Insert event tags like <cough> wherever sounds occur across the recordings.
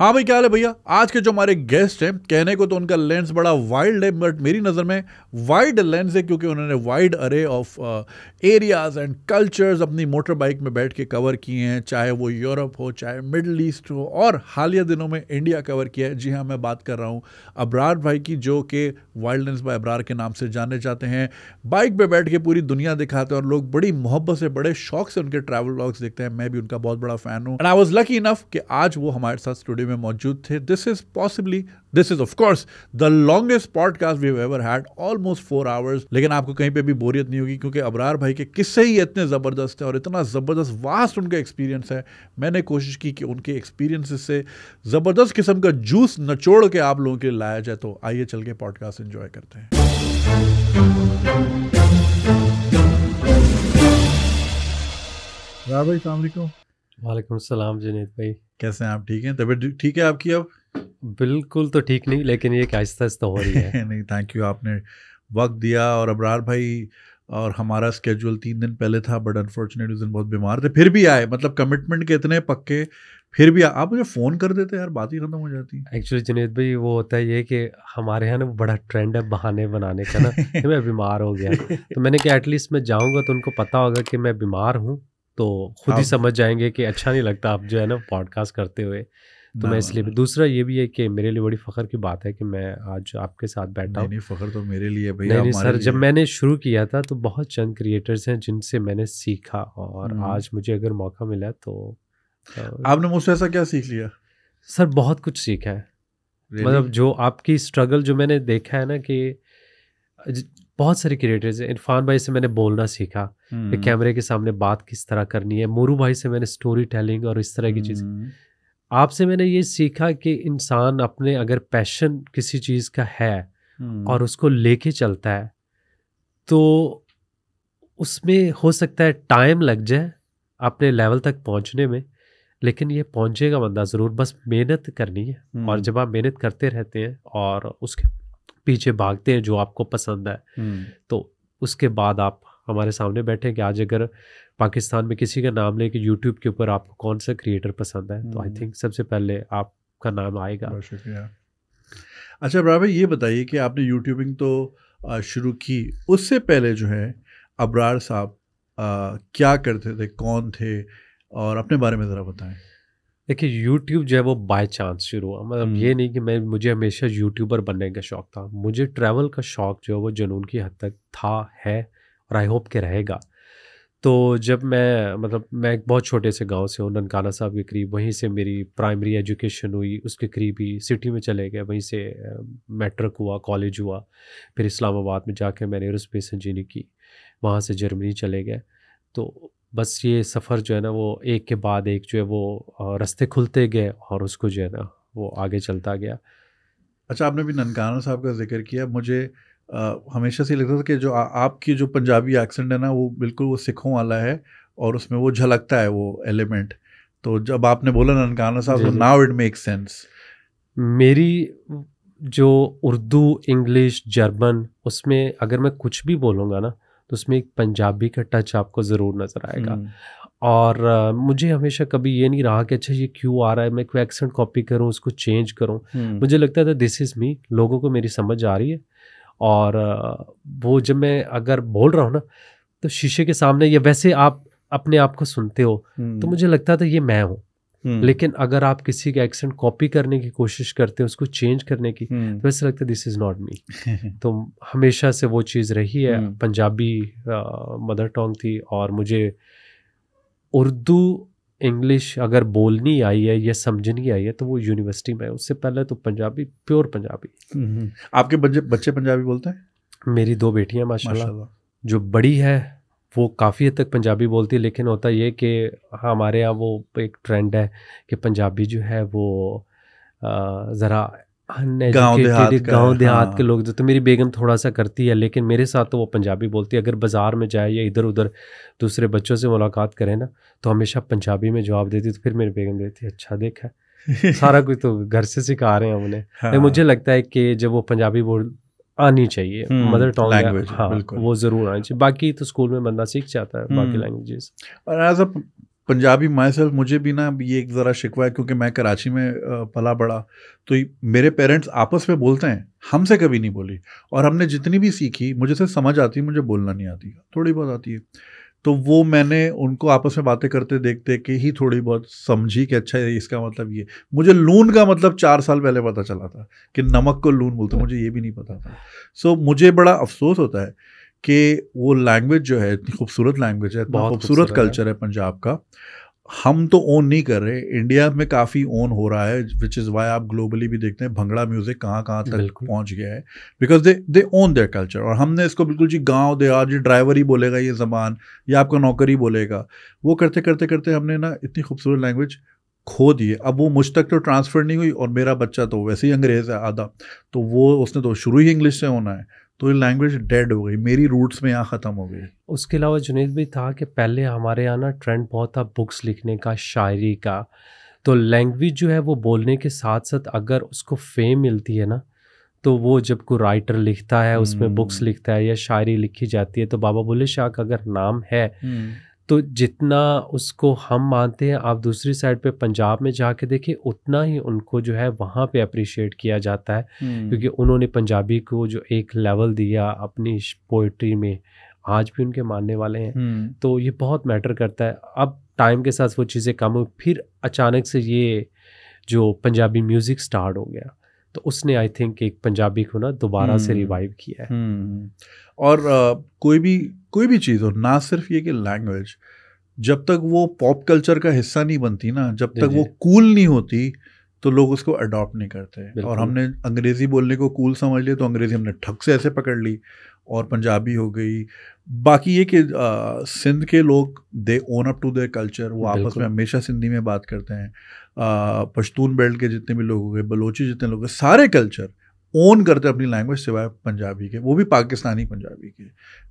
हाँ भाई क्या हाल है भैया आज के जो हमारे गेस्ट हैं कहने को तो उनका लेंस बड़ा वाइल्ड है बट मेरी नज़र में वाइड लेंस है क्योंकि उन्होंने wide array of areas and cultures अपनी मोटर बाइक में बैठ के कवर किए हैं चाहे वो यूरोप हो चाहे मिडल ईस्ट हो और हालिया दिनों में इंडिया कवर किया है जी हाँ मैं बात कर रहा हूँ अबरार भाई की जो कि वाइल्ड लेंस बाय अबरार के नाम से जाने जाते हैं बाइक पर बैठ के पूरी दुनिया दिखाते हैं और लोग बड़ी मोहब्बत से बड़े शौक से उनके ट्रैवल ब्लॉग्स देखते हैं मैं भी उनका बहुत बड़ा फ़ैन हूँ and I was lucky enough कि आज वो हमारे साथ स्टूडियो बॉडी में मौजूद थे this is possibly this is of course the longest podcast we ever had almost four hours लेकिन आपको कहीं पे भी बोरियत नहीं होगी क्योंकि अबरार भाई के किस्से ही इतने ज़बरदस्त हैं और इतना ज़बरदस्त वास्ट उनका एक्सपीरियंस है मैंने कोशिश की कि उनके एक्सपीरियंसेस से ज़बरदस्त किस्म का जूस नचोड़ के आप लोगों के लिए लाया जाए तो आइए चल के पॉडकास्ट इन्जॉय करते हैं भाई सलामकुम वालेकुम सलाम जुनेद भाई कैसे हैं आप ठीक हैं तबीयत ठीक है आपकी अब बिल्कुल तो ठीक नहीं लेकिन ये आहिस्ता आहिस्ता हो रही है <laughs> नहीं थैंक यू आपने वक्त दिया और अबरार भाई और हमारा स्केड्यूल तीन दिन पहले था बट अनफॉर्चुनेट उस दिन बहुत बीमार थे फिर भी आए मतलब कमिटमेंट के इतने पक्के फिर भी आप मुझे फ़ोन कर देते यार बात ही ख़त्म हो जाती है एक्चुअली जुनेद भाई वो होता है ये कि हमारे यहाँ ना बड़ा ट्रेंड है बहाने बनाने का ना मैं बीमार हो गया <laughs> तो मैंने कहा एटलीस्ट मैं जाऊँगा तो उनको पता होगा कि मैं बीमार हूँ तो खुद ही समझ जाएंगे कि अच्छा नहीं लगता आप जो है ना पॉडकास्ट करते हुए तो मैं इसलिए दूसरा ये भी है कि मेरे लिए बड़ी फ़ख्र की बात है कि मैं आज आपके साथ बैठा हूँ फ़ख्र तो मेरे लिए भैया नहीं, नहीं सर जब मैंने शुरू किया था तो बहुत चंद क्रिएटर्स हैं जिनसे मैंने सीखा और हम्म। आज मुझे अगर मौका मिला तो, तो आपने मुझसे ऐसा क्या सीख लिया सर बहुत कुछ सीखा है मतलब जो आपकी स्ट्रगल जो मैंने देखा है ना कि बहुत सारे क्रिएटर्स हैं इरफान भाई से मैंने बोलना सीखा कि हम्म। कैमरे के सामने बात किस तरह करनी है मोरू भाई से मैंने स्टोरी टेलिंग और इस तरह की चीज़ें हम्म। आपसे मैंने ये सीखा कि इंसान अपने अगर पैशन किसी चीज़ का है हम्म। और उसको लेके चलता है तो उसमें हो सकता है टाइम लग जाए अपने लेवल तक पहुंचने में लेकिन ये पहुंचेगा बंदा ज़रूर बस मेहनत करनी है और जब आप मेहनत करते रहते हैं और उसके पीछे भागते हैं जो आपको पसंद है हम्म। तो उसके बाद आप हमारे सामने बैठे कि आज अगर पाकिस्तान में किसी का नाम लें कि यूट्यूब के ऊपर आपको कौन सा क्रिएटर पसंद है तो आई थिंक हम्म। सबसे पहले आपका नाम आएगा शुक्रिया अच्छा बराबर ये बताइए कि आपने यूट्यूबिंग तो शुरू की उससे पहले जो है अबरार साहब क्या करते थे कौन थे और अपने बारे में ज़रा बताएं देखिए यूट्यूब जो है वो बाय चांस शुरू हुआ मतलब ये हम्म। नहीं कि मैं मुझे हमेशा यूट्यूबर बनने का शौक था मुझे ट्रैवल का शौक जो है वो जुनून की हद तक था है और आई होप के रहेगा तो जब मैं मतलब मैं एक बहुत छोटे से गांव से हूँ ननकाना साहब के करीब वहीं से मेरी प्राइमरी एजुकेशन हुई उसके करीब ही सिटी में चले गए वहीं से मैट्रिक हुआ कॉलेज हुआ फिर इस्लामाबाद में जाके मैंने एयरोस्पेस इंजीनियरिंग की वहाँ से जर्मनी चले गए तो बस ये सफ़र जो है ना वो एक के बाद एक जो है वो रास्ते खुलते गए और उसको जो है ना वो आगे चलता गया अच्छा आपने भी ननकाना साहब का जिक्र किया मुझे आ, हमेशा से लगता था कि जो आ, आपकी जो पंजाबी एक्सेंट है ना वो बिल्कुल वो सिखों वाला है और उसमें वो झलकता है वो एलिमेंट तो जब आपने बोला Nankana Sahib now now it make sense मेरी जो उर्दू इंग्लिश जर्मन उसमें अगर मैं कुछ भी बोलूँगा ना उसमें एक पंजाबी का टच आपको ज़रूर नज़र आएगा हम्म। और आ, मुझे हमेशा कभी ये नहीं रहा कि अच्छा ये क्यों आ रहा है मैं कोई एक्सेंट कॉपी करूँ उसको चेंज करूँ हम्म। मुझे लगता था दिस इज़ मी लोगों को मेरी समझ आ रही है और वो जब मैं अगर बोल रहा हूँ ना तो शीशे के सामने या वैसे आप अपने आप को सुनते हो तो हम्म। मुझे लगता था ये मैं हूँ हम्म। लेकिन अगर आप किसी का एक्सेंट कॉपी करने की कोशिश करते हैं उसको चेंज करने की हम्म। तो ऐसा लगता है दिस इज़ नॉट मी तो हमेशा से वो चीज़ रही है हम्म। पंजाबी मदर टोंग थी और मुझे उर्दू इंग्लिश अगर बोलनी आई है या समझनी आई है तो वो यूनिवर्सिटी में उससे पहले तो पंजाबी प्योर पंजाबी आपके बच्चे बच्चे पंजाबी बोलते हैं मेरी दो बेटियां माशाल्लाह जो बड़ी है वो काफ़ी हद तक पंजाबी बोलती है लेकिन होता ये कि हाँ, हमारे यहाँ वो एक ट्रेंड है कि पंजाबी जो है वो ज़रा गांव देहात के हाँ। लोग जो तो मेरी बेगम थोड़ा सा करती है लेकिन मेरे साथ तो वो पंजाबी बोलती है अगर बाजार में जाए या इधर उधर दूसरे बच्चों से मुलाकात करें ना तो हमेशा पंजाबी में जवाब देती तो फिर मेरी बेगम देती अच्छा देखा सारा कुछ तो घर से सिखा रहे हैं उन्हें <laughs> हाँ। मुझे लगता है कि जब वो पंजाबी बोल आनी चाहिए मदर टॉन्ग लैंग्वेज हाँ वो ज़रूर आनी चाहिए बाकी तो स्कूल में बंदा सीख जाता है बाकी लैंग्वेजेस हम्म। और as a Punjabi myself मुझे भी ना ये एक ज़रा शिकवा है क्योंकि मैं कराची में पला बड़ा तो मेरे पेरेंट्स आपस में बोलते हैं हमसे कभी नहीं बोली और हमने जितनी भी सीखी मुझे से समझ आती मुझे बोलना नहीं आती थोड़ी बहुत आती है तो वो मैंने उनको आपस में बातें करते देखते कि ही थोड़ी बहुत समझी कि अच्छा इसका मतलब ये मुझे लून का मतलब चार साल पहले पता चला था कि नमक को लून बोलते मुझे ये भी नहीं पता था सो so, मुझे बड़ा अफसोस होता है कि वो लैंग्वेज जो है इतनी खूबसूरत लैंग्वेज है इतना खूबसूरत कल्चर है पंजाब का हम तो ओन नहीं कर रहे इंडिया में काफ़ी ओन हो रहा है विच इज़ वाई आप ग्लोबली भी देखते हैं भंगड़ा म्यूज़िक कहाँ कहाँ तक पहुँच गया है because they they own their culture और हमने इसको बिल्कुल जी गांव देहात जी ड्राइवर ही बोलेगा ये जबान या आपका नौकर ही बोलेगा वो करते करते करते हमने ना इतनी खूबसूरत लैंग्वेज खो दिए अब वो मुझ तक तो ट्रांसफ़र नहीं हुई और मेरा बच्चा तो वैसे ही अंग्रेज़ है आधा तो वो उसने तो शुरू ही इंग्लिश से होना है तो ये लैंग्वेज डेड हो गई मेरी रूट्स में यहाँ ख़त्म हो गई उसके अलावा जुनेद भी था कि पहले हमारे यहाँ ना ट्रेंड बहुत था बुक्स लिखने का शायरी का तो लैंग्वेज जो है वो बोलने के साथ साथ अगर उसको फेम मिलती है ना तो वो जब कोई राइटर लिखता है उसमें बुक्स हम्म। लिखता है या शायरी लिखी जाती है तो बाबा बुल्ले शाह का अगर नाम है हम्म। तो जितना उसको हम मानते हैं आप दूसरी साइड पे पंजाब में जाके देखिए उतना ही उनको जो है वहाँ पे अप्रिशिएट किया जाता है हम्म। क्योंकि उन्होंने पंजाबी को जो एक लेवल दिया अपनी पोइट्री में आज भी उनके मानने वाले हैं हम्म। तो ये बहुत मैटर करता है अब टाइम के साथ वो चीज़ें कम हुई फिर अचानक से ये जो पंजाबी म्यूज़िक स्टार्ट हो गया तो उसने आई थिंक एक पंजाबी को ना दोबारा से रिवाइव हम्म। किया है और आ, कोई भी कोई भी चीज़ हो ना सिर्फ ये कि लैंग्वेज जब तक वो पॉप कल्चर का हिस्सा नहीं बनती ना जब तक वो कूल नहीं होती तो लोग उसको अडॉप्ट नहीं करते और हमने अंग्रेज़ी बोलने को कूल समझ लिया तो अंग्रेज़ी हमने ठग से ऐसे पकड़ ली और पंजाबी हो गई बाकी ये कि सिंध के लोग they own up to their culture वो आपस में हमेशा सिंधी में बात करते हैं पश्तून बेल्ट के जितने भी लोग हो गए बलोची जितने लोग सारे कल्चर ओन करते अपनी लैंग्वेज सिवाय पंजाबी के वो भी पाकिस्तानी पंजाबी के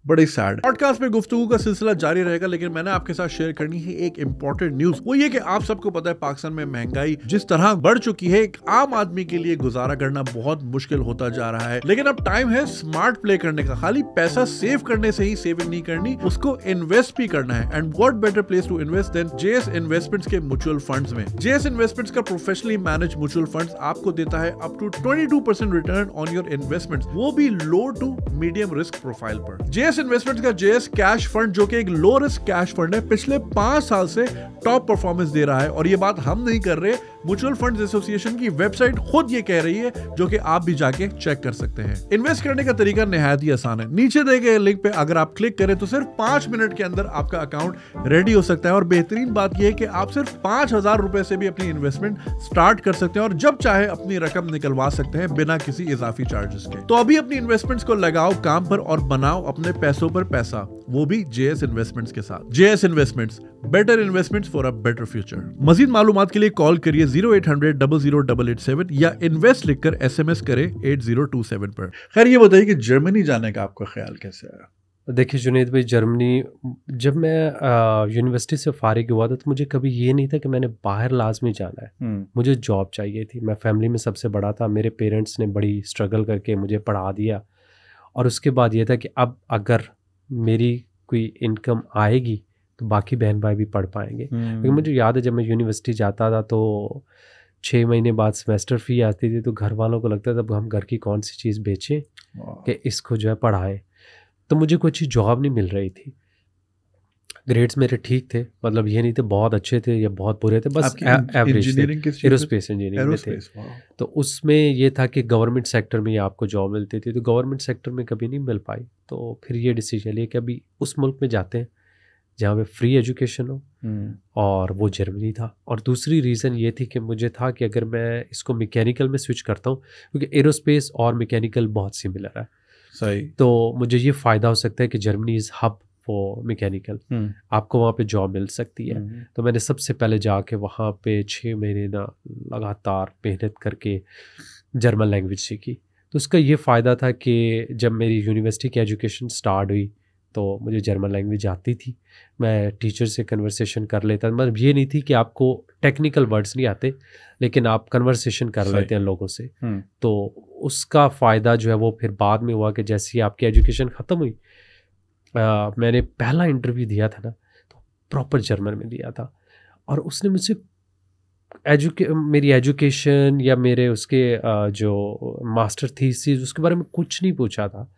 बड़ी सैड पॉडकास्ट में गुफ्तु का सिलसिला जारी रहेगा लेकिन मैंने आपके साथ शेयर करनी है एक इम्पोर्टेंट न्यूज वो ये कि आप सबको पता है पाकिस्तान में महंगाई जिस तरह बढ़ चुकी है एक आम आदमी के लिए गुजारा करना बहुत मुश्किल होता जा रहा है लेकिन अब टाइम है स्मार्ट प्ले करने का खाली पैसा सेव करने से ही सेविंग नहीं करनी उसको इन्वेस्ट भी करना है and what better place to invest than J investments के म्यूचुअल फंड में जे इन्वेस्टमेंट्स का प्रोफेशनली मैनेज म्यूचुअल फंड आपको देता है up to twenty return on your investment वो भी low to medium risk profile पर जेएस जेएस इन्वेस्टमेंट का जेएस कैश फंड जो कि एक लो रिस्क कैश फंड है पिछले पांच साल से टॉप परफॉर्मेंस दे रहा है और ये बात हम नहीं कर रहे म्यूचुअल फंड एसोसिएशन की वेबसाइट खुद ये कह रही है जो कि आप भी जाके चेक कर सकते हैं इन्वेस्ट करने का तरीका नहायत ही आसान है नीचे दे गए लिंक पे अगर आप क्लिक करें तो सिर्फ पांच मिनट के अंदर आपका अकाउंट रेडी हो सकता है और बेहतरीन बात यह है कि आप सिर्फ पांच हजार रुपए से भी अपनी इन्वेस्टमेंट स्टार्ट कर सकते हैं और जब चाहे अपनी रकम निकलवा सकते हैं बिना किसी इजाफी चार्जेस के तो अभी अपनी इन्वेस्टमेंट को लगाओ काम पर और बनाओ अपने पैसों पर पैसा वो भी जे एस इन्वेस्टमेंट के साथ J S investment better investment for a better future मजीद मालूम के लिए कॉल करिए zero eight hundred double zero double eight seven या इन्वेस्ट लिखकर एस एम एस करें एट जीरो टू सेवन पर खैर ये बताइए कि जर्मनी जाने का आपका ख्याल कैसे आया देखिए जुनेद भाई जर्मनी जब मैं यूनिवर्सिटी से फारिग हुआ था तो मुझे कभी ये नहीं था कि मैंने बाहर लाजमी जाना है हम्म। मुझे जॉब चाहिए थी मैं फैमिली में सबसे बड़ा था मेरे पेरेंट्स ने बड़ी स्ट्रगल करके मुझे पढ़ा दिया और उसके बाद ये था कि अब अगर मेरी कोई इनकम आएगी तो बाकी बहन भाई भी पढ़ पाएंगे क्योंकि हम्म। मुझे याद है जब मैं यूनिवर्सिटी जाता था तो छः महीने बाद सेमेस्टर फ़ी आती थी तो घर वालों को लगता था अब हम घर की कौन सी चीज़ बेचें कि इसको जो है पढ़ाएं तो मुझे कोई जॉब नहीं मिल रही थी ग्रेड्स मेरे ठीक थे मतलब ये नहीं थे बहुत अच्छे थे या बहुत बुरे थे बस एवरेज एरोस्पेस इंजीनियरिंग थे तो उसमें ये था कि गवर्नमेंट सेक्टर में आपको जॉब मिलती थी तो गवर्नमेंट सेक्टर में कभी नहीं मिल पाई तो फिर ये डिसीजन लिए कि अभी उस मुल्क में जाते हैं जहाँ पे फ्री एजुकेशन हो हम्म। और वो जर्मनी था और दूसरी रीज़न ये थी कि मुझे था कि अगर मैं इसको मैकेनिकल में स्विच करता हूँ क्योंकि एरोस्पेस और मैकेनिकल बहुत सिमिलर है सही तो मुझे ये फ़ायदा हो सकता है कि Germany is hub for mechanical हम्म। आपको वहाँ पे जॉब मिल सकती है हम्म। तो मैंने सबसे पहले जाके वहाँ पे छः महीने ना लगातार मेहनत करके जर्मन लैंग्वेज सीखी तो उसका ये फ़ायदा था कि जब मेरी यूनिवर्सिटी की एजुकेशन स्टार्ट हुई तो मुझे जर्मन लैंग्वेज आती थी मैं टीचर से कन्वर्सेशन कर लेता मतलब ये नहीं थी कि आपको टेक्निकल वर्ड्स नहीं आते लेकिन आप कन्वर्सेशन कर लेते हैं लोगों से हम्म। तो उसका फ़ायदा जो है वो फिर बाद में हुआ कि जैसे ही आपकी एजुकेशन ख़त्म हुई आ, मैंने पहला इंटरव्यू दिया था ना तो प्रॉपर जर्मन में दिया था और उसने मुझसे एजुके मेरी एजुकेशन या मेरे उसके आ, जो मास्टर थीसिस उसके बारे में कुछ नहीं पूछा था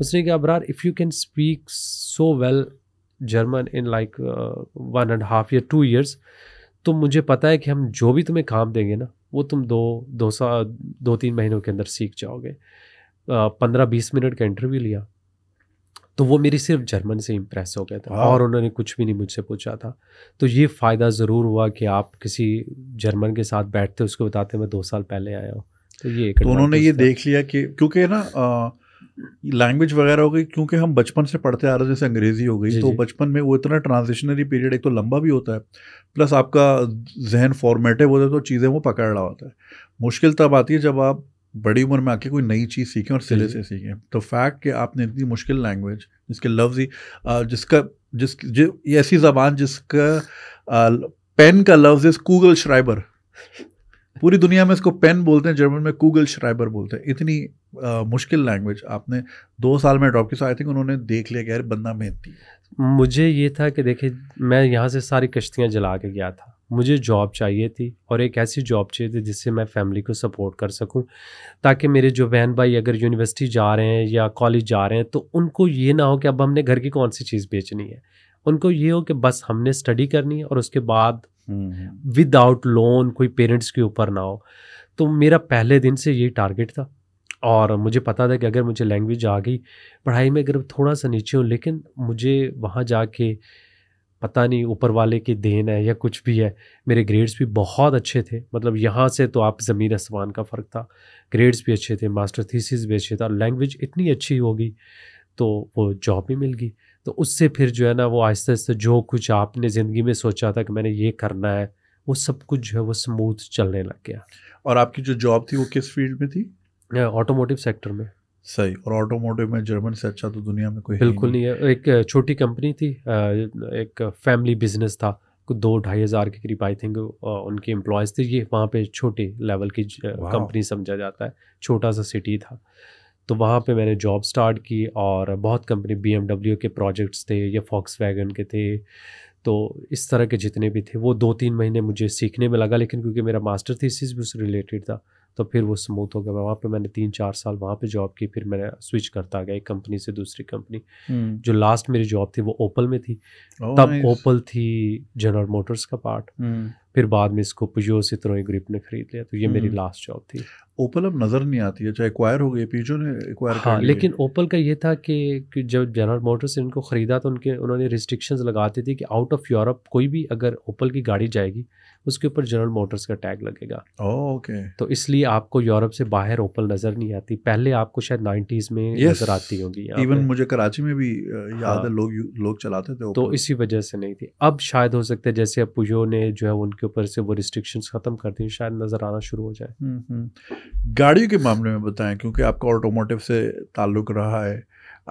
उसने कहा Abrar if you can speak so well German in like one and half या टू ईयर्स तो मुझे पता है कि हम जो भी तुम्हें काम देंगे ना वो तुम दो दो सा दो तीन महीनों के अंदर सीख जाओगे पंद्रह बीस मिनट का इंटरव्यू लिया तो वो मेरी सिर्फ जर्मन से इम्प्रेस हो गया था और उन्होंने कुछ भी नहीं मुझसे पूछा था तो ये फ़ायदा ज़रूर हुआ कि आप किसी जर्मन के साथ बैठते उसको बताते मैं दो साल पहले आया हूँ तो ये तो उन्होंने ये देख लिया कि क्योंकि ना लैंग्वेज वगैरह हो गई क्योंकि हम बचपन से पढ़ते आ रहे जैसे अंग्रेज़ी हो गई तो बचपन में वो इतना ट्रांजिशनरी पीरियड एक तो लंबा भी होता है प्लस आपका जहन फॉर्मेटिव होता है तो चीज़ें वो पकड़ रहा होता है मुश्किल तब आती है जब आप बड़ी उम्र में आके कोई नई चीज़ सीखें और सिरे से सीखें तो फैक्ट कि आपने इतनी मुश्किल लैंग्वेज जिसके लफ्ज़ ही जिसका जिस जो ऐसी जबान जिसका पेन का लफ्ज़ इस गूगल श्राइबर पूरी दुनिया में इसको पेन बोलते हैं जर्मन में गूगल श्राइबर बोलते हैं इतनी आ, मुश्किल लैंग्वेज आपने दो साल में अडॉप्ट किया आई थिंक उन्होंने देख लिया गैर बंदा मेहनती मुझे ये था कि देखिए मैं यहाँ से सारी कश्तियाँ जला के गया था मुझे जॉब चाहिए थी और एक ऐसी जॉब चाहिए थी जिससे मैं फैमिली को सपोर्ट कर सकूं ताकि मेरे जो बहन भाई अगर यूनिवर्सिटी जा रहे हैं या कॉलेज जा रहे हैं तो उनको ये ना हो कि अब हमने घर की कौन सी चीज़ बेचनी है उनको ये हो कि बस हमने स्टडी करनी है और उसके बाद विदाउट हम्म, लोन हम्म। कोई पेरेंट्स के ऊपर ना हो तो मेरा पहले दिन से यही टारगेट था और मुझे पता था कि अगर मुझे लैंग्वेज आ गई पढ़ाई में अगर थोड़ा सा नीचे हो लेकिन मुझे वहाँ जाके पता नहीं ऊपर वाले की देन है या कुछ भी है मेरे ग्रेड्स भी बहुत अच्छे थे मतलब यहाँ से तो आप ज़मीन आसमान का फ़र्क था ग्रेड्स भी अच्छे थे मास्टर थीसिस भी अच्छे था और लैंग्वेज इतनी अच्छी होगी तो वो जॉब भी मिल गई तो उससे फिर जो है ना वो आहिस्ते आहिस्ते जो कुछ आपने ज़िंदगी में सोचा था कि मैंने ये करना है वो सब कुछ जो है वो स्मूथ चलने लग गया और आपकी जो जॉब थी वो किस फील्ड में थी ऑटोमोटिव सेक्टर में सही और ऑटोमोटिव में जर्मन से अच्छा तो दुनिया में कोई बिल्कुल नहीं है एक छोटी कंपनी थी एक फैमिली बिजनेस था दो ढाई हज़ार के करीब आई थिंक उनके एम्प्लॉयज़ थे ये वहाँ पे छोटे लेवल की कंपनी समझा जाता है छोटा सा सिटी था तो वहाँ पे मैंने जॉब स्टार्ट की और बहुत कंपनी बी के प्रोजेक्ट्स थे या फॉक्स वैगन के थे तो इस तरह के जितने भी थे वो दो तीन महीने मुझे सीखने में लगा लेकिन क्योंकि मेरा मास्टर थीसिस भी उससे रिलेटेड था तो फिर वो स्मूथ हो गया वहाँ पे मैंने तीन चार साल वहाँ पे जॉब की फिर मैंने स्विच करता गया एक कंपनी से दूसरी कंपनी हम्म। जो लास्ट मेरी जॉब थी वो ओपल में थी oh, तब ओपल थी जनरल मोटर्स का पार्ट हम्म। फिर बाद में इसको पुजो से तरोई ग्रुप ने खरीद लिया तो ये मेरी लास्ट हम्म। जॉब थी ओपल अब नज़र नहीं आती है चाहे एक्वायर हो गई पीजो ने एक्वायर हाँ लेकिन ओपल का ये था कि, कि जब जनरल मोटर्स ने इनको ख़रीदा तो उनके उन्होंने रिस्ट्रिक्शन लगाते थे कि आउट ऑफ यूरोप कोई भी अगर ओपल की गाड़ी जाएगी उसके ऊपर जनरल मोटर्स का टैग लगेगा ओके oh, तो इसलिए आपको यूरोप से बाहर ओपल नज़र नहीं आती पहले आपको शायद नाइन्टीज़ में नज़र आती होगी इवन मुझे कराची में भी याद है हाँ। लोग लोग चलाते थे तो इसी वजह से नहीं थी अब शायद हो सकता है जैसे अब पुजो ने जो है उनके ऊपर से वो रिस्ट्रिक्शंस ख़त्म कर दी शायद नज़र आना शुरू हो जाए हम्म, हम्म। गाड़ियों के मामले में बताएं क्योंकि आपका ऑटोमोटिव से ताल्लुक रहा है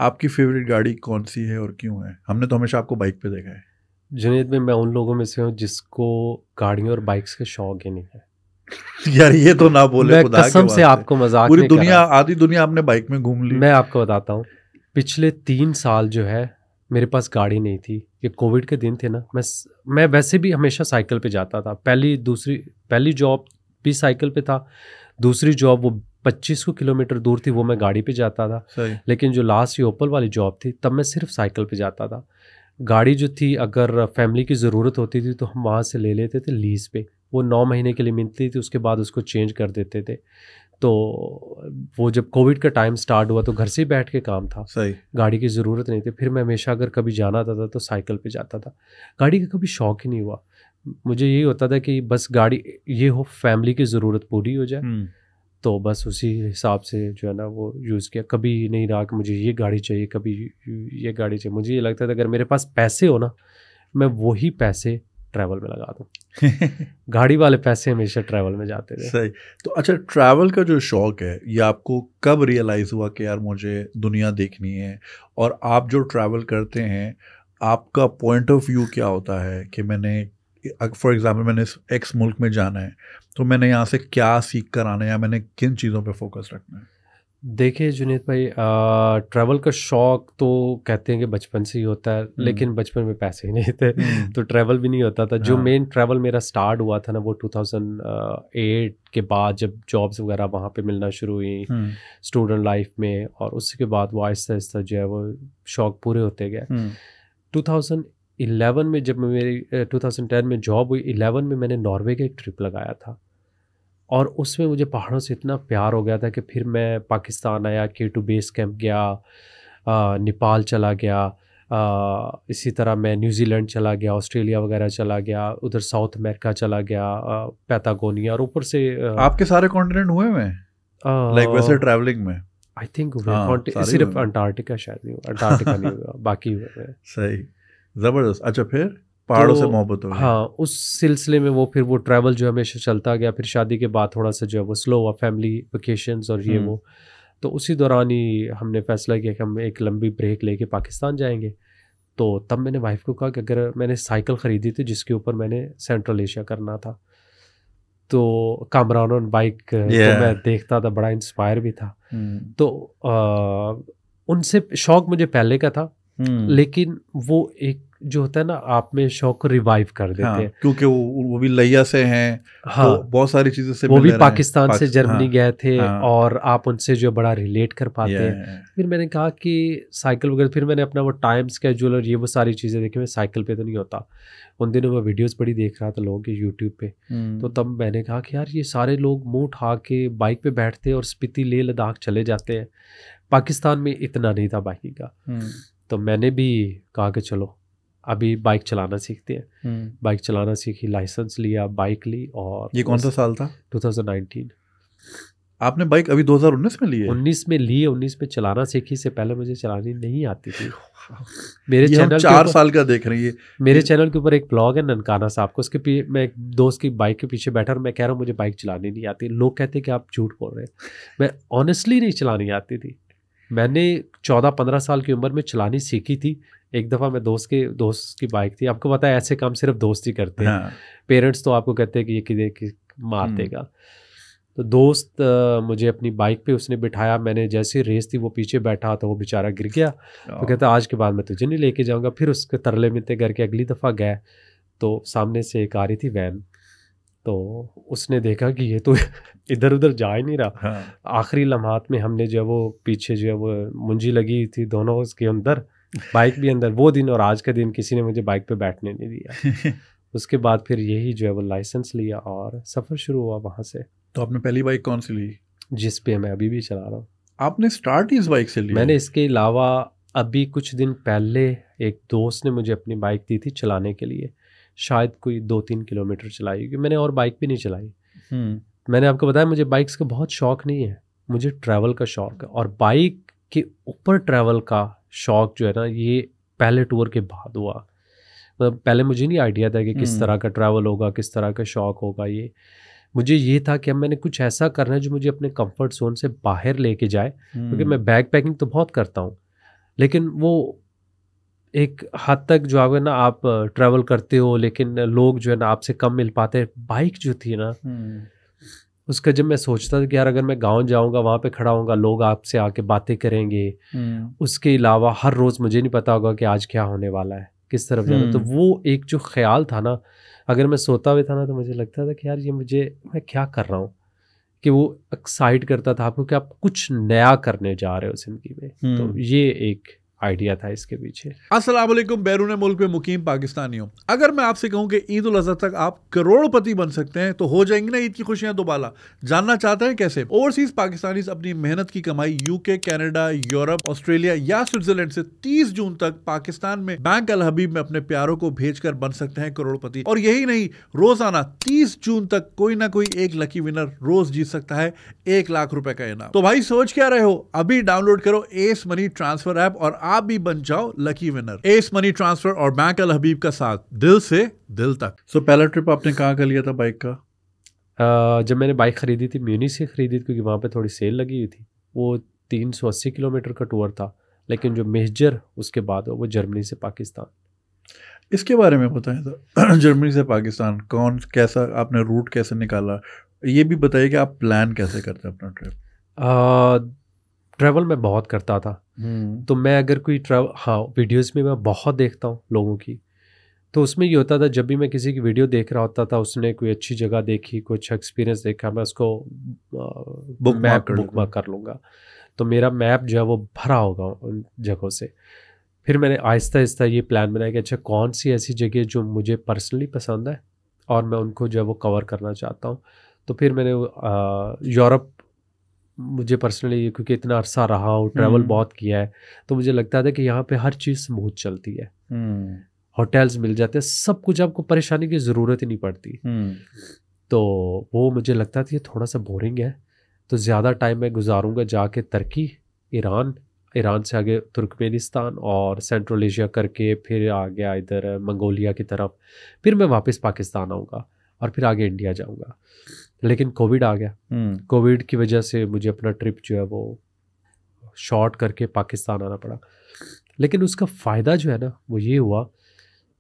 आपकी फेवरेट गाड़ी कौन सी है और क्यों है हमने तो हमेशा आपको बाइक पे देखा है जुनेद में मैं उन लोगों में से हूँ जिसको गाड़ियों और बाइक्स के शौक ही नहीं है <laughs> यार ये तो ना बोले मैं खुदा कसम से आपको मजाक पूरी दुनिया आधी दुनिया आपने बाइक में घूम ली मैं आपको बताता हूँ पिछले तीन साल जो है मेरे पास गाड़ी नहीं थी ये कोविड के दिन थे ना मैं मैं वैसे भी हमेशा साइकिल पे जाता था पहली दूसरी पहली जॉब भी साइकिल पे था दूसरी जॉब वो पच्चीस सौ किलोमीटर दूर थी वो मैं गाड़ी पे जाता था लेकिन जो लास्ट ये ओपल वाली जॉब थी तब मैं सिर्फ साइकिल पे जाता था गाड़ी जो थी अगर फैमिली की ज़रूरत होती थी तो हम वहाँ से ले लेते थे लीज़ पे वो नौ महीने के लिए मिलती थी उसके बाद उसको चेंज कर देते थे तो वो जब कोविड का टाइम स्टार्ट हुआ तो घर से ही बैठ के काम था सही गाड़ी की ज़रूरत नहीं थी फिर मैं हमेशा अगर कभी जाना था, था तो साइकिल पे जाता था गाड़ी का कभी शौक ही नहीं हुआ मुझे यही होता था कि बस गाड़ी ये हो फैमिली की ज़रूरत पूरी हो जाए हम्म। तो बस उसी हिसाब से जो है ना वो यूज़ किया कभी नहीं रहा कि मुझे ये गाड़ी चाहिए कभी ये गाड़ी चाहिए मुझे ये लगता था अगर मेरे पास पैसे हो ना मैं वही पैसे ट्रैवल में लगा दूँ <laughs> गाड़ी वाले पैसे हमेशा ट्रैवल में जाते थे सही तो अच्छा ट्रैवल का जो शौक़ है ये आपको कब रियलाइज़ हुआ कि यार मुझे दुनिया देखनी है और आप जो ट्रैवल करते हैं आपका पॉइंट ऑफ व्यू क्या होता है कि मैंने फॉर एग्ज़ाम्पल मैंने इस एक्स मुल्क में जाना है तो मैंने यहाँ से क्या सीख कर आना है या मैंने किन चीज़ों पर फोकस रखना है देखिए जुनीत भाई ट्रैवल का शौक तो कहते हैं कि बचपन से ही होता है हम्म। लेकिन बचपन में पैसे ही नहीं थे हम्म। तो ट्रैवल भी नहीं होता था जो मेन हाँ। ट्रैवल मेरा स्टार्ट हुआ था ना वो 2008 के बाद जब जॉब्स वगैरह वहाँ पे मिलना शुरू हुई स्टूडेंट लाइफ में और उसके बाद वो आहिस्ता आहिस्ता जो है वो शौक पूरे होते गए 2000 हम्म। इलेवन में जब मेरी टू टेन में जॉब हुई इलेवन में मैंने नॉर्वे का एक ट्रिप लगाया था और उसमें मुझे पहाड़ों से इतना प्यार हो गया था कि फिर मैं पाकिस्तान आया के टू बेस कैंप गया नेपाल चला गया इसी तरह मैं न्यूजीलैंड चला गया ऑस्ट्रेलिया वगैरह चला गया उधर साउथ अमेरिका चला गया पैतागोनिया और ऊपर से आपके सारे कॉन्टिनेंट हुए हैं लाइक वैसे ट्रैवलिंग में आई थिंक हाँ, सिर्फ अंटार्कटिका शायद नहीं हुआ अंटार्कटिका नहीं हुआ बाकी हुए <laughs> सही जबरदस्त अच्छा फिर तो पहाड़ों तो, से मोहब्बत हो हाँ उस सिलसिले में वो फिर वो ट्रैवल जो हमेशा चलता गया फिर शादी के बाद थोड़ा सा जो है वो स्लो हुआ फैमिली वेकेशन और ये वो हम्म। तो उसी दौरान ही हमने फैसला किया कि हम एक लंबी ब्रेक लेके पाकिस्तान जाएंगे तो तब मैंने वाइफ को कहा कि अगर मैंने साइकिल ख़रीदी थी जिसके ऊपर मैंने सेंट्रल एशिया करना था तो कामरान बाइक तो yeah. तो मैं देखता था बड़ा इंस्पायर भी था hmm. तो आ, उनसे शौक मुझे पहले का था हम्म। लेकिन वो एक जो होता है ना आप में शौक रिवाइव कर देते हाँ, हैं क्योंकि वो वो भी लैया से हैं हाँ तो बहुत सारी चीजों से वो भी पाकिस्तान पाकिस्तान से जर्मनी हाँ, गए थे हाँ, और आप उनसे जो बड़ा रिलेट कर पाते हैं फिर मैंने कहा कि साइकिल वगैरह फिर मैंने अपना वो टाइम स्केड्यूल और ये वो सारी चीज़ें देखी मैं साइकिल पे तो नहीं होता उन दिनों में वीडियोज़ बड़ी देख रहा था लोगों के यूट्यूब पे हम्म। तो तब मैंने कहा कि यार ये सारे लोग मुंह उठा के बाइक पे बैठते और स्पीति लेह लद्दाख चले जाते हैं पाकिस्तान में इतना नहीं था बाइकिंग का हम्म। तो मैंने भी कहा कि चलो अभी बाइक चलाना सीखते हैं बाइक हम्म। चलाना सीखी लाइसेंस लिया बाइक ली और ये कौन सा साल था 2019 आपने बाइक अभी 2019 में ली है 19 में ली 19 में चलाना सीखी से पहले मुझे चलानी नहीं आती थी <laughs> मेरे चैनल चार साल का देख रही है मेरे चैनल के ऊपर एक ब्लॉग है ननकाना साहब को उसके मैं एक दोस्त की बाइक के पीछे बैठा और मैं कह रहा हूँ मुझे बाइक चलानी नहीं आती लोग कहते कि आप झूठ बोल रहे हैं मैं ऑनेस्टली नहीं चलानी आती थी मैंने चौदह पंद्रह साल की उम्र में चलानी सीखी थी एक दफ़ा मैं दोस्त के दोस्त की बाइक थी आपको पता है ऐसे काम सिर्फ दोस्त ही करते हैं हाँ। पेरेंट्स तो आपको कहते हैं कि ये किधर कि मार हम्म। देगा तो दोस्त आ, मुझे अपनी बाइक पे उसने बिठाया मैंने जैसे रेस थी वो पीछे बैठा तो वो बेचारा गिर गया तो कहता आज के बाद मैं तुझे नहीं लेके जाऊँगा फिर उसके तरले घर करके अगली दफ़ा गए तो सामने से एक आ रही थी वैन तो उसने देखा कि ये तो <laughs> इधर उधर जा ही नहीं रहा हाँ। आखिरी लम्हात में हमने जो है वो पीछे जो है वो मुंजी लगी थी दोनों उसके अंदर बाइक भी अंदर वो दिन और आज का दिन किसी ने मुझे बाइक पे बैठने नहीं दिया <laughs> उसके बाद फिर यही जो है वो लाइसेंस लिया और सफ़र शुरू हुआ वहाँ से तो आपने पहली बाइक कौन सी ली जिस पे मैं अभी भी चला रहा हूँ आपने स्टार्ट इस बाइक से ली मैंने इसके अलावा अभी कुछ दिन पहले एक दोस्त ने मुझे अपनी बाइक दी थी चलाने के लिए शायद कोई दो तीन किलोमीटर चलाई क्योंकि मैंने और बाइक भी नहीं चलाई हम्म। मैंने आपको बताया मुझे बाइक्स का बहुत शौक नहीं है मुझे ट्रैवल का शौक है और बाइक के ऊपर ट्रैवल का शौक जो है ना ये पहले टूर के बाद हुआ मतलब पहले मुझे नहीं आइडिया था कि किस हम्म। तरह का ट्रैवल होगा किस तरह का शौक होगा ये मुझे ये था कि अब मैंने कुछ ऐसा करना है जो मुझे अपने कंफर्ट जोन से बाहर लेके जाए क्योंकि हम्म। मैं बैग पैकिंग तो बहुत करता हूँ लेकिन वो एक हद तक जो है ना आप ट्रैवल करते हो लेकिन लोग जो है ना आपसे कम मिल पाते बाइक जो थी ना हम्म। उसका जब मैं सोचता था कि यार अगर मैं गांव जाऊंगा वहाँ पे खड़ा होगा लोग आपसे आके बातें करेंगे हम्म। उसके अलावा हर रोज़ मुझे नहीं पता होगा कि आज क्या होने वाला है किस तरफ जाना तो हम्म। वो एक जो ख्याल था ना अगर मैं सोता हुआ था ना तो मुझे लगता था कि यार ये मुझे मैं क्या कर रहा हूँ कि वो एक्साइट करता था आपको कि आप कुछ नया करने जा रहे हो जिंदगी में तो ये एक आइडिया था इसके पीछे असल बैरून मुल्क में मुकीम पाकिस्तानियों अगर मैं आपसे कहूँ कि ईद उल अजहा तक आप करोड़पति बन सकते हैं तो हो जाएंगे ना ईद की खुशियाँ दोबाला जानना चाहते हैं कैसे ओवरसीज पाकिस्तानी अपनी मेहनत की कमाई यूके कैनेडा यूरोप ऑस्ट्रेलिया या स्विट्जरलैंड से तीस जून तक पाकिस्तान में बैंक अल हबीब में अपने प्यारों को भेज बन सकते हैं करोड़पति और यही नहीं रोजाना तीस जून तक कोई ना कोई एक लकी विनर रोज जीत सकता है एक लाख रुपए का इनाम तो भाई सोच क्या रहे हो अभी डाउनलोड करो एस मनी ट्रांसफर ऐप और आप भी बन जाओ lucky winner S money transfer और बैंक अल हबीब का साथ दिल से दिल तक सो so, पहला ट्रिप आपने कहाँ कर लिया था बाइक का uh, जब मैंने बाइक खरीदी थी म्यूनिस से खरीदी थी क्योंकि वहाँ पे थोड़ी सेल लगी हुई थी वो 380 किलोमीटर का टूर था लेकिन जो मेजर उसके बाद वो जर्मनी से पाकिस्तान इसके बारे में बताएं तो <clears throat> जर्मनी से पाकिस्तान कौन कैसा आपने रूट कैसे निकाला ये भी बताइए कि आप प्लान कैसे करते हैं अपना ट्रिप ट्रैवल मैं बहुत करता था हम्म। तो मैं अगर कोई ट्रैवल हाँ वीडियोस में मैं बहुत देखता हूँ लोगों की तो उसमें ये होता था जब भी मैं किसी की वीडियो देख रहा होता था उसने कोई अच्छी जगह देखी कोई अच्छा एक्सपीरियंस देखा मैं उसको बुक मैप बुक मैप कर लूँगा तो मेरा मैप जो है वो भरा होगा उन जगहों से फिर मैंने आहिस्ता आहिस्ता ये प्लान बनाया कि अच्छा कौन सी ऐसी जगह जो मुझे पर्सनली पसंद है और मैं उनको जो है वो कवर करना चाहता हूँ तो फिर मैंने यूरोप मुझे पर्सनली क्योंकि इतना अरसा रहा हूँ ट्रैवल हम्म। बहुत किया है तो मुझे लगता था कि यहाँ पे हर चीज़ स्मूथ चलती है होटल्स हम्म। मिल जाते हैं सब कुछ आपको परेशानी की ज़रूरत ही नहीं पड़ती हम्म। तो वो मुझे लगता था ये थोड़ा सा बोरिंग है तो ज़्यादा टाइम मैं गुजारूँगा जाके तुर्की ईरान ईरान से आगे तुर्कमेनिस्तान और सेंट्रल एशिया करके फिर आ गया इधर मंगोलिया की तरफ फिर मैं वापस पाकिस्तान आऊँगा और फिर आगे इंडिया जाऊँगा लेकिन कोविड आ गया हम्म। कोविड की वजह से मुझे अपना ट्रिप जो है वो शॉर्ट करके पाकिस्तान आना पड़ा लेकिन उसका फ़ायदा जो है ना वो ये हुआ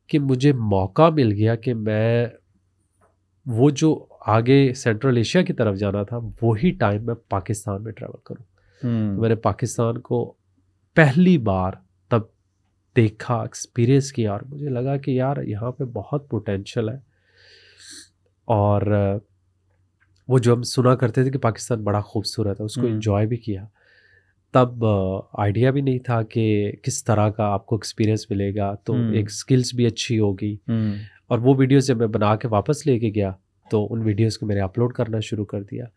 कि मुझे मौका मिल गया कि मैं वो जो आगे सेंट्रल एशिया की तरफ जाना था वही टाइम मैं पाकिस्तान में ट्रैवल करूँ तो मैंने पाकिस्तान को पहली बार तब देखा एक्सपीरियंस किया और मुझे लगा कि यार यहाँ पे बहुत पोटेंशल है और वो जो हम सुना करते थे कि पाकिस्तान बड़ा खूबसूरत है उसको इन्जॉय हम्म। भी किया तब आइडिया भी नहीं था कि किस तरह का आपको एक्सपीरियंस मिलेगा तो हम्म। एक स्किल्स भी अच्छी होगी हम्म। और वो वीडियोस जब मैं बना के वापस लेके गया तो उन वीडियोस को मैंने अपलोड करना शुरू कर दिया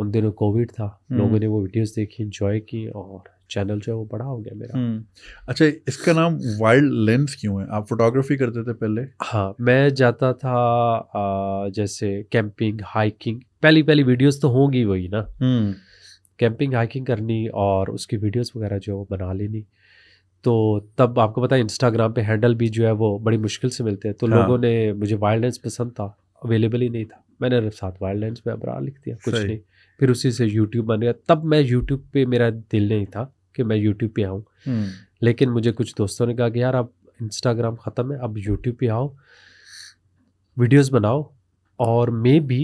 उन दिनों कोविड था लोगों ने वो वीडियोस देखी इन्जॉय की और चैनल जो है वो बड़ा हो गया मेरा हम्म। अच्छा इसका नाम वाइल्ड लेंस क्यों है आप फोटोग्राफी करते थे पहले हाँ मैं जाता था आ, जैसे कैंपिंग हाइकिंग पहली पहली वीडियोस तो होंगी वही ना हम्म। कैंपिंग हाइकिंग करनी और उसकी वीडियोस वगैरह जो है बना लेनी तो तब आपको पता है इंस्टाग्राम पे हैंडल भी जो है वो बड़ी मुश्किल से मिलते हैं तो हाँ। लोगों ने मुझे वाइल्ड लेंस पसंद था अवेलेबल ही नहीं था मैंने साथ वाइल्ड लेंस पे अबरार लिख दिया कुछ नहीं फिर उसी से यूट्यूब बन गया तब मैं यूट्यूब पे मेरा दिल नहीं था कि मैं यूट्यूब पे आऊँ हम्म। लेकिन मुझे कुछ दोस्तों ने कहा कि यार अब इंस्टाग्राम ख़त्म है अब यूट्यूब पे आओ वीडियोस बनाओ और मे भी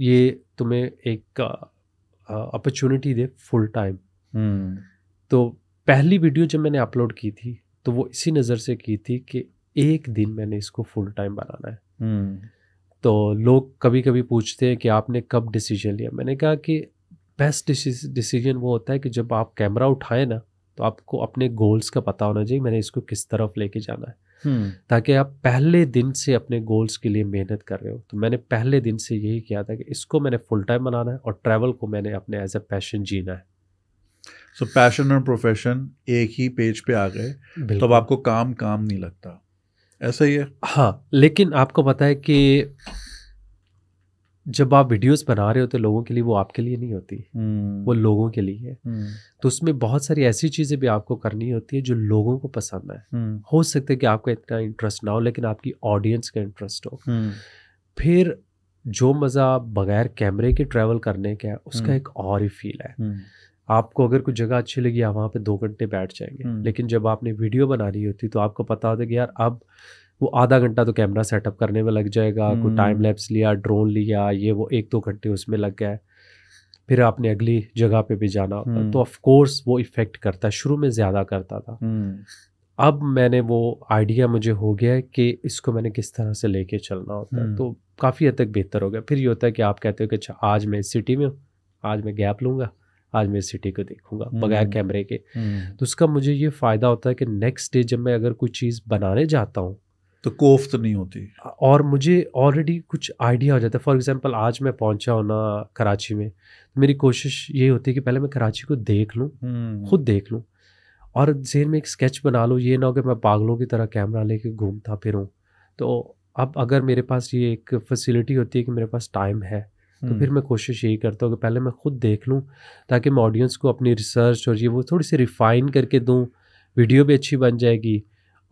ये तुम्हें एक अपॉर्चुनिटी दे फुल टाइम हम्म। तो पहली वीडियो जब मैंने अपलोड की थी तो वो इसी नज़र से की थी कि एक दिन मैंने इसको फुल टाइम बनाना है हम्म। तो लोग कभी कभी पूछते हैं कि आपने कब डिसीजन लिया मैंने कहा कि बेस्ट डिसीजन वो होता है कि जब आप कैमरा उठाए ना तो आपको अपने गोल्स का पता होना चाहिए मैंने इसको किस तरफ लेके जाना है हम्म। ताकि आप पहले दिन से अपने गोल्स के लिए मेहनत कर रहे हो तो मैंने पहले दिन से यही किया था कि इसको मैंने फुल टाइम बनाना है और ट्रैवल को मैंने अपने एज ए पैशन जीना है सो पैशन और प्रोफेशन एक ही पेज पे आ गए तो अब आपको काम काम नहीं लगता ऐसा ही है हाँ लेकिन आपको पता है कि जब आप वीडियोस बना रहे होते लोगों के लिए वो आपके लिए नहीं होती hmm. वो लोगों के लिए है hmm. तो उसमें बहुत सारी ऐसी चीज़ें भी आपको करनी होती है जो लोगों को पसंद है हम्म। hmm. हो सकता है कि आपका इतना इंटरेस्ट ना हो लेकिन आपकी ऑडियंस का इंटरेस्ट हो फिर जो मज़ा बगैर कैमरे के ट्रेवल करने का है उसका एक और ही फील है आपको अगर कुछ जगह अच्छी लगी आप वहाँ पे दो घंटे बैठ जाएंगे लेकिन जब आपने वीडियो बनानी होती तो आपको पता होता है कि यार अब वो आधा घंटा तो कैमरा सेटअप करने में लग जाएगा कोई हम्म। टाइम लैप्स लिया ड्रोन लिया ये वो एक दो घंटे उसमें लग गया फिर आपने अगली जगह पे भी जाना होता हम्म। तो ऑफ कोर्स वो इफ़ेक्ट करता है शुरू में ज़्यादा करता था हम्म। अब मैंने वो आइडिया मुझे हो गया है कि इसको मैंने किस तरह से लेके चलना होता है तो काफ़ी हद तक बेहतर हो गया फिर ये होता है कि आप कहते हो कि अच्छा आज मैं इस सिटी में हूँ आज मैं गैप लूँगा आज मैं इस सिटी को देखूंगा बगैर कैमरे के तो उसका मुझे ये फ़ायदा होता है कि नेक्स्ट डे जब मैं अगर कोई चीज़ बनाने जाता हूँ तो कोफ्त नहीं होती और मुझे ऑलरेडी कुछ आइडिया हो जाता है फॉर एग्जांपल आज मैं पहुंचा होना कराची में तो मेरी कोशिश ये होती है कि पहले मैं कराची को देख लूँ हम्म। खुद देख लूँ और जेन में एक स्केच बना लूँ ये ना हो कि मैं पागलों की तरह कैमरा लेके घूमता फिरूँ तो अब अगर मेरे पास ये एक फैसिलिटी होती है कि मेरे पास टाइम है तो हम्म। फिर मैं कोशिश यही करता हूँ कि पहले मैं खुद देख लूँ ताकि मैं ऑडियंस को अपनी रिसर्च और ये वो थोड़ी सी रिफ़ाइन करके दूँ वीडियो भी अच्छी बन जाएगी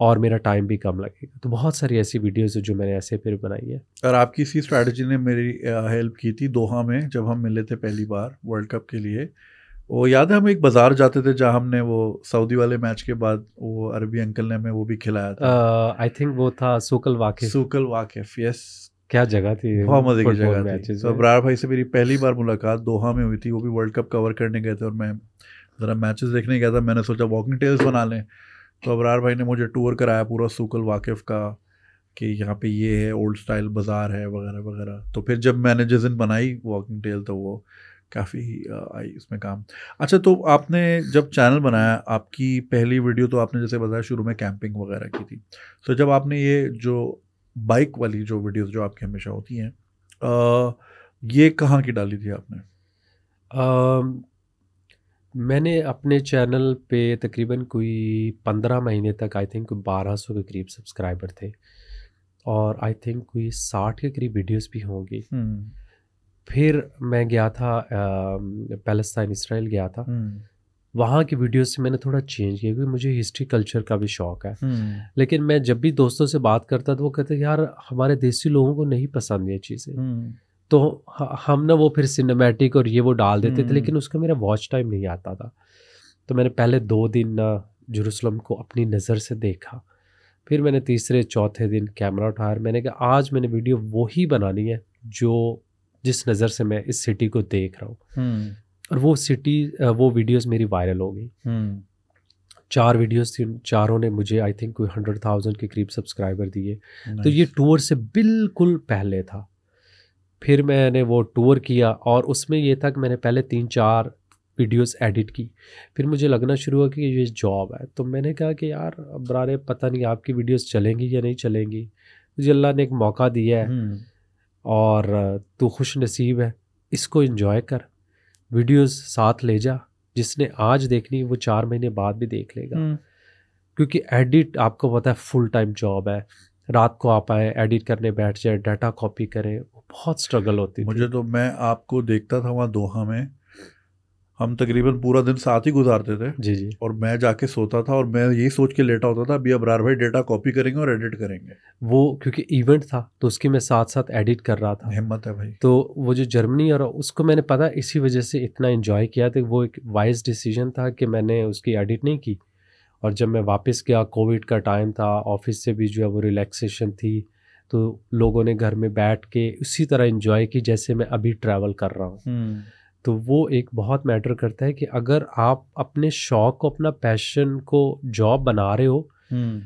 और मेरा टाइम भी कम लगेगा तो बहुत सारी ऐसी वीडियोस है जो मैंने ऐसे फिर बनाई है और आपकी इसी स्ट्रैटेजी ने मेरी हेल्प की थी दोहा में जब हम मिले थे पहली बार वर्ल्ड कप के लिए वो याद है हम एक बाज़ार जाते थे जहाँ हमने वो सऊदी वाले मैच के बाद वो अरबी अंकल ने हमें वो भी खिलाया था आई uh, थिंक वो था सूकल वाकिफ सूकल वाकिफ यस क्या जगह थी बहुत मजे की जगह थी तो अबरार भाई से मेरी पहली बार मुलाकात दोहा में हुई थी वो भी वर्ल्ड कप कवर करने गए थे और मैं ज़रा मैचेस देखने गया था मैंने सोचा वॉकिंग टेल्स बना लें तो अबरार भाई ने मुझे टूर कराया पूरा सूकल वाकिफ का कि यहाँ पे ये है ओल्ड स्टाइल बाज़ार है वगैरह वगैरह तो फिर जब मैंने जिस दिन बनाई वॉकिंग टेल तो वो काफ़ी आई इसमें काम अच्छा तो आपने जब चैनल बनाया आपकी पहली वीडियो तो आपने जैसे बताया शुरू में कैंपिंग वगैरह की थी तो जब आपने ये जो बाइक वाली जो वीडियोज जो आपकी हमेशा होती हैं ये कहाँ की डाली थी आपने आ, मैंने अपने चैनल पे तकरीबन कोई पंद्रह महीने तक आई थिंक बारह सौ के करीब सब्सक्राइबर थे और आई थिंक कोई साठ के करीब वीडियोस भी होंगी हम्म। फिर मैं गया था पैलेस्टाइन इसराइल गया था हम्म। वहाँ की वीडियो से मैंने थोड़ा चेंज किया क्योंकि मुझे हिस्ट्री कल्चर का भी शौक है हम्म। लेकिन मैं जब भी दोस्तों से बात करता तो वो कहते यार हमारे देसी लोगों को नहीं पसंद ये चीज़ें तो हम ना वो फिर सिनेमैटिक और ये वो डाल देते थे हम्म। लेकिन उसका मेरा वॉच टाइम नहीं आता था तो मैंने पहले दो दिन ना जरूसलम को अपनी नज़र से देखा फिर मैंने तीसरे चौथे दिन कैमरा उठाया मैंने कहा आज मैंने वीडियो वो ही बनानी है जो जिस नज़र से मैं इस सिटी को देख रहा हूँ हम्म। और वो सिटी वो वीडियोस मेरी वायरल हो गई हम्म। चार वीडियोस थी चारों ने मुझे आई थिंक कोई हंड्रेड थाउजेंड के करीब सब्सक्राइबर दिए nice. तो ये टूर से बिल्कुल पहले था फिर मैंने वो टूर किया और उसमें ये था कि मैंने पहले तीन चार वीडियोस एडिट की फिर मुझे लगना शुरू हुआ कि ये जॉब है तो मैंने कहा कि यार बरारे पता नहीं आपकी वीडियोस चलेंगी या नहीं चलेंगी मुझे अल्लाह ने एक मौका दिया है हम्म। और तू खुश नसीब है इसको इन्जॉय कर वीडियोस साथ ले जा जिसने आज देखनी वो चार महीने बाद भी देख लेगा हम्म। क्योंकि एडिट आपको पता है फुल टाइम जॉब है रात को आप आए एडिट करने बैठ जाए डाटा कॉपी करें बहुत स्ट्रगल होती मुझे तो मैं आपको देखता था वहाँ दोहा में हम तकरीबन पूरा दिन साथ ही गुजारते थे जी जी और मैं जाके सोता था और मैं यही सोच के लेटा होता था अभी रार भाई डेटा कॉपी करेंगे और एडिट करेंगे वो क्योंकि इवेंट था तो उसकी मैं साथ साथ एडिट कर रहा था हिम्मत है भाई तो वो जो जर्मनी और उसको मैंने पता इसी वजह से इतना इन्जॉय किया था वो एक वाइज डिसीजन था कि मैंने उसकी एडिट नहीं की और जब मैं वापस गया कोविड का टाइम था ऑफिस से भी जो है वो रिलैक्सेशन थी तो लोगों ने घर में बैठ के उसी तरह इंजॉय की जैसे मैं अभी ट्रैवल कर रहा हूँ हम्म। तो वो एक बहुत मैटर करता है कि अगर आप अपने शौक को अपना पैशन को जॉब बना रहे हो हम्म।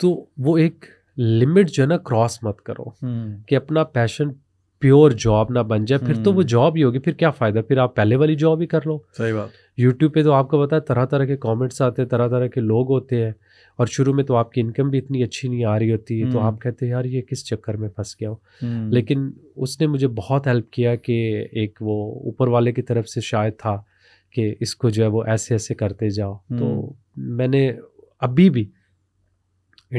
तो वो एक लिमिट जो है ना क्रॉस मत करो हम्म। कि अपना पैशन प्योर जॉब ना बन जाए फिर तो वो हम्म। जॉब ही होगी फिर क्या फ़ायदा फिर आप पहले वाली जॉब ही कर लो सही बात यूट्यूब पे तो आपको पता है तरह तरह के कमेंट्स आते हैं तरह तरह के लोग होते हैं और शुरू में तो आपकी इनकम भी इतनी अच्छी नहीं आ रही होती है तो हम्म। आप कहते हैं यार ये किस चक्कर में फंस गया हूँ हम्म। लेकिन उसने मुझे बहुत हेल्प किया कि एक वो ऊपर वाले की तरफ से शायद था कि इसको जो है वो ऐसे ऐसे करते जाओ तो मैंने अभी भी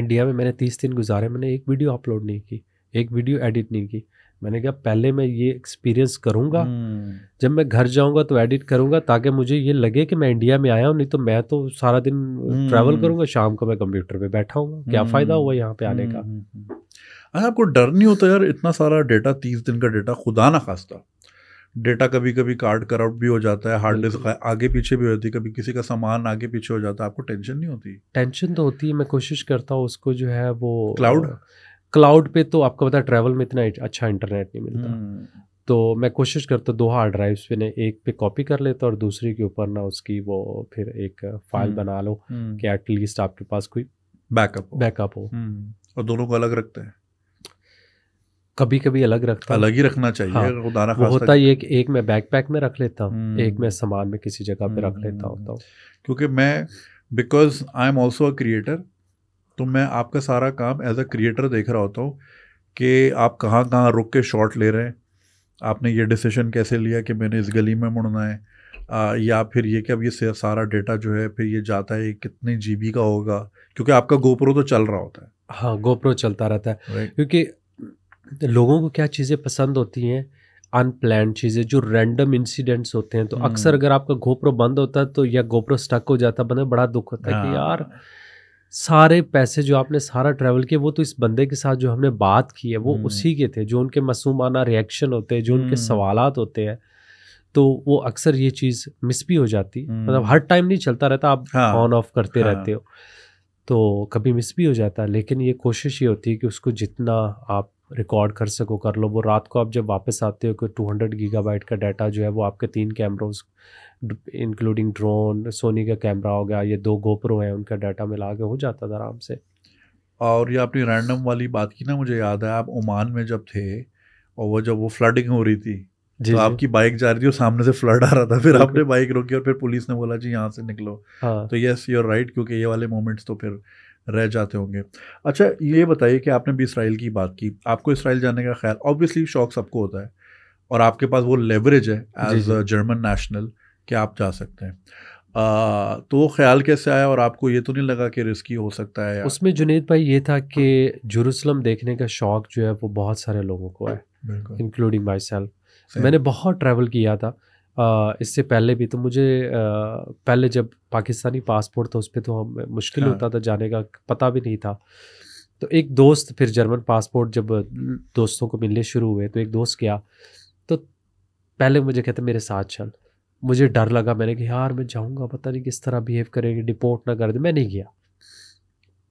इंडिया में मैंने तीस दिन गुजारे मैंने एक वीडियो अपलोड नहीं की एक वीडियो एडिट नहीं की मैंने कहा पहले मैं ये एक्सपीरियंस करूंगा हम्म। जब मैं घर जाऊंगा तो एडिट करूंगा ताकि मुझे ये लगे कि मैं इंडिया में आया हूँ नहीं तो मैं तो सारा दिन ट्रैवल हम्म। करूंगा शाम को मैं कंप्यूटर पे बैठा हूँ क्या हम्म। फ़ायदा हुआ यहाँ पे आने का अरे अच्छा, आपको डर नहीं होता यार इतना सारा डेटा तीस दिन का डेटा खुदा ना खास्ता डेटा कभी कभी कार्ड करप्ट भी हो जाता है हार्ड डिस्क आगे पीछे भी होती है कभी किसी का सामान आगे पीछे हो जाता है आपको टेंशन नहीं होती टेंशन तो होती है मैं कोशिश करता हूँ उसको जो है वो क्लाउड क्लाउड पे तो आपको पता है ट्रैवल में इतना अच्छा इंटरनेट नहीं मिलता hmm. तो मैं कोशिश करता दो हार्ड ड्राइव्स पे ने एक पे कॉपी कर लेता और दूसरे के ऊपर ना उसकी वो फिर एक फाइल hmm. हम्म। बना लो hmm. हम्म। कि एटलीस्ट आपके पास कोई बैकअप बैकअप हो हो. Hmm. और दोनों को अलग रखते हैं कभी कभी अलग रखता अलग ही रखना चाहिए हाँ, वो होता है एक एक मैं बैकपैक में रख लेता हूँ एक मैं सामान में किसी जगह पे रख लेता होता हूँ क्योंकि मैं because I am also a creator तो मैं आपका सारा काम एज अ क्रिएटर देख रहा होता हूँ कि आप कहाँ कहाँ रुक के शॉट ले रहे हैं आपने ये डिसीजन कैसे लिया कि मैंने इस गली में मुड़ना है आ, या फिर ये कि अब ये सारा डेटा जो है फिर ये जाता है कितने जीबी का होगा क्योंकि आपका गोप्रो तो चल रहा होता है हाँ गोप्रो चलता रहता है right. क्योंकि लोगों को क्या चीज़ें पसंद होती हैं अनप्लान चीज़ें जो रैंडम इंसिडेंट्स होते हैं तो अक्सर हम्म। अगर आपका गोप्रो बंद होता है तो या गोप्रो स्टक हो जाता बंद बड़ा दुख होता है कि हाँ। यार सारे पैसे जो आपने सारा ट्रैवल किया वो तो इस बंदे के साथ जो हमने बात की है वो हम्म। उसी के थे जो उनके मसूमाना रिएक्शन होते हैं जो उनके हम्म। सवाल होते हैं तो वो अक्सर ये चीज़ मिस भी हो जाती हम्म। मतलब हर टाइम नहीं चलता रहता आप ऑन हाँ। ऑफ करते हाँ। रहते हो तो कभी मिस भी हो जाता है लेकिन ये कोशिश ये होती है कि उसको जितना आप रिकॉर्ड कर सको कर लो वो रात को आप जब वापस आते हो कि हंड्रेड गीगाबाइट का डाटा जो है वो आपके तीन कैमरोज इंक्लूडिंग ड्रोन सोनी का कैमरा हो गया ये दो गोप्रो हैं उनका डाटा मिला के हो जाता था आराम से और ये आपने रैंडम वाली बात की ना मुझे याद है आप ओमान में जब थे और वो जब वो फ्लडिंग हो रही थी जी तो जी. आपकी बाइक जा रही थी और सामने से फ्लड आ रहा था फिर आपने बाइक रोकी और फिर पुलिस ने बोला जी यहाँ से निकलो हाँ. तो यस यू आर राइट क्योंकि ये वाले मोमेंट्स तो फिर रह जाते होंगे अच्छा ये बताइए कि आपने भी इसराइल की बात की आपको इसराइल जाने का ख्याल ऑब्वियसली शौक सबको होता है और आपके पास वो लेवरेज है एज अ जर्मन नेशनल कि आप जा सकते हैं आ, तो वो ख्याल कैसे आया और आपको ये तो नहीं लगा कि रिस्की हो सकता है उसमें जुनेद भाई ये था कि जरूसलम देखने का शौक़ जो है वो बहुत सारे लोगों को है इंक्लूडिंग माई सेल्फ मैंने बहुत ट्रैवल किया था आ, इससे पहले भी तो मुझे आ, पहले जब पाकिस्तानी पासपोर्ट था उस पर तो हम मुश्किल होता हाँ। था जाने का पता भी नहीं था तो एक दोस्त फिर जर्मन पासपोर्ट जब दोस्तों को मिलने शुरू हुए तो एक दोस्त गया तो पहले मुझे कहते मेरे साथ चल मुझे डर लगा मैंने कहा यार मैं जाऊँगा पता नहीं किस तरह बिहेव करेंगे डिपोर्ट ना कर दे मैं नहीं गया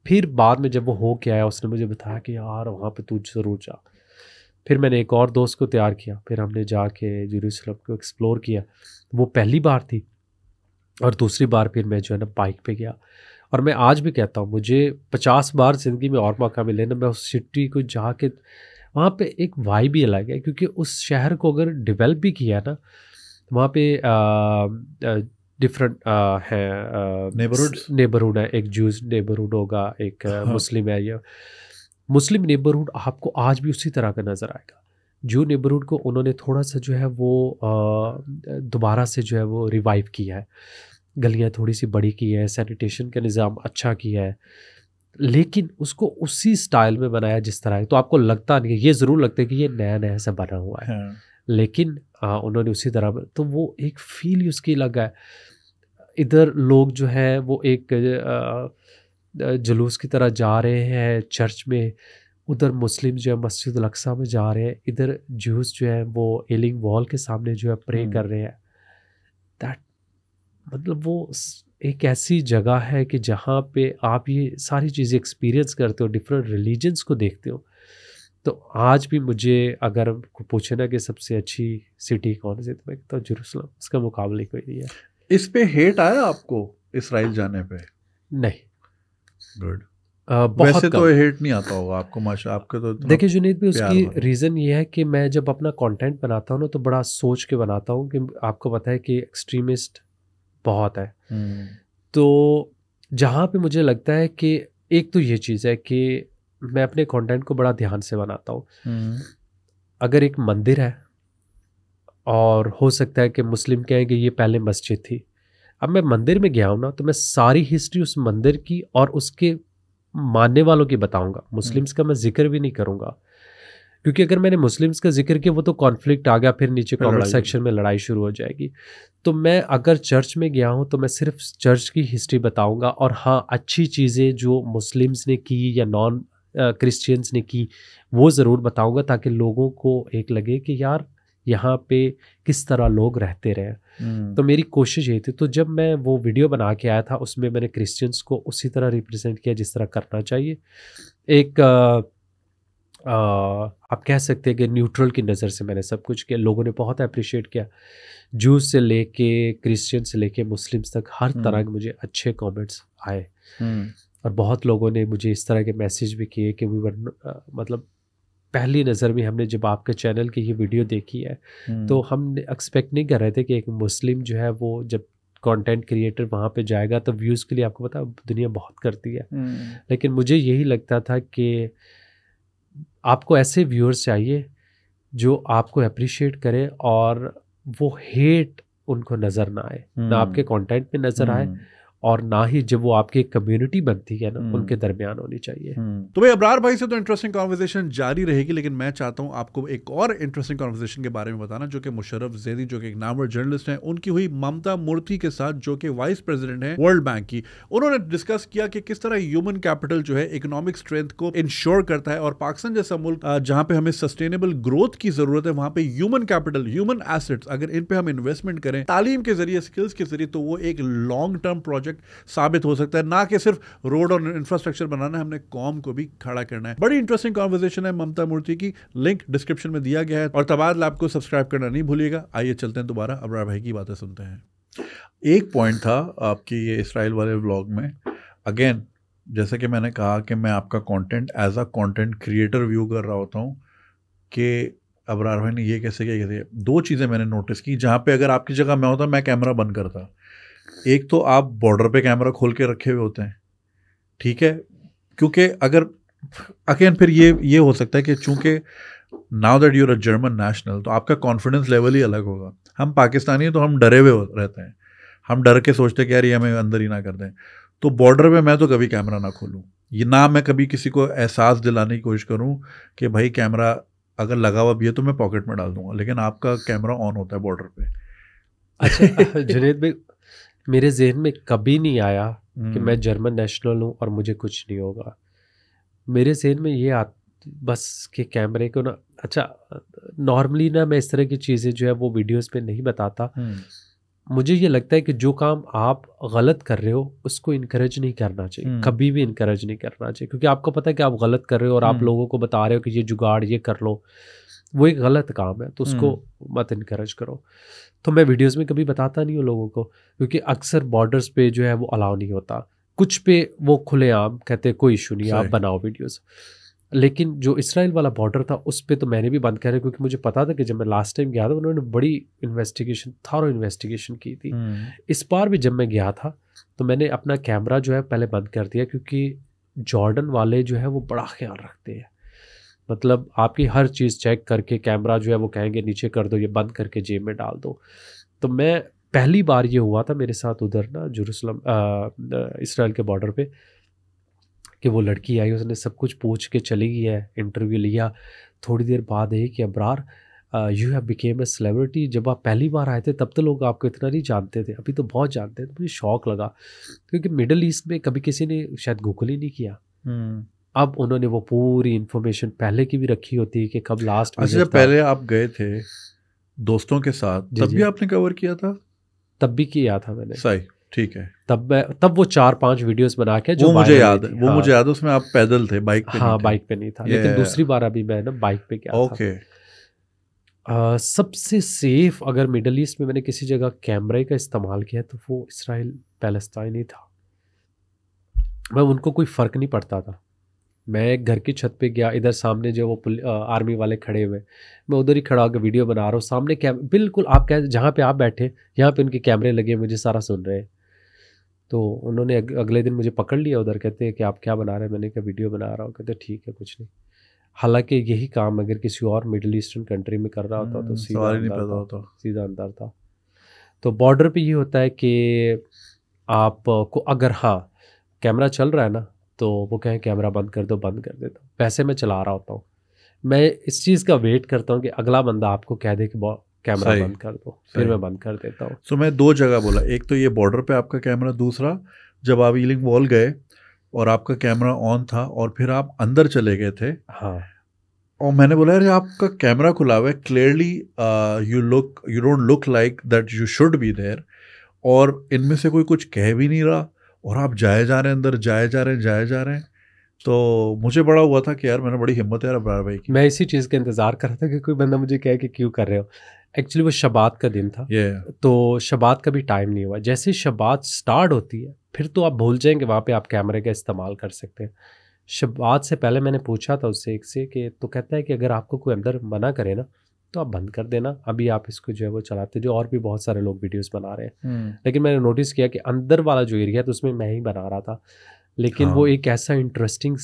फिर बाद में जब वो हो के आया उसने मुझे बताया कि यार वहाँ पे तू ज़रूर जा फिर मैंने एक और दोस्त को तैयार किया फिर हमने जाके जरूसलम को एक्सप्लोर किया वो पहली बार थी और दूसरी बार फिर मैं जो है ना बाइक पे गया और मैं आज भी कहता हूँ मुझे पचास बार ज़िंदगी में और मौका मिले ना मैं उस सिटी को जाके वहाँ पे एक वाई भी अलग है क्योंकि उस शहर को अगर डिवेल्प भी किया ना वहाँ पे डिफरेंट है नेबरहुड नेबरहुड है एक जूस नेबरहुड होगा एक मुस्लिम हाँ। है या मुस्लिम नेबरहुड आपको आज भी उसी तरह का नज़र आएगा जू नेबरहुड को उन्होंने थोड़ा सा जो है वो दोबारा से जो है वो रिवाइव किया है गलियाँ थोड़ी सी बड़ी की है सैनिटेशन का निज़ाम अच्छा किया है लेकिन उसको उसी स्टाइल में बनाया जिस तरह है तो आपको लगता नहीं है ये ज़रूर लगता है कि ये नया नया सा बना हुआ है हाँ। लेकिन आ, उन्होंने उसी तरह तो वो एक फील ही उसकी अलग है इधर लोग जो है वो एक जुलूस की तरह जा रहे हैं चर्च में उधर मुस्लिम जो है मस्जिद लक्सा में जा रहे हैं इधर जूस जो है वो एलिंग वॉल के सामने जो है प्रे हम्म। कर रहे हैं दैट मतलब वो एक ऐसी जगह है कि जहाँ पे आप ये सारी चीज़ें एक्सपीरियंस करते हो डिफरेंट रिलीजन्स को देखते हो तो आज भी मुझे अगर पूछे ना कि सबसे अच्छी सिटी कौन सी तो मैं कहता हूँ जरूसलम उसका मुकाबले कोई नहीं है इस पे हेट आया आपको इसराइल जाने पे नहीं गुड Uh, वैसे तो हेट नहीं आता होगा आपको माशा आपके तो देखिए जुनीद भी उसकी रीज़न ये है कि मैं जब अपना कंटेंट बनाता हूँ ना तो बड़ा सोच के बनाता हूँ कि आपको पता है कि एक्सट्रीमिस्ट बहुत है हम्म। तो जहाँ पे मुझे लगता है कि एक तो ये चीज़ है कि मैं अपने कंटेंट को बड़ा ध्यान से बनाता हूँ हम्म। अगर एक मंदिर है और हो सकता है कि मुस्लिम कहें कि ये पहले मस्जिद थी अब मैं मंदिर में गया हूँ ना तो मैं सारी हिस्ट्री उस मंदिर की और उसके मानने वालों की बताऊंगा हम्म। मुस्लिम्स का मैं जिक्र भी नहीं करूँगा क्योंकि अगर मैंने मुस्लिम्स का जिक्र किया वो तो कॉन्फ्लिक्ट आ गया फिर नीचे कमेंट सेक्शन में लड़ाई शुरू हो जाएगी तो मैं अगर चर्च में गया हूँ तो मैं सिर्फ चर्च की हिस्ट्री बताऊँगा और हाँ अच्छी चीज़ें जो मुस्लिम्स ने की या नॉन क्रिश्चियंस ने की वो ज़रूर बताऊंगा ताकि लोगों को एक लगे कि यार यहाँ पे किस तरह लोग रहते रहे हम्म। तो मेरी कोशिश ये थी तो जब मैं वो वीडियो बना के आया था उसमें मैंने क्रिश्चियंस को उसी तरह रिप्रेजेंट किया जिस तरह करना चाहिए एक आ, आ, आप कह सकते हैं कि न्यूट्रल की नज़र से मैंने सब कुछ किया लोगों ने बहुत अप्रिशिएट किया जूस से लेके क्रिश्चियन से लेके मुस्लिम्स तक हर हम्म। तरह के मुझे अच्छे कमेंट्स आए हम्म। और बहुत लोगों ने मुझे इस तरह के मैसेज भी किए कि वी वर मतलब पहली नज़र में हमने जब आपके चैनल की ये वीडियो देखी है हम्म। तो हम एक्सपेक्ट नहीं कर रहे थे कि एक मुस्लिम जो है वो जब कंटेंट क्रिएटर वहाँ पे जाएगा तो व्यूज़ के लिए आपको पता दुनिया बहुत करती है हम्म। लेकिन मुझे यही लगता था कि आपको ऐसे व्यूअर्स चाहिए जो आपको अप्रिशिएट करें और वो हेट उनको नज़र ना आए ना आपके कंटेंट हम्म। पर नज़र आए और ना ही जब वो आपकी एक कम्युनिटी बनती है ना हम्म। उनके दरमियान होनी चाहिए हम्म। तो भाई अबरार भाई से तो इंटरेस्टिंग कॉन्वर्जेशन जारी रहेगी लेकिन मैं चाहता हूँ आपको एक और इंटरेस्टिंग कॉन्वर्जेशन के बारे में बताना जो कि मुशरफ जैदी जो कि एक नामवर जर्नलिस्ट हैं उनकी हुई ममता मूर्ति के साथ जो कि वाइस प्रेसिडेंट है वर्ल्ड बैंक की उन्होंने डिस्कस किया कि किस तरह ह्यूमन कैपिटल जो है इकोनॉमिक स्ट्रेंथ को इंश्योर करता है और पाकिस्तान जैसा मुल्क जहाँ पे हमें सस्टेनेबल ग्रोथ की जरूरत है वहाँ पे ह्यूमन कैपिटल ह्यूमन एसेट्स अगर इन पे हम इन्वेस्टमेंट करें तालीम के जरिए स्किल्स के जरिए तो वो एक लॉन्ग टर्म प्रोजेक्ट प्रोजेक्ट साबित हो सकता है ना कि सिर्फ रोड और इंफ्रास्ट्रक्चर बनाना है हमने कॉम को भी खड़ा करना है बड़ी इंटरेस्टिंग कॉन्वर्जेशन है ममता मूर्ति की लिंक डिस्क्रिप्शन में दिया गया है और तबादला आपको सब्सक्राइब करना नहीं भूलिएगा आइए चलते हैं दोबारा अबरा भाई की बातें सुनते हैं एक पॉइंट था आपके ये इसराइल वाले ब्लॉग में अगेन जैसे कि मैंने कहा कि मैं आपका content as a content creator view कर रहा होता हूँ कि अबरार भाई ने ये कैसे क्या कहते दो चीज़ें मैंने नोटिस की जहाँ पे अगर आपकी जगह मैं होता मैं कैमरा बंद करता एक तो आप बॉर्डर पे कैमरा खोल के रखे हुए होते हैं ठीक है क्योंकि अगर अगेन फिर ये ये हो सकता है कि चूंकि now that you're a German national तो आपका कॉन्फिडेंस लेवल ही अलग होगा हम पाकिस्तानी तो हम डरे हुए रहते हैं हम डर के सोचते कि यार ये हमें अंदर ही ना कर दें तो बॉर्डर पे मैं तो कभी कैमरा ना खोलूँ ये ना मैं कभी किसी को एहसास दिलाने की कोशिश करूँ कि भाई कैमरा अगर लगा हुआ भी है तो मैं पॉकेट में डाल दूंगा लेकिन आपका कैमरा ऑन होता है बॉर्डर पे अच्छा <laughs> जुनेद भाई मेरे जहन में कभी नहीं आया कि मैं हम्म। जर्मन नेशनल हूँ और मुझे कुछ नहीं होगा मेरे जहन में ये आ बस के कैमरे को ना अच्छा नॉर्मली ना मैं इस तरह की चीज़ें जो है वो वीडियोस पे नहीं बताता हम्म। मुझे ये लगता है कि जो काम आप गलत कर रहे हो उसको इनक्रेज नहीं करना चाहिए हम्म। कभी भी इनक्रेज नहीं करना चाहिए क्योंकि आपको पता है कि आप गलत कर रहे हो और आप लोगों को बता रहे हो कि ये जुगाड़ ये कर लो वो एक गलत काम है तो उसको हम्म। मत इनक्रेज करो तो मैं वीडियोस में कभी बताता नहीं हूँ लोगों को क्योंकि अक्सर बॉर्डर्स पे जो है वो अलाउ नहीं होता कुछ पे वो खुलेआम कहते हैं कोई इशू नहीं आप बनाओ वीडियोस लेकिन जो इसराइल वाला बॉर्डर था उस पर तो मैंने भी बंद करा क्योंकि मुझे पता था कि जब मैं लास्ट टाइम गया था उन्होंने बड़ी इन्वेस्टिगेशन थारो इन्वेस्टिगेशन की थी हम्म। इस बार भी जब मैं गया था तो मैंने अपना कैमरा जो है पहले बंद कर दिया क्योंकि जॉर्डन वाले जो है वो बड़ा ख्याल रखते हैं मतलब आपकी हर चीज़ चेक करके कैमरा जो है वो कहेंगे नीचे कर दो ये बंद करके जेब में डाल दो तो मैं पहली बार ये हुआ था मेरे साथ उधर ना जरूसलम इसराइल के बॉर्डर पे कि वो लड़की आई उसने सब कुछ पूछ के चली गई है इंटरव्यू लिया थोड़ी देर बाद है कि Abrar you have become a celebrity जब आप पहली बार आए थे तब तो लोग आपको इतना नहीं जानते थे अभी तो बहुत जानते हैं तो मुझे शौक लगा क्योंकि मिडल ईस्ट में कभी किसी ने शायद गूगल ही नहीं किया हम्म। अब उन्होंने वो पूरी इन्फॉर्मेशन पहले की भी रखी होती है कि कब लास्ट अच्छा जब पहले आप गए थे दोस्तों के साथ जब तब भी आपने कवर किया था तब भी किया था मैंने सही ठीक है तब मैं तब वो चार पांच वीडियोस बना के जो वो मुझे याद है वो हाँ, मुझे याद है उसमें आप पैदल थे बाइक पे हाँ बाइक पे नहीं था लेकिन दूसरी बार अभी मैं ना बाइक पे गया ओके सबसे सेफ अगर मिडल ईस्ट में मैंने किसी जगह कैमरे का इस्तेमाल किया तो वो इसराइल पैलेस्टाइन ही था मैं उनको कोई फ़र्क नहीं पड़ता था मैं एक घर की छत पे गया इधर सामने जो वो आर्मी वाले खड़े हुए मैं उधर ही खड़ा होकर वीडियो बना रहा हूँ सामने कैम बिल्कुल आप कह जहाँ पे आप बैठे यहाँ पे उनके कैमरे लगे मुझे सारा सुन रहे हैं तो उन्होंने अग, अगले दिन मुझे पकड़ लिया उधर कहते हैं कि आप क्या बना रहे हैं मैंने कहा वीडियो बना रहा हूँ कहते ठीक है कुछ नहीं हालांकि यही काम अगर किसी और मिडिल ईस्टर्न कंट्री में कर रहा होता तो हम्म, सीधा होता सीधा अंदर था तो बॉर्डर पे ये होता है कि को अगर हाँ कैमरा चल रहा है ना तो वो कहें कैमरा बंद कर दो बंद कर देता हूँ वैसे मैं चला रहा होता हूँ मैं इस चीज़ का वेट करता हूँ कि अगला बंदा आपको कह दे कि कैमरा बंद कर दो फिर मैं बंद कर देता हूँ सो so, मैं दो जगह बोला एक तो ये बॉर्डर पे आपका कैमरा दूसरा जब आप ईलिंग वॉल गए और आपका कैमरा ऑन था और फिर आप अंदर चले गए थे हाँ और मैंने बोला अरे आपका कैमरा खुला हुआ है clearly you look you don't look like that you should be there और इनमें से कोई कुछ कह भी नहीं रहा और आप जाए जा रहे हैं अंदर जाए जा रहे हैं जाए जा रहे हैं तो मुझे बड़ा हुआ था कि यार मैंने बड़ी हिम्मत है यार अबरार भाई की मैं इसी चीज़ का इंतज़ार कर रहा था कि कोई बंदा मुझे कहे कि क्यों कर रहे हो एक्चुअली वो शबात का दिन था yeah. तो शबात का भी टाइम नहीं हुआ जैसे शबात स्टार्ट होती है फिर तो आप भूल जाएंगे वहाँ पे आप कैमरे का इस्तेमाल कर सकते हैं शबात से पहले मैंने पूछा था उससे एक से कि तो कहता है कि अगर आपको कोई अंदर मना करे ना तो आप बंद कर देना अभी आप इसको जो है वो चलाते जो और भी बहुत सारे लोग वीडियोस बना रहे हैं हम्म। लेकिन मैंने नोटिस किया कि अंदर वाला जो एरिया था तो उसमें मैं ही बना रहा था लेकिन हाँ। वो एक ऐसा इंटरेस्टिंग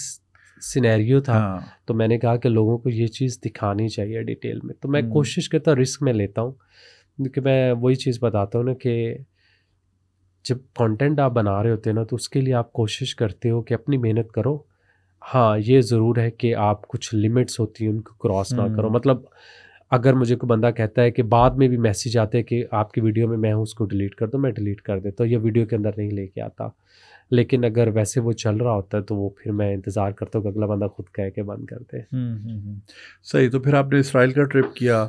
सिनेरियो था हाँ। तो मैंने कहा कि लोगों को ये चीज़ दिखानी चाहिए डिटेल में तो मैं हम्म। कोशिश करता रिस्क में लेता हूँ क्योंकि मैं वही चीज़ बताता हूँ ना कि जब कंटेंट आप बना रहे होते हैं ना तो उसके लिए आप कोशिश करते हो कि अपनी मेहनत करो हाँ ये ज़रूर है कि आप कुछ लिमिट्स होती हैं उनको क्रॉस ना करो हम्म। मतलब अगर मुझे कोई बंदा कहता है कि बाद में भी मैसेज आते हैं कि आपकी वीडियो में मैं हूँ उसको डिलीट कर दो मैं डिलीट कर देता हूँ या वीडियो के अंदर नहीं लेके आता लेकिन अगर वैसे वो चल रहा होता है तो वो फिर मैं इंतज़ार करता हूँ कि अगला बंदा खुद कह के बंद कर दे हम्म, हम्म, हम्म। सही तो फिर आपने इसराइल का ट्रिप किया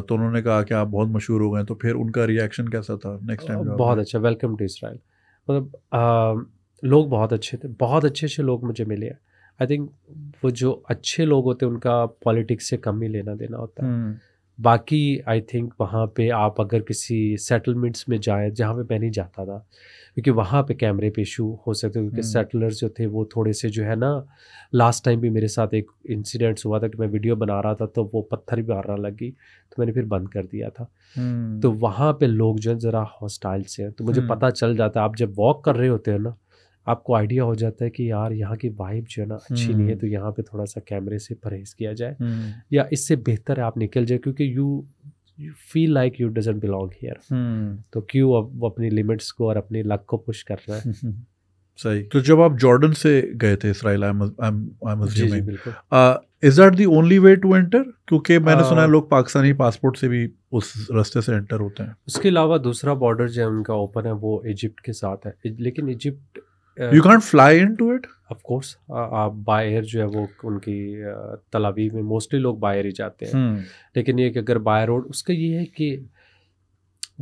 तो उन्होंने कहा कि आप बहुत मशहूर हो गए तो फिर उनका रिएक्शन कैसा था नेक्स्ट टाइम बहुत अच्छा वेलकम टू इसराइल मतलब लोग बहुत अच्छे थे बहुत अच्छे अच्छे लोग मुझे मिले हैं आई थिंक वो जो अच्छे लोग होते हैं उनका पॉलिटिक्स से कम ही लेना देना होता है हम्म। बाकी आई थिंक वहाँ पे आप अगर किसी सेटलमेंट्स में जाए जहाँ पे मैं नहीं जाता था क्योंकि वहाँ पे कैमरे पे इशू हो सकते क्योंकि सेटलर्स हम्म। जो थे वो थोड़े से जो है ना लास्ट टाइम भी मेरे साथ एक इंसिडेंट्स हुआ था कि मैं वीडियो बना रहा था तो वो पत्थर भी मारना लग गई तो मैंने फिर बंद कर दिया था हम्म। तो वहाँ पे लोग जो है ज़रा हॉस्टाइल से हैं तो मुझे पता चल जाता है आप जब वॉक कर रहे होते हैं ना आपको आइडिया हो जाता है कि यार यहाँ की वाइब जो है ना अच्छी नहीं है हम्म। तो यहाँ पे थोड़ा सा कैमरे से परहेज किया जाए हम्म। या इससे बेहतर है आप निकल जाए क्योंकि you you feel like you doesn't belong here तो क्यों अब अपनी लिमिट्स को और अपने लक को पुश कर रहा है <laughs> सही तो जब आप जॉर्डन से गए थे Israel is that the only way to enter क्योंकि मैंने uh, सुना है लोग पाकिस्तानी पासपोर्ट से भी उस रास्ते से एंटर होते हैं उसके अलावा दूसरा बॉर्डर जो है उनका ओपन है वो इजिप्ट के साथ है लेकिन Egypt you can't fly into it of course आप बायर जो है वो उनकी uh, तलावी में मोस्टली लोग बायर ही जाते हैं hmm. लेकिन ये कि अगर बाय रोड उसका ये है कि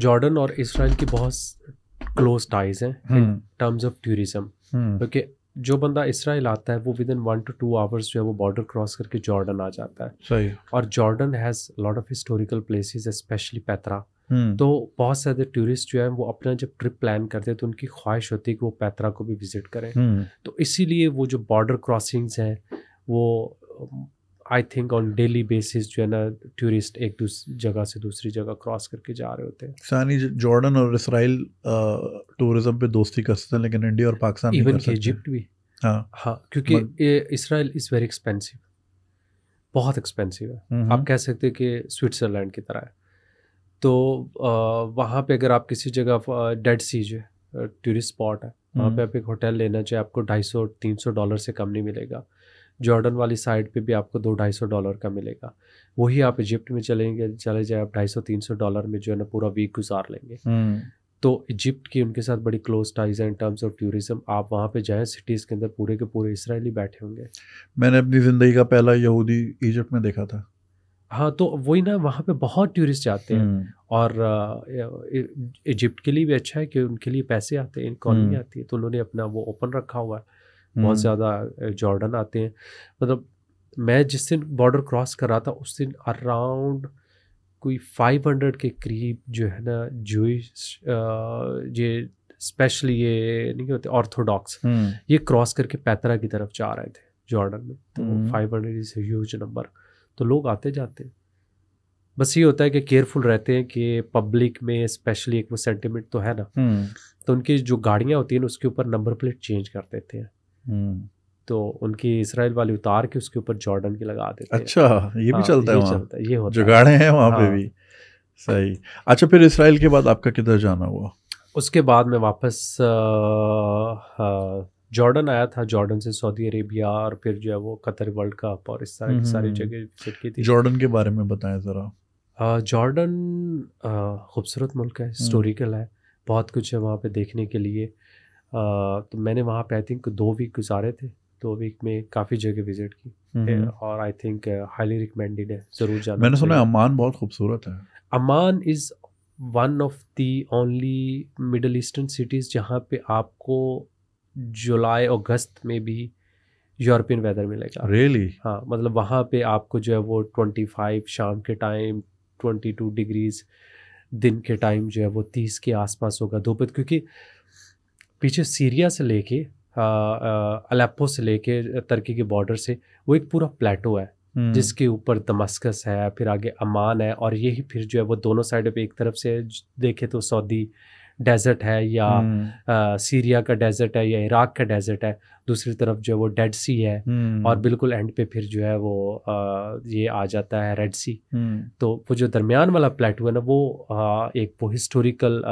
जॉर्डन और इसराइल की बहुत क्लोज टाइज हैं इन टर्म्स ऑफ टूरिज्म क्योंकि जो बंदा इसराइल आता है वो within one two two hours जो है वो बॉर्डर क्रॉस करके जॉर्डन आ जाता है सही और Jordan has lot of historical places specially Petra hmm. तो बहुत सारे टूरिस्ट जो है वो अपना जब ट्रिप प्लान करते हैं तो उनकी ख्वाहिश होती है कि वो पैतरा को भी विजिट करें हम्म। तो इसीलिए वो जो बॉर्डर क्रॉसिंग्स हैं वो I think on daily basis जो है ना टूरिस्ट एक जगह से दूसरी जगह क्रॉस करके जा रहे होते हैं सानी जॉर्डन और इसराइल टूरिज्म पे दोस्ती कर सकते हैं लेकिन इंडिया और पाकिस्तान इवन इजिप्ट भी हाँ हाँ क्योंकि इसराइल इज़ वेरी एक्सपेंसिव बहुत एक्सपेंसिव है आप कह सकते हैं कि स्विट्ज़रलैंड की तरह है तो वहाँ पे अगर आप किसी जगह डेड सीज है टूरिस्ट स्पॉट है वहाँ पे हम्म। आप एक होटल लेना चाहिए आपको ढाई सौ तीन सौ डॉलर से कम नहीं मिलेगा जॉर्डन वाली साइड पे भी आपको दो ढाई सौ डॉलर का मिलेगा वही आप इजिप्ट में चलेंगे चले जाए आप ढाई सौ तीन सौ डॉलर में जो है ना पूरा वीक गुजार लेंगे हम्म। तो इजिप्ट की उनके साथ बड़ी क्लोज टाइज है इन टर्म्स ऑफ टूरिज्म आप वहाँ पे जाए सिटीज़ के अंदर पूरे के पूरे इसराइली बैठे होंगे मैंने अपनी ज़िंदगी का पहला यहूदी इजिप्ट में देखा था हाँ तो वही ना वहाँ पे बहुत टूरिस्ट जाते हैं हम्म। और इजिप्ट के लिए भी अच्छा है कि उनके लिए पैसे आते हैं इकॉनमी हम्म। आती है तो उन्होंने अपना वो ओपन रखा हुआ है बहुत हम्म। ज़्यादा जॉर्डन आते हैं मतलब मैं जिस दिन बॉर्डर क्रॉस कर रहा था उस दिन अराउंड कोई 500 के करीब जो है ना जो ये स्पेशली ये नहीं होते ऑर्थोडॉक्स ये क्रॉस करके पैतरा की तरफ जा रहे थे जॉर्डन में तो five hundred is huge number तो लोग आते जाते हैं बस ये होता है कि केयरफुल रहते हैं कि पब्लिक में स्पेशली एक वो सेंटिमेंट तो है ना हम्म। तो उनकी जो गाड़ियाँ होती हैं ना उसके ऊपर नंबर प्लेट चेंज कर देते हैं हम्म। तो उनकी इसराइल वाली उतार के उसके ऊपर जॉर्डन की लगा देते अच्छा ये भी हाँ, चलता है चलता है ये होता जुगाड़े हैं वहाँ पे हाँ। भी सही अच्छा फिर इसराइल के बाद आपका किधर जाना हुआ उसके बाद मैं वापस जॉर्डन आया था जॉर्डन से सऊदी अरेबिया और फिर जो है वो कतर वर्ल्ड कप और इस तरह की सारी हम्म। जगह विजिट की थी जॉर्डन के बारे में बताएं ज़रा जॉर्डन खूबसूरत मुल्क है हम्म। हिस्टोरिकल है बहुत कुछ है वहाँ पे देखने के लिए आ, तो मैंने वहाँ पे आई थिंक दो वीक गुजारे थे दो वीक में काफ़ी जगह विजिट की हम्म। और आई थिंक हाईली रिकमेंडेड है ज़रूर जाना मैंने सुना अमान बहुत खूबसूरत है Amman is one of the only middle eastern cities जहाँ पे आपको जुलाई अगस्त में भी यूरोपियन वेदर मिलेगा रियली really? हाँ मतलब वहाँ पे आपको जो है वो ट्वेंटी फाइव शाम के टाइम ट्वेंटी टू डिग्रीज दिन के टाइम जो है वो तीस के आसपास होगा धूप क्योंकि पीछे सीरिया से लेके अलेप्पो से लेके तुर्की के बॉर्डर से वो एक पूरा प्लेटो है Hmm. जिसके ऊपर दमस्कस है फिर आगे अमान है और यही फिर जो है वो दोनों साइड पे एक तरफ से देखे तो सऊदी डेजर्ट है या आ, हम्म। सीरिया का डेजर्ट है या इराक का डेजर्ट है दूसरी तरफ जो है वो डेड सी है हम्म। और बिल्कुल एंड पे फिर जो है वो आ, ये आ जाता है रेड सी हम्म। तो वो जो दरमियान वाला प्लेटू है ना वो आ, एक वो हिस्टोरिकल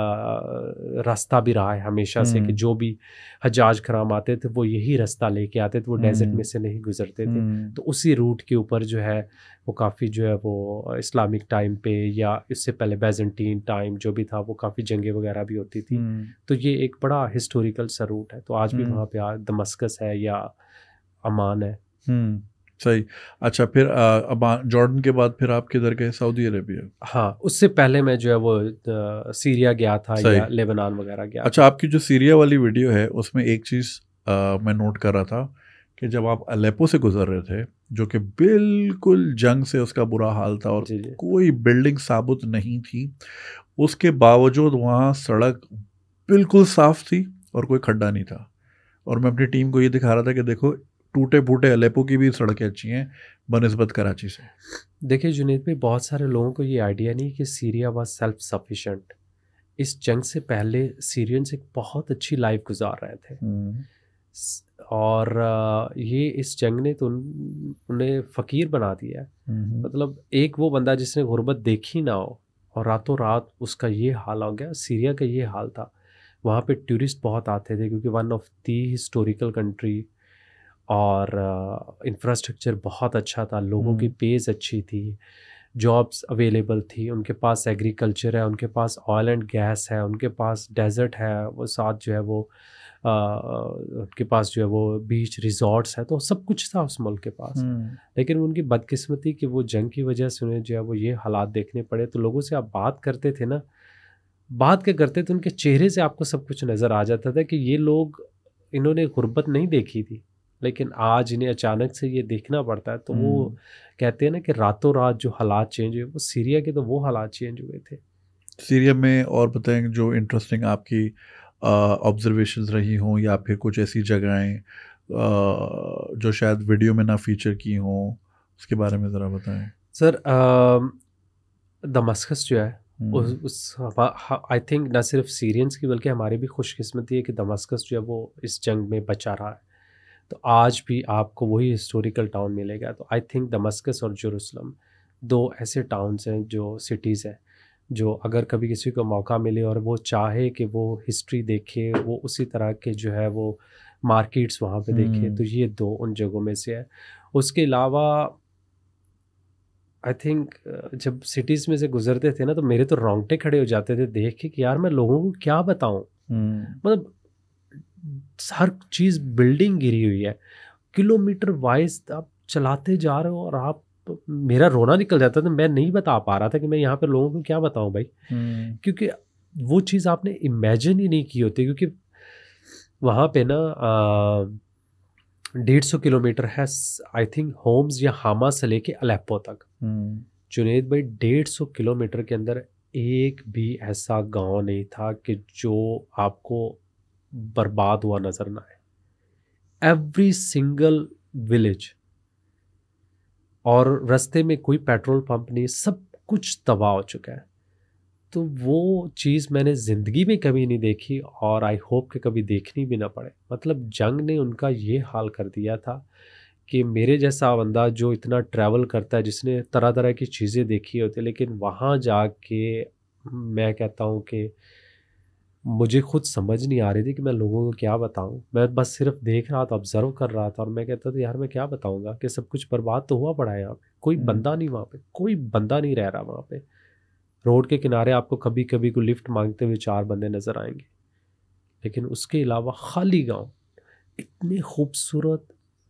रास्ता भी रहा है हमेशा से कि हम्म। जो भी हजाज खराम आते थे वो यही रास्ता लेके आते थे वो डेजर्ट में से नहीं गुजरते थे तो उसी रूट के ऊपर जो है वो काफ़ी जो है वो इस्लामिक टाइम पे या इससे पहले बेजेंटीन टाइम जो भी था वो काफ़ी जंगे वगैरह भी होती थी तो ये एक बड़ा हिस्टोरिकल सा रूट है तो आज भी वहाँ पे दमस्क डामास्कस है या अमान है हम्म, सही अच्छा फिर जॉर्डन के बाद फिर आप किधर गए सऊदी अरेबिया हाँ उससे पहले मैं जो है वो सीरिया गया था या लेबनान वगैरह गया अच्छा आपकी जो सीरिया वाली वीडियो है उसमें एक चीज़ मैं नोट कर रहा था कि जब आप अलेपो से गुजर रहे थे जो कि बिल्कुल जंग से उसका बुरा हाल था और जी जी। कोई बिल्डिंग साबुत नहीं थी उसके बावजूद वहाँ सड़क बिल्कुल साफ़ थी और कोई खड्डा नहीं था और मैं अपनी टीम को ये दिखा रहा था कि देखो टूटे फूटे अलेपो की भी सड़कें अच्छी हैं बनस्बत कराची से देखिए जुनेद भाई बहुत सारे लोगों को ये आइडिया नहीं कि सीरिया वॉज सेल्फ सफिशेंट इस जंग से पहले सीरियंस एक बहुत अच्छी लाइफ गुजार रहे थे हम्म। और ये इस जंग ने तो उन्हें फ़कीर बना दिया हम्म। मतलब एक वो बंदा जिसने गुर्बत देखी ना हो और रातों रात उसका ये हाल हो गया सीरिया का ये हाल था वहाँ पे टूरिस्ट बहुत आते थे क्योंकि one of the historical country और इंफ्रास्ट्रक्चर uh, बहुत अच्छा था लोगों की पेज हम्म। अच्छी थी जॉब्स अवेलेबल थी उनके पास एग्रीकल्चर है उनके पास ऑयल एंड गैस है उनके पास डेजर्ट है वो साथ जो है वो आ, uh, उनके पास जो है वो बीच रिजॉर्ट्स है तो सब कुछ था उस मुल्क के पास हम्म। लेकिन उनकी बदकिस्मती कि वो जंग की वजह से उन्हें जो है वो ये हालात देखने पड़े तो लोगों से आप बात करते थे ना बात क्या करते थे उनके चेहरे से आपको सब कुछ नज़र आ जाता था कि ये लोग इन्होंने गुर्बत नहीं देखी थी लेकिन आज इन्हें अचानक से ये देखना पड़ता है तो वो हम्म। कहते हैं ना कि रातों रात जो हालात चेंज हुए वो सीरिया के तो वो हालात चेंज हुए थे सीरिया में और बताएं जो इंटरेस्टिंग आपकी ऑब्जर्वेशन रही हों या फिर कुछ ऐसी जगहें जो शायद वीडियो में ना फीचर की हों उसके बारे में ज़रा बताएं सर दमस्कस जो है उस आई हम्म। थिंक ना सिर्फ सीरियंस की बल्कि हमारी भी खुशकिस्मती है कि दमस्कस जो है वो इस जंग में बचा रहा है तो आज भी आपको वही हिस्टोरिकल टाउन मिलेगा तो आई थिंक दमस्कस और जरूसलम दो ऐसे टाउन्स हैं जो सिटीज़ हैं जो अगर कभी किसी को मौका मिले और वो चाहे कि वो हिस्ट्री देखे वो उसी तरह के जो है वो मार्केट्स वहाँ पे देखे हम्म। तो ये दो उन जगहों में से है उसके अलावा आई थिंक uh, जब सिटीज़ में से गुजरते थे ना तो मेरे तो रोंगटे खड़े हो जाते थे देख के कि यार मैं लोगों को क्या बताऊं hmm. मतलब हर चीज़ बिल्डिंग गिरी हुई है किलोमीटर वाइज आप चलाते जा रहे हो और आप मेरा रोना निकल जाता था मैं नहीं बता पा रहा था कि मैं यहाँ पर लोगों को क्या बताऊँ भाई hmm. क्योंकि वो चीज़ आपने इमेजिन ही नहीं की होती क्योंकि वहाँ पे ना आ, डेढ़ सौ किलोमीटर है आई थिंक होम्स या हामा से लेके अलेप्पो तक जुनेद हम्म। भाई डेढ़ सौ किलोमीटर के अंदर एक भी ऐसा गांव नहीं था कि जो आपको बर्बाद हुआ नज़र ना आए एवरी सिंगल विलेज और रास्ते में कोई पेट्रोल पंप नहीं सब कुछ तबाह हो चुका है तो वो चीज़ मैंने ज़िंदगी में कभी नहीं देखी और आई होप कि कभी देखनी भी ना पड़े मतलब जंग ने उनका ये हाल कर दिया था कि मेरे जैसा बंदा जो इतना ट्रैवल करता है जिसने तरह तरह की चीज़ें देखी होती है लेकिन वहाँ जा के मैं कहता हूँ कि मुझे खुद समझ नहीं आ रही थी कि मैं लोगों को क्या बताऊँ मैं बस सिर्फ देख रहा था ऑब्जर्व कर रहा था और मैं कहता था यार मैं क्या बताऊँगा कि सब कुछ बर्बाद तो हुआ पड़ा है यहाँ पे कोई बंदा नहीं वहाँ पे कोई बंदा नहीं रह रहा वहाँ पे रोड के किनारे आपको कभी कभी को लिफ्ट मांगते हुए चार बंदे नज़र आएंगे लेकिन उसके अलावा खाली गांव इतने खूबसूरत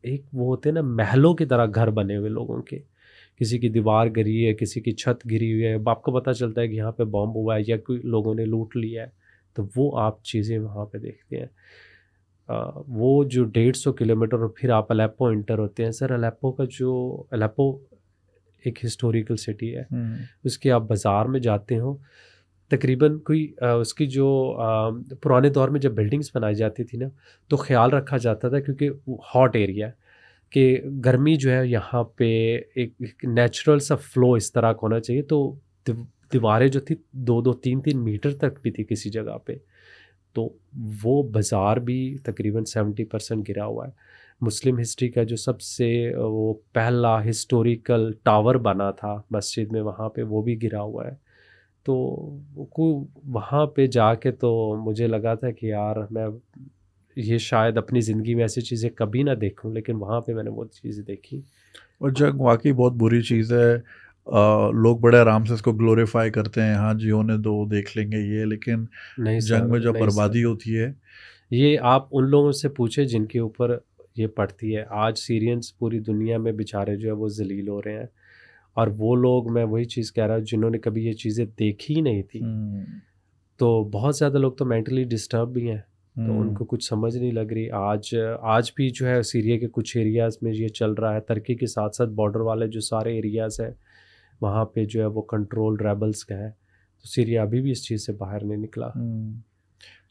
एक वो होते हैं ना महलों की तरह घर बने हुए लोगों के किसी की दीवार गिरी है किसी की छत गिरी हुई है आपको पता चलता है कि यहाँ पे बॉम्ब हुआ है या कोई लोगों ने लूट लिया है तो वो आप चीज़ें वहाँ पे देखते हैं आ, वो जो डेढ़ सौ किलोमीटर और फिर आप अलेप्पो इंटर होते हैं सर अलेप्पो का जो अलेप्पो एक हिस्टोरिकल सिटी है हम्म। उसके आप बाज़ार में जाते हो तकरीबन कोई आ, उसकी जो आ, पुराने दौर में जब बिल्डिंग्स बनाई जाती थी ना तो ख्याल रखा जाता था क्योंकि हॉट एरिया कि गर्मी जो है यहाँ पे एक, एक नेचुरल सा फ्लो इस तरह का होना चाहिए तो दीवारें जो थी दो दो तीन तीन मीटर तक भी थी किसी जगह पे तो वो बाज़ार भी तकरीबन सेवेंटी परसेंट गिरा हुआ है मुस्लिम हिस्ट्री का जो सबसे वो पहला हिस्टोरिकल टावर बना था मस्जिद में वहाँ पे वो भी गिरा हुआ है तो को वहाँ पे जाके तो मुझे लगा था कि यार मैं ये शायद अपनी ज़िंदगी में ऐसी चीज़ें कभी ना देखूँ लेकिन वहाँ पे मैंने वो चीज़ें देखी और जंग वाकई बहुत बुरी चीज़ है आ, लोग बड़े आराम से इसको ग्लोरीफाई करते हैं हाँ जी होने दो देख लेंगे ये लेकिन नहीं जंग में जो बर्बादी होती है ये आप उन लोगों से पूछे जिनके ऊपर ये पढ़ती है आज सीरियंस पूरी दुनिया में बेचारे जो है वो जलील हो रहे हैं और वो लोग मैं वही चीज़ कह रहा हूँ जिन्होंने कभी ये चीज़ें देखी ही नहीं थी हम्म। तो बहुत ज़्यादा लोग तो मेंटली डिस्टर्ब भी हैं तो हम्म। उनको कुछ समझ नहीं लग रही आज आज भी जो है सीरिया के कुछ एरियाज़ में ये चल रहा है तर्की के साथ साथ बॉर्डर वाले जो सारे एरियाज़ हैं वहाँ पे जो है वो कंट्रोल रेबल्स का है तो सीरिया अभी भी इस चीज़ से बाहर नहीं निकला हम्म।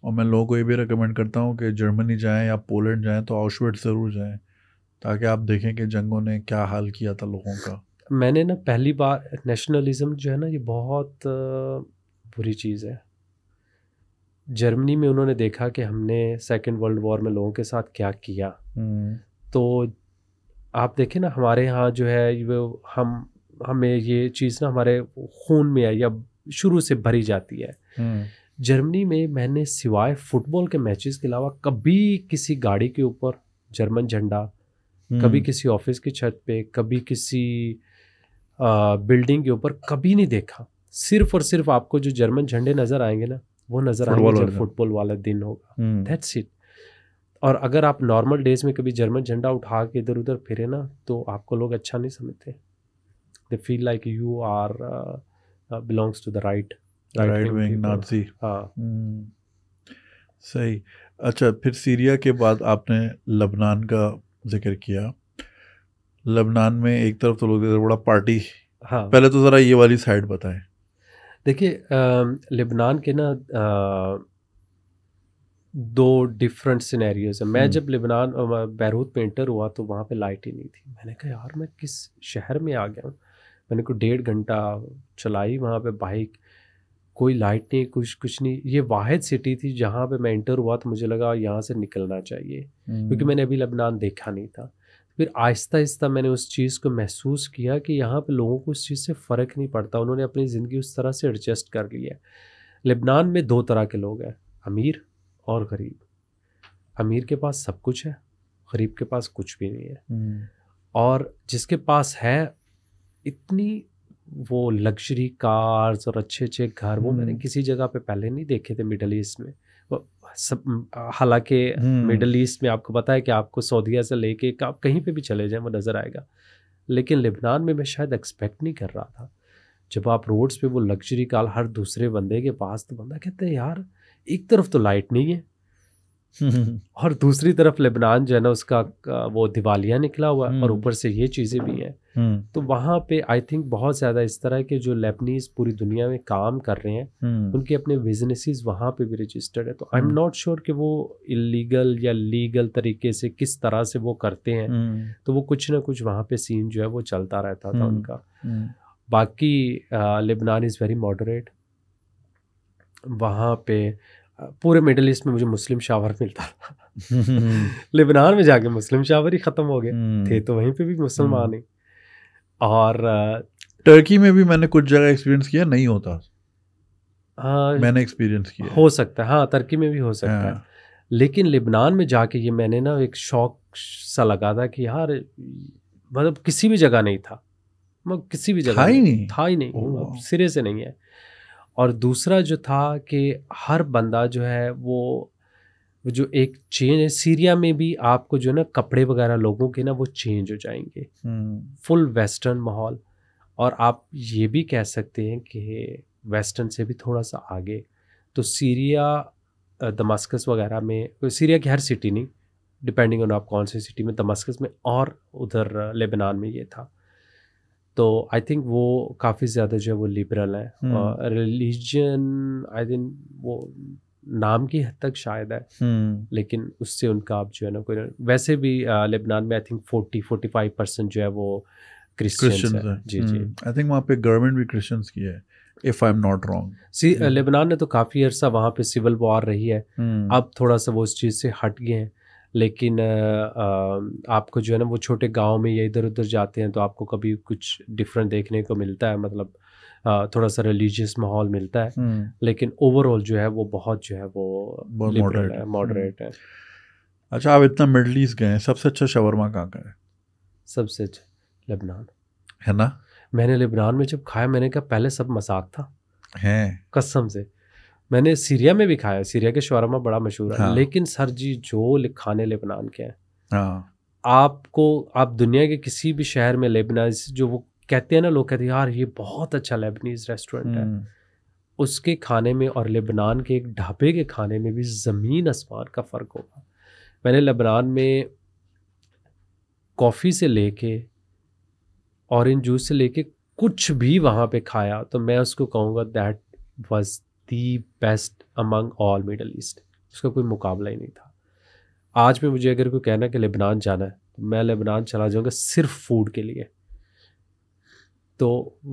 और मैं लोगों को ये भी रिकमेंड करता हूँ कि जर्मनी जाएँ या पोलैंड जाएँ तो आउशवेट ज़रूर जाएँ ताकि आप देखें कि जंगों ने क्या हाल किया था लोगों का मैंने ना पहली बार नेशनलिज्म जो है ना ये बहुत बुरी चीज़ है जर्मनी में उन्होंने देखा कि हमने सेकेंड वर्ल्ड वॉर में लोगों के साथ क्या किया हम्म। तो आप देखें ना हमारे यहाँ जो है वो हम हमें ये चीज़ ना हमारे खून में है या शुरू से भरी जाती है हम्म। जर्मनी में मैंने सिवाय फुटबॉल के मैचेस के अलावा कभी किसी गाड़ी के ऊपर जर्मन झंडा कभी हम्म। किसी ऑफिस की छत पे कभी किसी आ, बिल्डिंग के ऊपर कभी नहीं देखा सिर्फ और सिर्फ आपको जो जर्मन झंडे नज़र आएंगे ना वो नज़र आएंगे जब फुटबॉल वाला दिन होगा दैट्स हम्म। इट और अगर आप नॉर्मल डेज में कभी जर्मन झंडा उठा के इधर उधर फिरे ना तो आपको लोग अच्छा नहीं समझते they feel like you are belongs to the right right wing Nazi हाँ हम्म, सही अच्छा फिर सीरिया के बाद आपने लबनान का जिक्र किया लबनान में एक तरफ तो लोग बड़ा पार्टी हाँ पहले तो ज़रा ये वाली साइड बताएं देखिए लबनान के ना आ, दो डिफरेंट सिनेरियोज हैं मैं हम्म। जब लबनान बैरूत में इंटर हुआ तो वहाँ पे लाइट ही नहीं थी मैंने कहा यार मैं किस शहर में आ गया हूँ मैंने को डेढ़ घंटा चलाई वहाँ पे बाइक कोई लाइट नहीं कुछ कुछ नहीं ये वाहिद सिटी थी जहाँ पे मैं इंटर हुआ तो मुझे लगा यहाँ से निकलना चाहिए क्योंकि हम्म। मैंने अभी लबनान देखा नहीं था फिर आहिस्ता आहिस्ता मैंने उस चीज़ को महसूस किया कि यहाँ पे लोगों को उस चीज़ से फ़र्क नहीं पड़ता उन्होंने अपनी ज़िंदगी उस तरह से एडजस्ट कर ली है लेबनान में दो तरह के लोग हैं अमीर और गरीब अमीर के पास सब कुछ है गरीब के पास कुछ भी नहीं है हम्म। और जिसके पास है इतनी वो लग्जरी कार्स और अच्छे अच्छे घर वो मैंने हम्म। किसी जगह पे पहले नहीं देखे थे मिडल ईस्ट में सब हालांकि मिडल हम्म। ईस्ट में आपको पता है कि आपको सऊदीया से लेके आप कहीं पे भी चले जाएं वो नज़र आएगा लेकिन लिबनान में मैं शायद एक्सपेक्ट नहीं कर रहा था जब आप रोड्स पे वो लग्जरी कार हर दूसरे बंदे के पास तो बंदा कहते हैं यार एक तरफ तो लाइट नहीं है <laughs> और दूसरी तरफ लेबनान जो है ना उसका वो दिवालिया निकला हुआ है और हम्म। ऊपर से ये चीज़ें भी हैं हम्म। तो वहां पे आई थिंक बहुत ज़्यादा इस तरह के जो लेबनीज पूरी दुनिया में काम कर रहे हैं हम्म। उनके अपने बिजनेसेस वहां पे भी रजिस्टर्ड है तो आई एम नॉट श्योर कि वो इलीगल या लीगल तरीके से किस तरह से वो करते हैं तो वो कुछ ना कुछ वहाँ पे सीन जो है वो चलता रहता था उनका बाकी लेबनान इज़ वेरी मॉडरेट वहाँ पे पूरे मिडल ईस्ट में मुझे मुस्लिम शावर मिलता था <laughs> लेबनान में जाके मुस्लिम शावर ही ख़त्म हो गए हम्म। थे तो वहीं पे भी मुसलमान ही हम्म। और टर्की में भी मैंने कुछ जगह एक्सपीरियंस किया नहीं होता हाँ मैंने एक्सपीरियंस किया हो सकता है हाँ टर्की में भी हो सकता है हाँ। लेकिन लेबनान में जाके ये मैंने ना एक शौक सा लगा था कि यार मतलब किसी भी जगह नहीं था मतलब किसी भी जगह था ही नहीं था ही नहीं से नहीं है और दूसरा जो था कि हर बंदा जो है वो जो एक चेंज है सीरिया में भी आपको जो ना कपड़े वगैरह लोगों के ना वो चेंज हो जाएंगे फुल हम्म। वेस्टर्न माहौल और आप ये भी कह सकते हैं कि वेस्टर्न से भी थोड़ा सा आगे तो सीरिया दमास्कस वगैरह में सीरिया तो की हर सिटी नहीं डिपेंडिंग ऑन आप कौन सी सिटी में दमास्कस में और उधर लेबनान में ये था तो आई थिंक वो काफ़ी ज़्यादा जो है वो लिबरल है हम्म। और रिलीजन आई थिंक वो नाम की हद तक शायद है हम्म। लेकिन उससे उनका आप जो है ना कोई वैसे भी लेबनान में I think forty forty five percent जो है वो क्रिश्चियन जी जी आई हम्म। थिंक वहाँ पे गवर्नमेंट भी क्रिश्चियंस की है if I am not wrong see Lebanon ने तो काफ़ी अर्सा वहाँ पे सिविल वॉर रही है अब थोड़ा सा वो उस चीज़ से हट गए हैं लेकिन आ, आपको जो है ना वो छोटे गांव में या इधर उधर जाते हैं तो आपको कभी कुछ डिफरेंट देखने को मिलता है मतलब आ, थोड़ा सा रिलीजियस माहौल मिलता है लेकिन ओवरऑल जो है वो बहुत जो है वो मॉडरेट है मॉडरेट है अच्छा आप इतना मिडल ईस्ट गए सबसे अच्छा शवरमा कहाँ का है सबसे अच्छा लेबनान है ना मैंने लेबनान में जब खाया मैंने कहा पहले सब मसाक था है कसम से मैंने सीरिया में भी खाया सीरिया के शौरमा बड़ा मशहूर है हाँ। लेकिन सर जी जो खाने लेबनान के हैं हाँ। आपको आप दुनिया के किसी भी शहर में लेबनाज जो वो कहते हैं ना लोग कहते हैं यार ये बहुत अच्छा लेबनीज रेस्टोरेंट है हम्म। उसके खाने में और लेबनान के एक ढाबे के खाने में भी ज़मीन आसमान का फ़र्क होगा मैंने लेबनान में कॉफ़ी से लेके ऑरेंज जूस से लेके कुछ भी वहाँ पे खाया तो मैं उसको कहूँगा that was the best among all Middle East उसका कोई मुकाबला ही नहीं था आज भी मुझे अगर कोई कहना कि लेबनान जाना है तो मैं लेबनान चला जाऊँगा सिर्फ फूड के लिए तो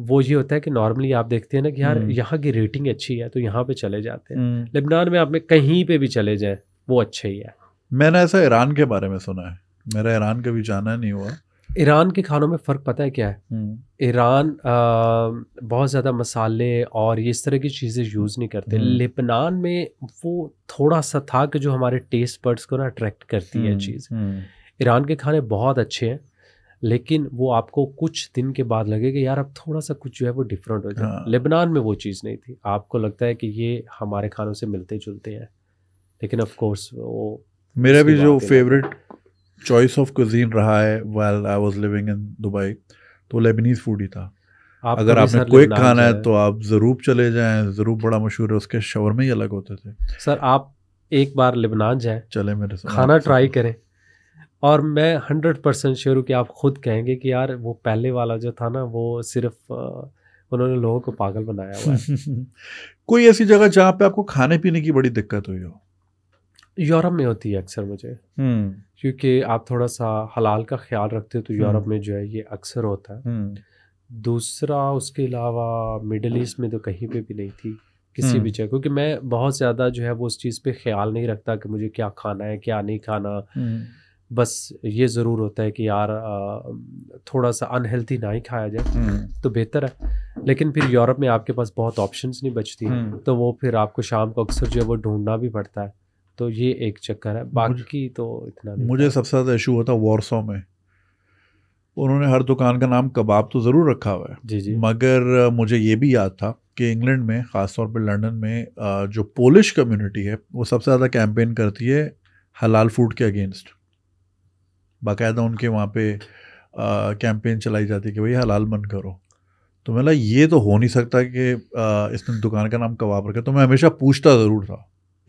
वो ये होता है कि नॉर्मली आप देखते हैं ना कि यार हम्म। यहाँ की रेटिंग अच्छी है तो यहाँ पे चले जाते हैं हम्म। लेबनान में आप में कहीं पे भी चले जाएं वो अच्छा ही है मैंने ऐसा ईरान के बारे में सुना है मेरा ईरान कभी जाना नहीं हुआ ईरान के खानों में फ़र्क पता है क्या है हम्म। ईरान बहुत ज़्यादा मसाले और ये इस तरह की चीज़ें यूज़ नहीं करते हम्म। लेबनान में वो थोड़ा सा था कि जो हमारे टेस्ट बर्ड्स को ना अट्रैक्ट करती है हम्म, चीज़ ईरान के खाने बहुत अच्छे हैं लेकिन वो आपको कुछ दिन के बाद लगेगा यार अब थोड़ा सा कुछ जो है वो डिफरेंट हो जाए हाँ। लेबनान में वो चीज़ नहीं थी आपको लगता है कि ये हमारे खानों से मिलते जुलते हैं लेकिन ऑफ कोर्स वो मेरा भी जो फेवरेट चॉइस ऑफ क्विजीन रहा है well I was living in Dubai तो लेबनीज़ फूड ही था आप अगर आपने क्विक खाना है तो आप ज़रूर चले जाएँ ज़रूर बड़ा मशहूर है उसके शवर में ही अलग होते थे सर आप एक बार लेबनान जाए चले मेरे साथ खाना ट्राई करें और मैं हंड्रेड परसेंट श्योर हूँ कि आप खुद कहेंगे कि यार वो पहले वाला जो था ना वो सिर्फ उन्होंने लोगों को पागल बनाया हुआ है <laughs> कोई ऐसी जगह जहाँ पे आपको खाने पीने की बड़ी दिक्कत हुई हो यूरोप में होती है अक्सर मुझे हम्म। क्योंकि आप थोड़ा सा हलाल का ख्याल रखते हो तो हम्म। यूरोप में जो है ये अक्सर होता है हम्म। दूसरा उसके अलावा मिडल ईस्ट में तो कहीं पे भी नहीं थी किसी भी जगह क्योंकि मैं बहुत ज़्यादा जो है वो उस चीज़ पे ख्याल नहीं रखता कि मुझे क्या खाना है क्या नहीं खाना बस ये ज़रूर होता है कि यार थोड़ा सा अनहेल्थी ना ही खाया जाए तो बेहतर है लेकिन फिर यूरोप में आपके पास बहुत ऑप्शंस नहीं बचती तो वो फिर आपको शाम को अक्सर जो है वो ढूंढना भी पड़ता है तो ये एक चक्कर है बाकी तो इतना मुझे सबसे ज़्यादा इशू होता वॉरसो में उन्होंने हर दुकान का नाम कबाब तो ज़रूर रखा हुआ है जी जी मगर मुझे ये भी याद था कि इंग्लैंड में ख़ासतौर पर लंदन में जो पोलिश कम्युनिटी है वो सबसे ज़्यादा कैंपेन करती है हलाल फूड के अगेंस्ट बाकायदा उनके वहाँ पे कैंपेन चलाई जाती है कि भाई हलाल मन करो तो मैं ये तो हो नहीं सकता कि इसने दुकान का नाम कबाब रखा तो मैं हमेशा पूछता ज़रूर था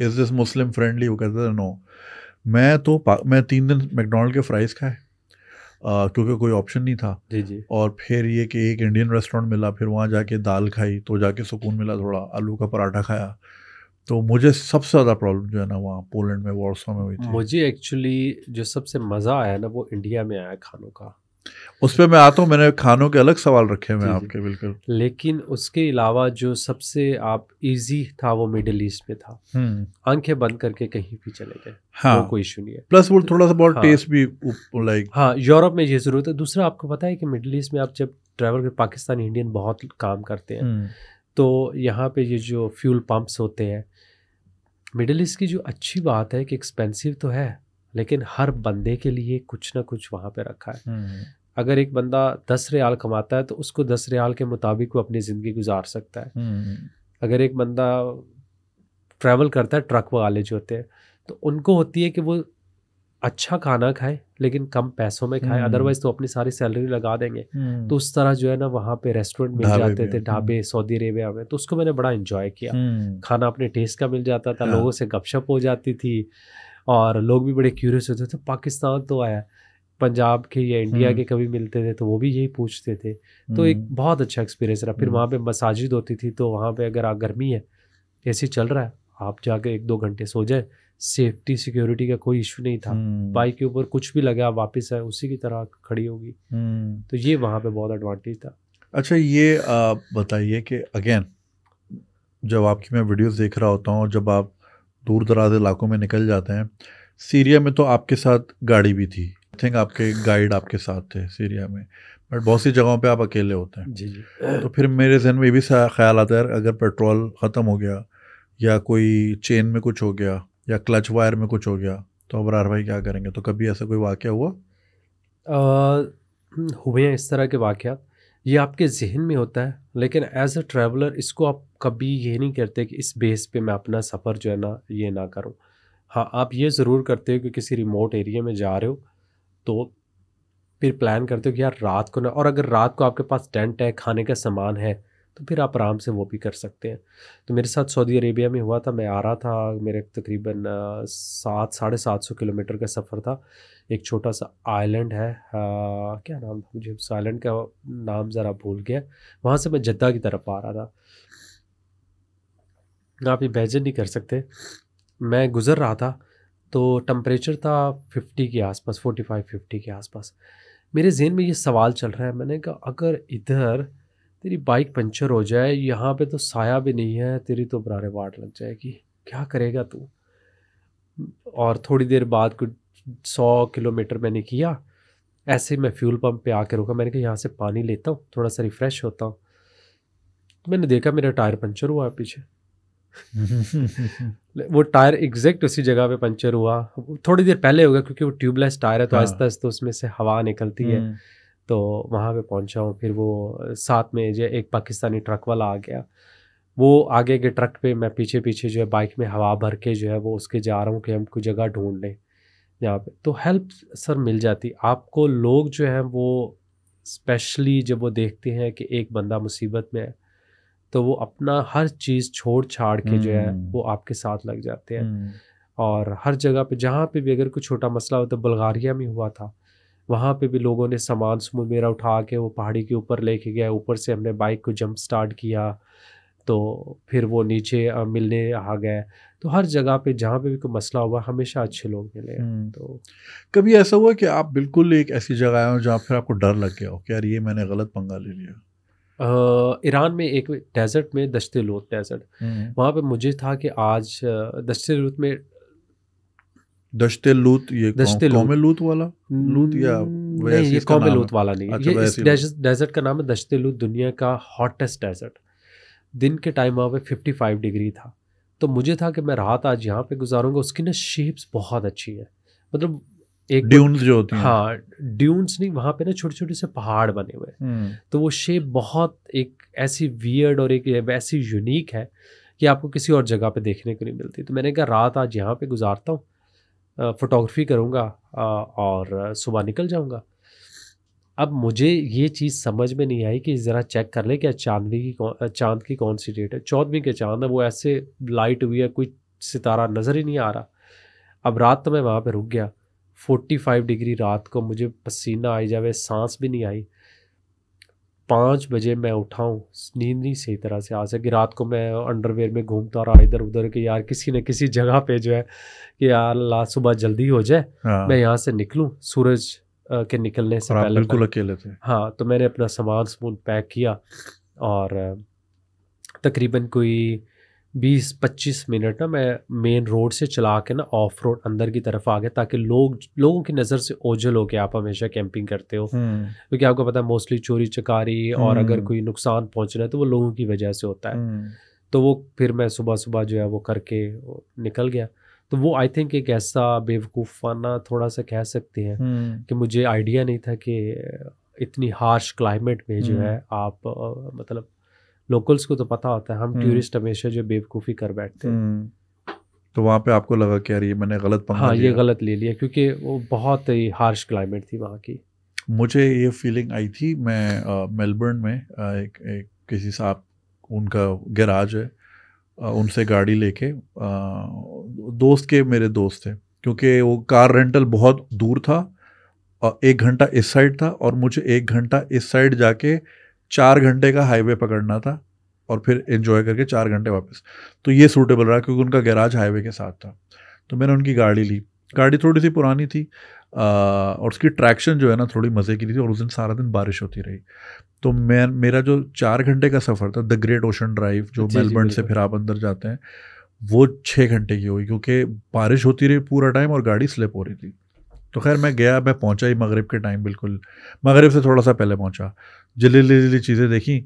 इज दिस मुस्लिम फ्रेंडली वो कहते थे नो मैं तो मैं तीन दिन मैकडोनल्ड के फ्राइज़ खाए क्योंकि कोई ऑप्शन नहीं था जी जी और फिर ये कि एक इंडियन रेस्टोरेंट मिला फिर वहाँ जाके दाल खाई तो जाके सुकून मिला थोड़ा आलू का पराठा खाया तो मुझे सबसे ज़्यादा प्रॉब्लम जो है ना वहाँ पोलैंड में वॉर्सो में हुई थी मुझे एक्चुअली जो सबसे मज़ा आया ना वो इंडिया में आया खानों का उस पर मैं आता हूँ मैंने खानों के अलग सवाल रखे हुए आपके बिल्कुल लेकिन उसके अलावा जो सबसे आप इजी था वो मिडिल ईस्ट में था हम्म। आंखें बंद करके कहीं भी चले गए हाँ वो कोई इशू नहीं है प्लस वो तो थोड़ा सा बहुत हाँ, टेस्ट भी लाइक हाँ यूरोप में ये जरूरत है दूसरा आपको पता है कि मिडिल ईस्ट में आप जब ट्रैवल कर पाकिस्तानी इंडियन बहुत काम करते हैं हम्म। तो यहाँ पे ये जो फ्यूल पंप्स होते हैं मिडिल ईस्ट की जो अच्छी बात है कि एक्सपेंसिव तो है लेकिन हर बंदे के लिए कुछ ना कुछ वहाँ पे रखा है हम्म। अगर एक बंदा दस रियाल कमाता है तो उसको दस रियाल के मुताबिक वो अपनी ज़िंदगी गुजार सकता है हम्म। अगर एक बंदा ट्रैवल करता है ट्रक वाले जो होते हैं तो उनको होती है कि वो अच्छा खाना खाए लेकिन कम पैसों में खाए अदरवाइज हम्म। तो अपनी सारी सैलरी लगा देंगे तो उस तरह जो है ना वहाँ पे रेस्टोरेंट मिल जाते थे ढाबे सऊदी अरेबिया में तो उसको मैंने बड़ा इन्जॉय किया खाना अपने टेस्ट का मिल जाता था हाँ। लोगों से गपशप हो जाती थी और लोग भी बड़े क्यूरियस होते थे पाकिस्तान तो आया पंजाब के या इंडिया हम्म। के कभी मिलते थे तो वो भी यही पूछते थे तो एक हम्म। बहुत अच्छा एक्सपीरियंस रहा फिर हम्म। वहाँ पे मसाजिद होती थी तो वहाँ पे अगर आप गर्मी है ऐसे चल रहा है आप जाके एक दो घंटे सो जाए सेफ्टी सिक्योरिटी का कोई इशू नहीं था बाइक के ऊपर कुछ भी लगे आप वापस आए उसी की तरह खड़ी होगी तो ये वहाँ पे बहुत एडवांटेज था अच्छा ये बताइए कि अगेन जब आपकी मैं वीडियोस देख रहा होता हूँ जब आप दूर दराज इलाकों में निकल जाते हैं सीरिया में तो आपके साथ गाड़ी भी थी आई थिंक आपके गाइड आपके साथ थे सीरिया में बट बहुत सी जगहों पे आप अकेले होते हैं जी जी तो फिर मेरे जहन में ये भी ख्याल आता है अगर पेट्रोल ख़त्म हो गया या कोई चेन में कुछ हो गया या क्लच वायर में कुछ हो गया तो अबरार भाई क्या करेंगे तो कभी ऐसा कोई वाक़ हुआ आ, हुए हैं इस तरह के वाक़ ये आपके जहन में होता है लेकिन एज अ ट्रैवलर इसको आप कभी ये नहीं करते कि इस बेस पे मैं अपना सफ़र जो है ना ये ना करूँ हाँ आप ये ज़रूर करते हो कि किसी रिमोट एरिया में जा रहे हो तो फिर प्लान करते हो कि यार रात को ना और अगर रात को आपके पास टेंट है खाने का सामान है तो फिर आप आराम से वो भी कर सकते हैं तो मेरे साथ सऊदी अरेबिया में हुआ था मैं आ रहा था मेरे तकरीबन सात साढ़े सात सौ किलोमीटर का सफ़र था एक छोटा सा आइलैंड है आ, क्या नाम था मुझे उस आइलैंड का नाम ज़रा भूल गया वहाँ से मैं जद्दा की तरफ आ रहा था आप इमेजिन नहीं कर सकते मैं गुज़र रहा था तो टम्परेचर था फिफ्टी के आसपास फोर्टी फाइव फिफ्टी के आसपास मेरे जहन में ये सवाल चल रहा है मैंने कहा अगर इधर तेरी बाइक पंचर हो जाए यहाँ पे तो साया भी नहीं है तेरी तो बरारे वाट लग जाएगी क्या करेगा तू और थोड़ी देर बाद कुछ सौ किलोमीटर मैंने किया ऐसे मैं फ्यूल पंप पे आके रुका मैंने कहा यहाँ से पानी लेता हूँ थोड़ा सा रिफ़्रेश होता हूँ मैंने देखा मेरा टायर पंचर हुआ है पीछे <laughs> वो टायर एग्जैक्ट उसी जगह पे पंचर हुआ थोड़ी देर पहले होगा क्योंकि वो ट्यूबलेस टायर है तो हाँ। आहिस्ता आहिस्ता उसमें से हवा निकलती है हम्म। तो वहाँ पे पहुँचा हूँ फिर वो साथ में जो एक पाकिस्तानी ट्रक वाला आ गया वो आगे के ट्रक पे मैं पीछे पीछे जो है बाइक में हवा भर के जो है वो उसके जा रहा हूँ कि हम कोई जगह ढूंढ लें यहाँ पे तो हेल्प सर मिल जाती आपको लोग जो हैं वो स्पेशली जब वो देखते हैं कि एक बंदा मुसीबत में है तो वो अपना हर चीज़ छोड़ छाड़ के जो है हम्म। वो आपके साथ लग जाते हैं हम्म। और हर जगह पे जहाँ पे भी अगर कोई छोटा मसला हो तो बल्गारिया में हुआ था वहाँ पे भी लोगों ने सामान समूह मेरा उठा के वो पहाड़ी के ऊपर लेके गया ऊपर से हमने बाइक को जंप स्टार्ट किया तो फिर वो नीचे मिलने आ गए तो हर जगह पे जहाँ पे भी कोई मसला हुआ हमेशा अच्छे लोग मिले हम्म। तो कभी ऐसा हुआ कि आप बिल्कुल एक ऐसी जगह आए हो जहाँ फिर आपको डर लग गया हो कि यार ये मैंने गलत पंगा ले लिया ईरान में एक डेजर्ट में दशते लोत डेजर्ट हम्म। वहाँ पे मुझे था कि आज दशते लोत में दशते लूत ये कौमे लूत वाला लूत hmm, या नहीं ये कौमे लूत वाला नहीं अच्छा, ये इस डेजर्ट का नाम है लूत दुनिया का हॉटेस्ट डेजर्ट दिन के टाइम वहाँ पे फिफ्टी फाइव डिग्री था तो मुझे था कि मैं रात आज यहाँ पे गुजारूंगा उसकी ना शेप्स बहुत अच्छी है मतलब एक ड्यून्स जो होती हाँ ड्यून्स नहीं वहाँ पे ना छोटे छोटे से पहाड़ बने हुए hmm। तो वो शेप बहुत एक ऐसी वियर्ड और एक ऐसी यूनिक है कि आपको किसी और जगह पे देखने को नहीं मिलती तो मैंने कहा रात आज यहाँ पे गुजारता हूँ फ़ोटोग्राफी करूँगा और सुबह निकल जाऊँगा अब मुझे ये चीज़ समझ में नहीं आई कि ज़रा चेक कर ले क्या चांदनी की कौन चांद की कौन सी डेट है चौदहवीं के चांद है वो ऐसे लाइट हुई है कोई सितारा नज़र ही नहीं आ रहा अब रात तो मैं वहाँ पर रुक गया फाइव डिग्री रात को मुझे पसीना आई जावे सांस भी नहीं आई पाँच बजे मैं उठाऊँ नींद नहीं सही तरह से आ सके रात को मैं अंडरवेयर में घूमता रहा इधर उधर कि यार किसी न किसी जगह पे जो है कि यार ला सुबह जल्दी हो जाए हाँ। मैं यहाँ से निकलूँ सूरज के निकलने से पहले बिल्कुल अकेले थे हाँ तो मैंने अपना सामान समून पैक किया और तकरीबन कोई बीस पच्चीस मिनट ना मैं मेन रोड से चला के ना ऑफ रोड अंदर की तरफ आ गया ताकि लोग लोगों की नज़र से ओझल हो के आप हमेशा कैंपिंग करते हो हम्म। क्योंकि आपको पता है मोस्टली चोरी चकारी और अगर हम्म। कोई नुकसान रहा है तो वो लोगों की वजह से होता है हम्म। तो वो फिर मैं सुबह सुबह जो है वो करके निकल गया तो वो आई थिंक एक ऐसा बेवकूफ़ाना थोड़ा सा कह सकते हैं कि मुझे आइडिया नहीं था कि इतनी हार्श क्लाइमेट में जो है आप मतलब लोकल्स को तो पता होता है हम टूरिस्ट हम्म। हमेशा जो बेवकूफ़ी कर बैठते हैं हम्म। तो वहाँ पे आपको लगा कि यार ये मैंने गलत पंखा हाँ ये गलत ले लिया क्योंकि वो बहुत ही हार्श क्लाइमेट थी वहाँ की मुझे ये फीलिंग आई थी मैं मेलबर्न में आ, एक, एक किसी साहब उनका गैराज है आ, उनसे गाड़ी लेके दोस्त के मेरे दोस्त थे क्योंकि वो कार रेंटल बहुत दूर था एक घंटा इस साइड था और मुझे एक घंटा इस साइड जाके चार घंटे का हाईवे पकड़ना था और फिर इन्जॉय करके चार घंटे वापस तो ये सूटेबल रहा क्योंकि उनका गैराज हाईवे के साथ था तो मैंने उनकी गाड़ी ली गाड़ी थोड़ी सी पुरानी थी आ, और उसकी ट्रैक्शन जो है ना थोड़ी मज़े की थी और उस दिन सारा दिन बारिश होती रही तो मैं मेरा जो चार घंटे का सफ़र था द ग्रेट ओशन ड्राइव जो मेलबर्न से फिर आप अंदर जाते हैं वो छः घंटे की हुई क्योंकि बारिश होती रही पूरा टाइम और गाड़ी स्लिप हो रही थी तो खैर मैं गया मैं पहुंचा ही मगरब के टाइम बिल्कुल मग़रब से थोड़ा सा पहले पहुंचा जली जली चीज़ें देखी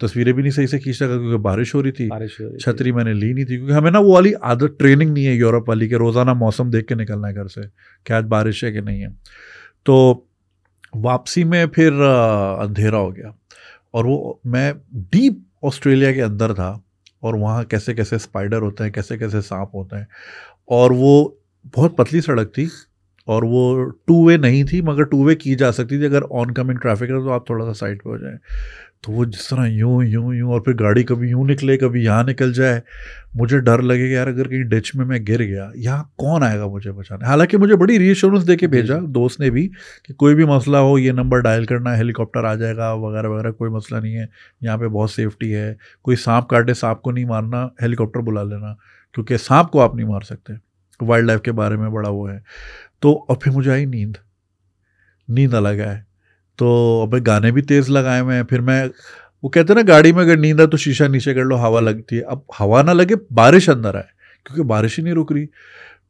तस्वीरें भी नहीं सही से खींच सका क्योंकि बारिश हो रही थी छतरी मैंने ली नहीं थी क्योंकि हमें ना वो वाली आदत ट्रेनिंग नहीं है यूरोप वाली कि रोज़ाना मौसम देख के निकलना है घर से कि आज बारिश है कि नहीं है तो वापसी में फिर अंधेरा हो गया और वो मैं डीप ऑस्ट्रेलिया के अंदर था और वहाँ कैसे कैसे स्पाइडर होते हैं कैसे कैसे सांप होते हैं और वो बहुत पतली सड़क थी और वो टू वे नहीं थी मगर टू वे की जा सकती थी अगर ऑन कमिंग ट्रैफिक है तो आप थोड़ा सा साइड पर हो जाएं तो वो जिस तरह यूँ यूँ यूँ और फिर गाड़ी कभी यूँ निकले कभी यहाँ निकल जाए मुझे डर लगेगा यार अगर कहीं डिच में मैं गिर गया यहाँ कौन आएगा मुझे बचाने हालांकि मुझे बड़ी रीएश्योरेंस दे के भेजा दोस्त ने भी कि कोई भी मसला हो ये नंबर डायल करना हेलीकॉप्टर आ जाएगा वगैरह वगैरह कोई मसला नहीं है यहाँ पर बहुत सेफ्टी है कोई सांप काटे सांप को नहीं मारना हेलीकॉप्टर बुला लेना क्योंकि सांप को आप नहीं मार सकते वाइल्ड लाइफ के बारे में बड़ा वो है तो और फिर मुझे आई नींद नींद अलग है तो अब गाने भी तेज़ लगाए हुए हैं फिर मैं वो कहते हैं ना गाड़ी में अगर नींद आए तो शीशा नीचे कर लो हवा लगती है अब हवा ना लगे बारिश अंदर आए क्योंकि बारिश ही नहीं रुक रही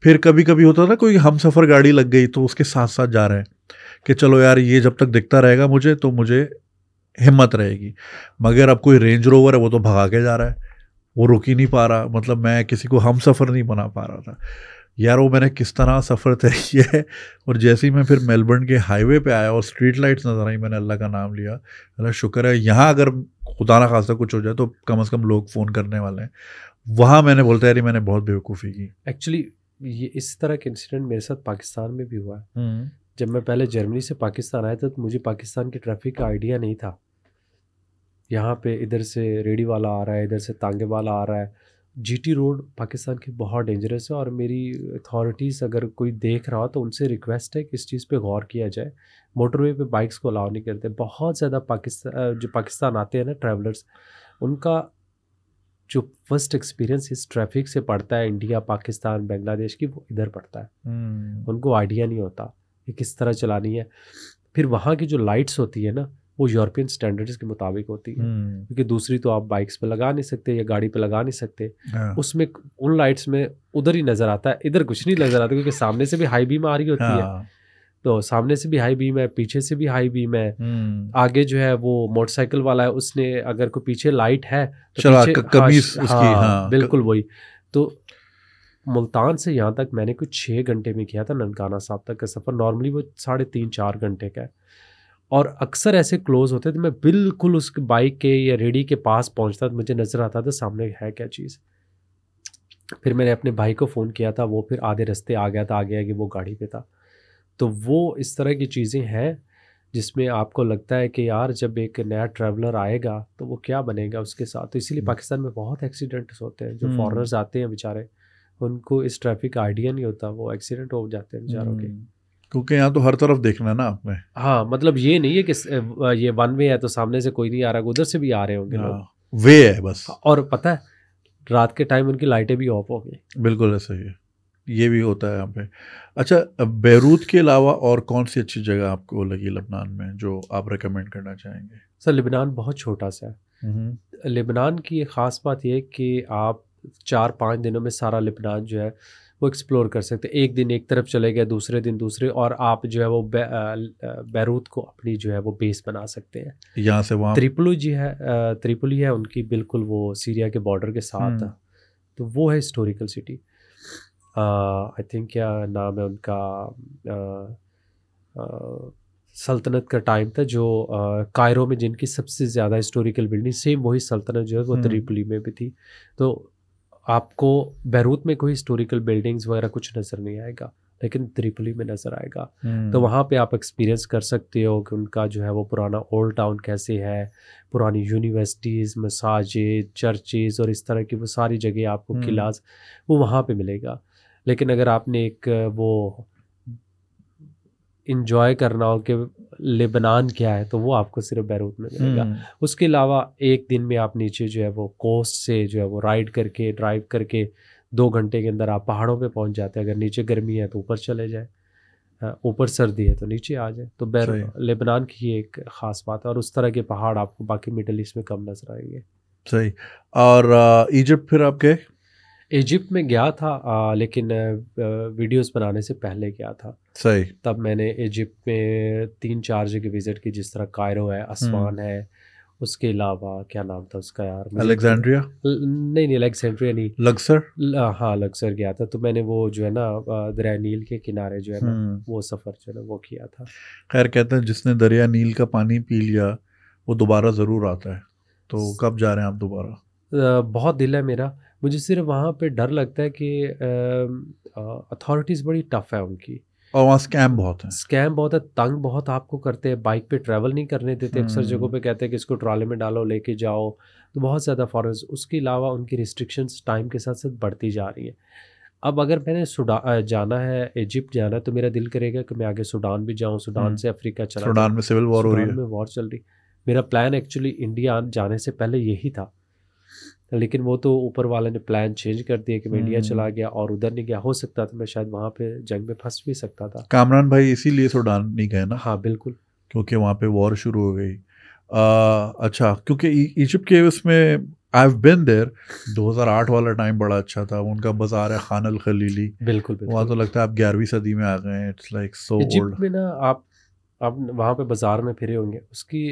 फिर कभी कभी होता ना कोई हम सफ़र गाड़ी लग गई तो उसके साथ साथ जा रहे हैं कि चलो यार ये जब तक दिखता रहेगा मुझे तो मुझे हिम्मत रहेगी मगर अब कोई रेंज रोवर है वो तो भगा के जा रहा है वो रुक ही नहीं पा रहा मतलब मैं किसी को हम सफ़र नहीं बना पा रहा था यार वो मैंने किस तरह सफ़र तय किया है और जैसे ही मैं फिर मेलबर्न के हाईवे पे आया और स्ट्रीट लाइट्स नज़र आई मैंने अल्लाह का नाम लिया अल्लाह शुक्र है यहाँ अगर खुदा ना खासा कुछ हो जाए तो कम अज़ कम लोग फ़ोन करने वाले हैं वहाँ मैंने बोलता यार मैंने बहुत बेवकूफ़ी की एक्चुअली ये इस तरह के इंसिडेंट मेरे साथ पाकिस्तान में भी हुआ है हम्म। जब मैं पहले जर्मनी से पाकिस्तान आया था तो मुझे पाकिस्तान की ट्रैफिक का आइडिया नहीं था यहाँ पे इधर से रेडी वाला आ रहा है इधर से तांगे वाला आ रहा है जीटी रोड पाकिस्तान की बहुत डेंजरस है और मेरी अथॉरिटीज़ अगर कोई देख रहा हो तो उनसे रिक्वेस्ट है कि इस चीज़ पे गौर किया जाए मोटरवे पे बाइक्स को अलाउ नहीं करते बहुत ज़्यादा पाकिस्तान जो पाकिस्तान आते हैं ना ट्रैवलर्स उनका जो फर्स्ट एक्सपीरियंस इस ट्रैफिक से पड़ता है इंडिया पाकिस्तान बांग्लादेश की वो इधर पड़ता है हम्म। उनको आइडिया नहीं होता कि किस तरह चलानी है फिर वहाँ की जो लाइट्स होती है ना वो यूरोपियन स्टैंडर्ड्स के मुताबिक होती है हम्म। क्योंकि दूसरी तो आप बाइक्स पे लगा नहीं सकते या गाड़ी पे लगा नहीं सकते हाँ। उसमें उन लाइट्स में उधर ही नज़र आता है इधर कुछ नहीं नज़र आता क्योंकि सामने से भी हाई बीम आ रही होती है हाँ। तो सामने से भी हाई बीम है पीछे से भी हाई बीम है हम्म। आगे जो है वो मोटरसाइकिल वाला है उसने अगर कोई पीछे लाइट है तो पीछे, कमी हाँ, हाँ, हाँ, हाँ, बिल्कुल वही तो मुल्तान से यहाँ तक मैंने कुछ छः घंटे में किया था ननकाना साहब तक का सफ़र नॉर्मली वो साढ़े तीन चार घंटे का है और अक्सर ऐसे क्लोज होते थे तो मैं बिल्कुल उस बाइक के या रेडी के पास पहुंचता तो मुझे नज़र आता था सामने है क्या चीज़ फिर मैंने अपने भाई को फ़ोन किया था वो फिर आधे रास्ते आ गया था आगे आगे वो गाड़ी पे था तो वो इस तरह की चीज़ें हैं जिसमें आपको लगता है कि यार जब एक नया ट्रैवलर आएगा तो वो क्या बनेगा उसके साथ तो इसीलिए हम्म। पाकिस्तान में बहुत एक्सीडेंट्स होते हैं जो फॉरनर्स हम्म। आते हैं बेचारे उनको इस ट्रैफिक आइडिया नहीं होता वो एक्सीडेंट हो जाते हैं बेचारों के हम्म। क्योंकि यहाँ तो हर तरफ देखना है ना आपने हाँ मतलब ये नहीं है कि ये वन वे है तो सामने से कोई नहीं आ रहा उधर से भी आ रहे होंगे हाँ, वे है बस हाँ, और पता है रात के टाइम उनकी लाइटें भी ऑफ हो गई बिल्कुल ऐसा ही है ये भी होता है यहाँ पे अच्छा बैरूत के अलावा और कौन सी अच्छी जगह आपको लगी लबनान में जो आप रिकमेंड करना चाहेंगे सर लिबनान बहुत छोटा सा है हम्म। लिबनान की एक ख़ास बात यह कि आप चार पाँच दिनों में सारा लिबनान जो है वो एक्सप्लोर कर सकते एक दिन एक तरफ चले गए दूसरे दिन दूसरे और आप जो है वो बैरूत को अपनी जो है वो बेस बना सकते हैं यहाँ से वहाँ त्रिपुली जी है त्रिपुली है उनकी बिल्कुल वो सीरिया के बॉर्डर के साथ हम्म। तो वो है हिस्टोरिकल सिटी आई थिंक क्या नाम है उनका सल्तनत का टाइम था जो कायरों में जिनकी सबसे ज़्यादा हिस्टोरिकल बिल्डिंग सेम वही सल्तनत जो है वो हम्म। त्रिपुली में भी थी तो आपको बैरूत में कोई हिस्टोरिकल बिल्डिंग्स वगैरह कुछ नज़र नहीं आएगा लेकिन त्रिपली में नज़र आएगा हम्म। तो वहाँ पे आप एक्सपीरियंस कर सकते हो कि उनका जो है वो पुराना ओल्ड टाउन कैसे है पुरानी यूनिवर्सिटीज़ मसाजिद चर्चेज़ और इस तरह की वो सारी जगह आपको हम्म। किलास वो वहाँ पे मिलेगा लेकिन अगर आपने एक वो इन्जॉय करना हो कि लेबनान क्या है तो वो आपको सिर्फ बैरूत में मिलेगा हम्म। उसके अलावा एक दिन में आप नीचे जो है वो कोस्ट से जो है वो राइड करके ड्राइव करके दो घंटे के अंदर आप पहाड़ों पे पहुंच जाते हैं अगर नीचे गर्मी है तो ऊपर चले जाए ऊपर सर्दी है तो नीचे आ जाए तो बैर लेबनान की एक ख़ास बात है और उस तरह के पहाड़ आपको बाकी मिडल ईस्ट में कम नजर आएंगे सही और इजिप्ट फिर आप गए इजिप्ट में गया था आ, लेकिन वीडियोस बनाने से पहले गया था सही तब मैंने इजिप्ट में तीन चार जगह विजिट की जिस तरह कायरो है आसमान हम्म। है उसके अलावा क्या नाम था उसका यार अलेक्जेंड्रिया नहीं नहीं अलेक्जेंड्रिया नहीं लक्सर हाँ लक्सर गया था तो मैंने वो जो है ना दरिया नील के किनारे जो है ना हम्म। वो सफ़र जो है ना वो किया था खैर कहते हैं जिसने दरिया नील का पानी पी लिया वो दोबारा ज़रूर आता है तो कब जा रहे हैं आप दोबारा बहुत दिल है मेरा मुझे सिर्फ वहाँ पे डर लगता है कि अथॉरिटीज़ बड़ी टफ है उनकी और वहाँ स्कैम बहुत है स्कैम बहुत है तंग बहुत आपको करते हैं बाइक पे ट्रैवल नहीं करने देते अक्सर हम्म। जगहों पे कहते हैं कि इसको ट्राले में डालो लेके जाओ तो बहुत ज़्यादा फॉरन उसके अलावा उनकी रिस्ट्रिक्शंस टाइम के साथ साथ बढ़ती जा रही है अब अगर मैंने जाना है इजिप्ट जाना है तो मेरा दिल करेगा कि मैं आगे सूडान भी जाऊँ सूडान हम्म। से अफ्रीका चला सूडान में सिविल वॉर हो रही है में वॉर चल रही मेरा प्लान एक्चुअली इंडिया जाने से पहले यही था लेकिन वो तो ऊपर वाले ने प्लान चेंज कर दिया कि मैं इंडिया हम्म। चला गया और उधर नहीं गया हो सकता था मैं शायद वहाँ पे जंग में फंस भी सकता था कामरान भाई इसीलिए सूडान नहीं गए ना हाँ बिल्कुल क्योंकि वहाँ पे वॉर शुरू हो गई आ, अच्छा क्योंकि इजिप्ट के उसमें आई हैव बिन देर 2008 वाला टाइम बड़ा अच्छा था उनका बाजार है खान अल खलीली बिल्कुल, बिल्कुल। वहाँ तो लगता है आप ग्यारहवीं सदी में आ गए इट्स लाइक सो ओल्ड में ना आप आप वहाँ पे बाजार में फिरे होंगे उसकी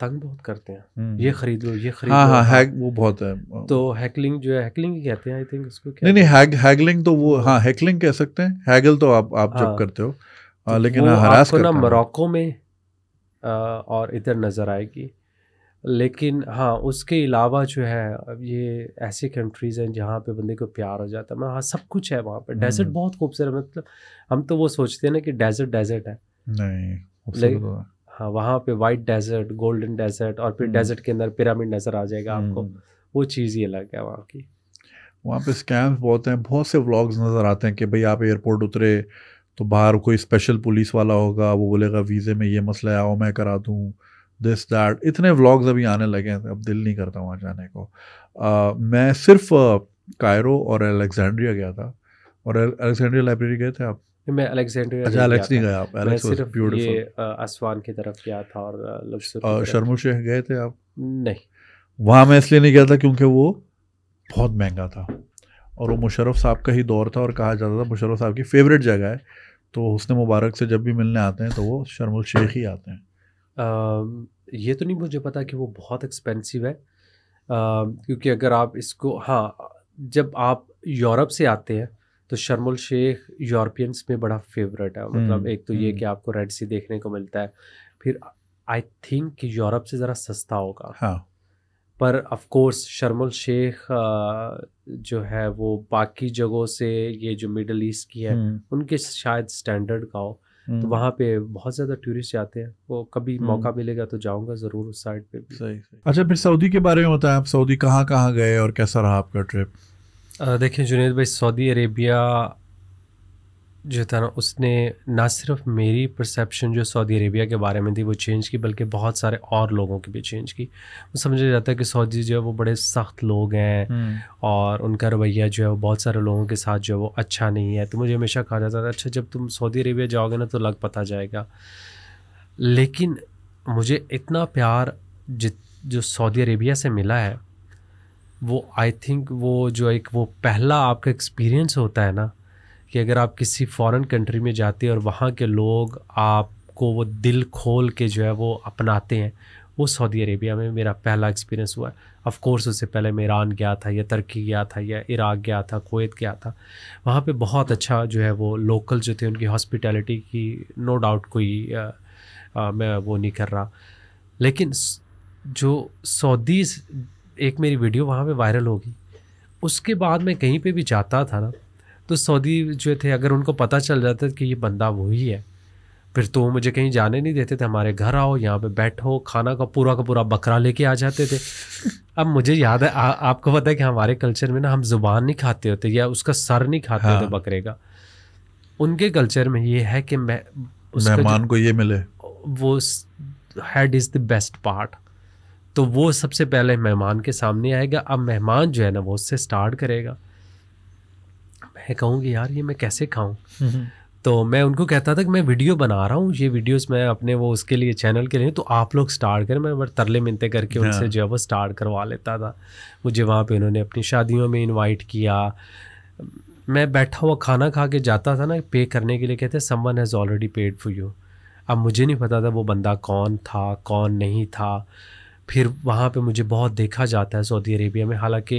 तंग बहुत करते हैं हम्म। ये खरीद लो ये खरीद हाँ हाँ हैग वो बहुत है तो हैकलिंग जो है हैकलिंग ही कहते हैं आई थिंक उसको नहीं नहीं हैग हैगलिंग तो वो हाँ हैकलिंग कह सकते हैं हैगल तो आप आप हाँ, जब करते हो तो हाँ, लेकिन हरास ना मोरक्को में आ, और इधर नज़र आएगी लेकिन हाँ उसके अलावा जो है ये ऐसी कंट्रीज़ हैं जहाँ पे बंदे को प्यार हो जाता है मैं हाँ सब कुछ है वहाँ पे डेजर्ट हम्म। बहुत खूबसूरत मतलब हम तो वो सोचते हैं ना कि डेजर्ट डेजर्ट है नहीं हाँ वहाँ पे वाइट डेजर्ट गोल्डन डेजर्ट और फिर डेजर्ट हम्म। के अंदर पिरामिड नज़र आ जाएगा आपको हम्म। वो चीज़ ही अलग है वहाँ की वहाँ पे स्कैम्स बहुत हैं बहुत से व्लॉग्स नज़र आते हैं कि भाई आप एयरपोर्ट उतरे तो बाहर कोई स्पेशल पुलिस वाला होगा वो बोलेगा वीज़े में ये मसला है आओ मैं करा दूँ दिस दैट इतने व्लॉग्स अभी आने लगे हैं अब दिल नहीं करता वहाँ जाने को आ, मैं सिर्फ कायरो और अलेक्जेंड्रिया गया था और अलेक्जेंड्रिया लाइब्रेरी गए थे आप मैं अलेक्जेंडर अच्छा एलेक्स नहीं गया आप एलेक्स सिर्फ ये असवान की तरफ गया था और लुक्सर शर्मो शेख गए थे आप नहीं वहाँ मैं इसलिए नहीं गया था क्योंकि वो बहुत महंगा था और वो मुशरफ साहब का ही दौर था और कहा जाता था मुशरफ साहब की फेवरेट जगह है तो उसने मुबारक से जब भी मिलने आते हैं तो वो शर्मुल शेख ही आते हैं आ, ये तो नहीं मुझे पता कि वो बहुत एक्सपेंसिव है आ, क्योंकि अगर आप इसको हाँ जब आप यूरोप से आते हैं तो शर्मुल शेख यूरोपियंस में बड़ा फेवरेट है मतलब हम्म, एक तो ये हम्म। कि आपको रेड सी देखने को मिलता है फिर आई थिंक कि यूरोप से ज़रा सस्ता होगा हाँ पर ऑफ कोर्स शर्मुल शेख जो है वो बाकी जगहों से ये जो मिडल ईस्ट की है हम्म। उनके शायद स्टैंडर्ड का हो तो वहाँ पे बहुत ज़्यादा टूरिस्ट जाते हैं वो कभी मौका मिलेगा तो जाऊंगा ज़रूर उस साइड पे भी सही, सही अच्छा फिर सऊदी के बारे में बताएं आप सऊदी कहाँ कहाँ गए और कैसा रहा आपका ट्रिप देखिए जुनेद भाई सऊदी अरेबिया जो था ना उसने ना सिर्फ मेरी परसेप्शन जो सऊदी अरेबिया के बारे में थी वो चेंज की बल्कि बहुत सारे और लोगों की भी चेंज की वो समझा जाता है कि सऊदी जो है वो बड़े सख्त लोग हैं हम्म। और उनका रवैया जो है वो बहुत सारे लोगों के साथ जो है वो अच्छा नहीं है तो मुझे हमेशा कहा जाता था अच्छा जब तुम सऊदी अरेबिया जाओगे ना तो लग पता जाएगा लेकिन मुझे इतना प्यार जित जो सऊदी अरेबिया से मिला है वो आई थिंक वो जो एक वो पहला आपका एक्सपीरियंस होता है ना कि अगर आप किसी फॉरेन कंट्री में जाते हैं और वहाँ के लोग आपको वो दिल खोल के जो है वो अपनाते हैं वो सऊदी अरेबिया में मेरा पहला एक्सपीरियंस हुआ है ऑफ़ कोर्स उससे पहले मैं ईरान गया था या तुर्की गया था या इराक गया था कोवैत गया था वहाँ पे बहुत अच्छा जो है वो लोकल जो थे उनकी हॉस्पिटैलिटी की नो डाउट कोई आ, आ, मैं वो नहीं कर रहा लेकिन जो सऊदी एक मेरी वीडियो वहाँ पे वायरल होगी उसके बाद मैं कहीं पे भी जाता था ना तो सऊदी जो थे अगर उनको पता चल जाता कि ये बंदा वही है फिर तो मुझे कहीं जाने नहीं देते थे हमारे घर आओ यहाँ पे बैठो खाना का पूरा का पूरा बकरा लेके आ जाते थे अब मुझे याद है आ, आपको पता है कि हमारे कल्चर में ना हम जुबान नहीं खाते होते या उसका सर नहीं खाते हाँ। होते बकरे का उनके कल्चर में ये है कि मैं मेहमान को ये मिले वो head is the best part तो वो सबसे पहले मेहमान के सामने आएगा अब मेहमान जो है ना वो उससे स्टार्ट करेगा मैं कहूँगी यार ये मैं कैसे खाऊँ हम्म। तो मैं उनको कहता था कि मैं वीडियो बना रहा हूँ ये वीडियोस मैं अपने वो उसके लिए चैनल के लिए तो आप लोग स्टार्ट करें मैं बड़े तरले मिनते करके हाँ। उनसे जो है वो स्टार्ट करवा लेता था मुझे वहाँ पे उन्होंने अपनी शादियों में इनवाइट किया मैं बैठा हुआ खाना खा के जाता था ना पे करने के लिए कहते someone has already paid for you अब मुझे नहीं पता था वो बंदा कौन था कौन नहीं था फिर वहाँ पे मुझे बहुत देखा जाता है सऊदी अरेबिया में हालांकि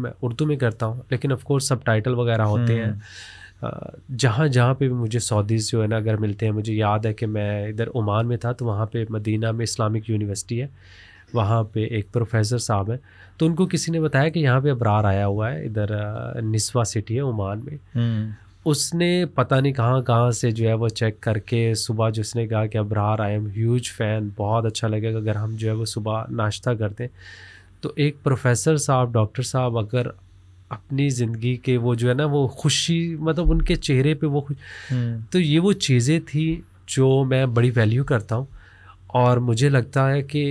मैं उर्दू में करता हूँ लेकिन ऑफकोर्स सब टाइटल वगैरह होते हैं हम्म। जहाँ जहाँ पे भी मुझे सऊदीज़ जो है ना अगर मिलते हैं मुझे याद है कि मैं इधर ओमान में था तो वहाँ पे मदीना में इस्लामिक यूनिवर्सिटी है वहाँ पे एक प्रोफेसर साहब हैं तो उनको किसी ने बताया कि यहाँ पे अबरार आया हुआ है इधर निस्वा सिटी है ओमान में हम्म। उसने पता नहीं कहाँ कहाँ से जो है वो चेक करके सुबह जिसने कहा कि Abrar I am huge fan बहुत अच्छा लगेगा अगर हम जो है वो सुबह नाश्ता करते हैं तो एक प्रोफेसर साहब डॉक्टर साहब अगर अपनी ज़िंदगी के वो जो है ना वो खुशी मतलब उनके चेहरे पे वो खुश हम्म। तो ये वो चीज़ें थी जो मैं बड़ी वैल्यू करता हूँ और मुझे लगता है कि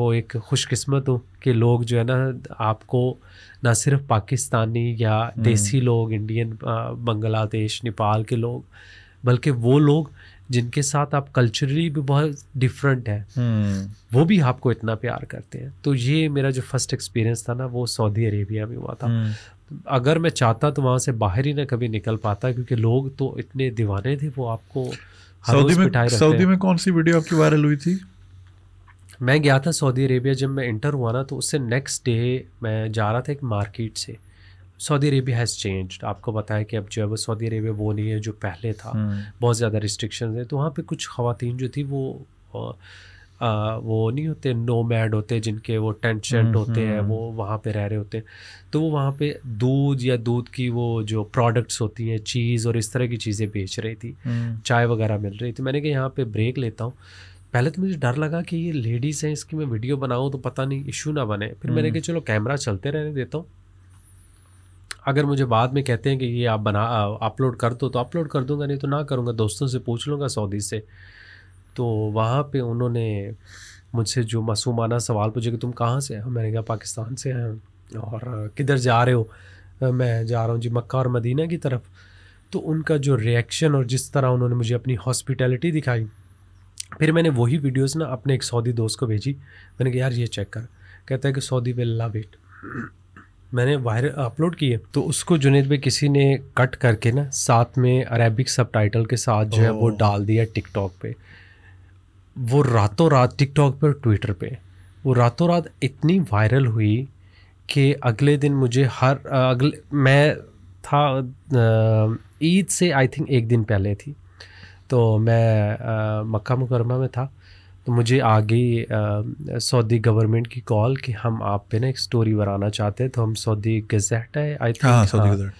वो एक खुशकस्मत हूँ कि लोग जो है ना आपको ना सिर्फ पाकिस्तानी या हम्म। देसी लोग इंडियन बांग्लादेश नेपाल के लोग बल्कि वो लोग जिनके साथ आप कल्चरली भी बहुत डिफरेंट है हम्म। वो भी आपको इतना प्यार करते हैं तो ये मेरा जो फर्स्ट एक्सपीरियंस था ना वो सऊदी अरेबिया में हुआ था हम्म। अगर मैं चाहता तो वहाँ से बाहर ही ना कभी निकल पाता क्योंकि लोग तो इतने दीवाने थे वो आपको सऊदी में सऊदी में कौन सी वीडियो आपकी वायरल हुई थी मैं गया था सऊदी अरेबिया जब मैं इंटर हुआ ना तो उससे नेक्स्ट डे मैं जा रहा था एक मार्केट से सऊदी अरेबिया हैज़ चेंज आपको पता है कि अब जो है वो सऊदी अरेबिया वो नहीं है जो पहले था हम्म। बहुत ज़्यादा रिस्ट्रिक्शन है तो वहाँ पर कुछ खातन जो थी वो आ, वो नहीं होते नो मैड होते जिनके वो टेंट शेंट हम्म, होते हैं हम्म। वो वहाँ पे रह रहे होते हैं तो वो वहाँ पे दूध या दूध की वो जो प्रोडक्ट्स होती हैं चीज़ और इस तरह की चीज़ें बेच रही थी चाय वगैरह मिल रही थी मैंने कहा यहाँ पे ब्रेक लेता हूँ पहले तो मुझे डर लगा कि ये लेडीज़ हैं इसकी मैं वीडियो बनाऊँ तो पता नहीं इशू ना बने फिर मैंने हम्म। कहा चलो कैमरा चलते रहने देता हूँ अगर मुझे बाद में कहते हैं कि ये आप बना अपलोड कर दो तो अपलोड कर दूंगा नहीं तो ना करूँगा दोस्तों से पूछ लूँगा सऊदी से तो वहाँ पे उन्होंने मुझसे जो मासूमाना सवाल पूछे कि तुम कहाँ से हैं मैंने कहा पाकिस्तान से हैं और किधर जा रहे हो मैं जा रहा हूँ जी मक्का और मदीना की तरफ तो उनका जो रिएक्शन और जिस तरह उन्होंने मुझे अपनी हॉस्पिटैलिटी दिखाई फिर मैंने वही वीडियोज़ ना अपने एक सऊदी दोस्त को भेजी मैंने कहा यार ये चेक कर कहता है कि सऊदी विल लव इट मैंने वायरल अपलोड किए तो उसको जुनेद भाई किसी ने कट करके ना साथ में अरेबिक सब के साथ जो है वो डाल दिया टिकटॉक पे वो रातों रात टिकटॉक पर ट्विटर पे वो रातों रात इतनी वायरल हुई कि अगले दिन मुझे हर अगले मैं था ईद से आई थिंक एक दिन पहले थी तो मैं मक्का मुकरमा में था तो मुझे आगे सऊदी गवर्नमेंट की कॉल कि हम आप पे ना एक स्टोरी बनाना चाहते हैं तो हम सऊदी गजेट है आई थिंक हाँ, हाँ,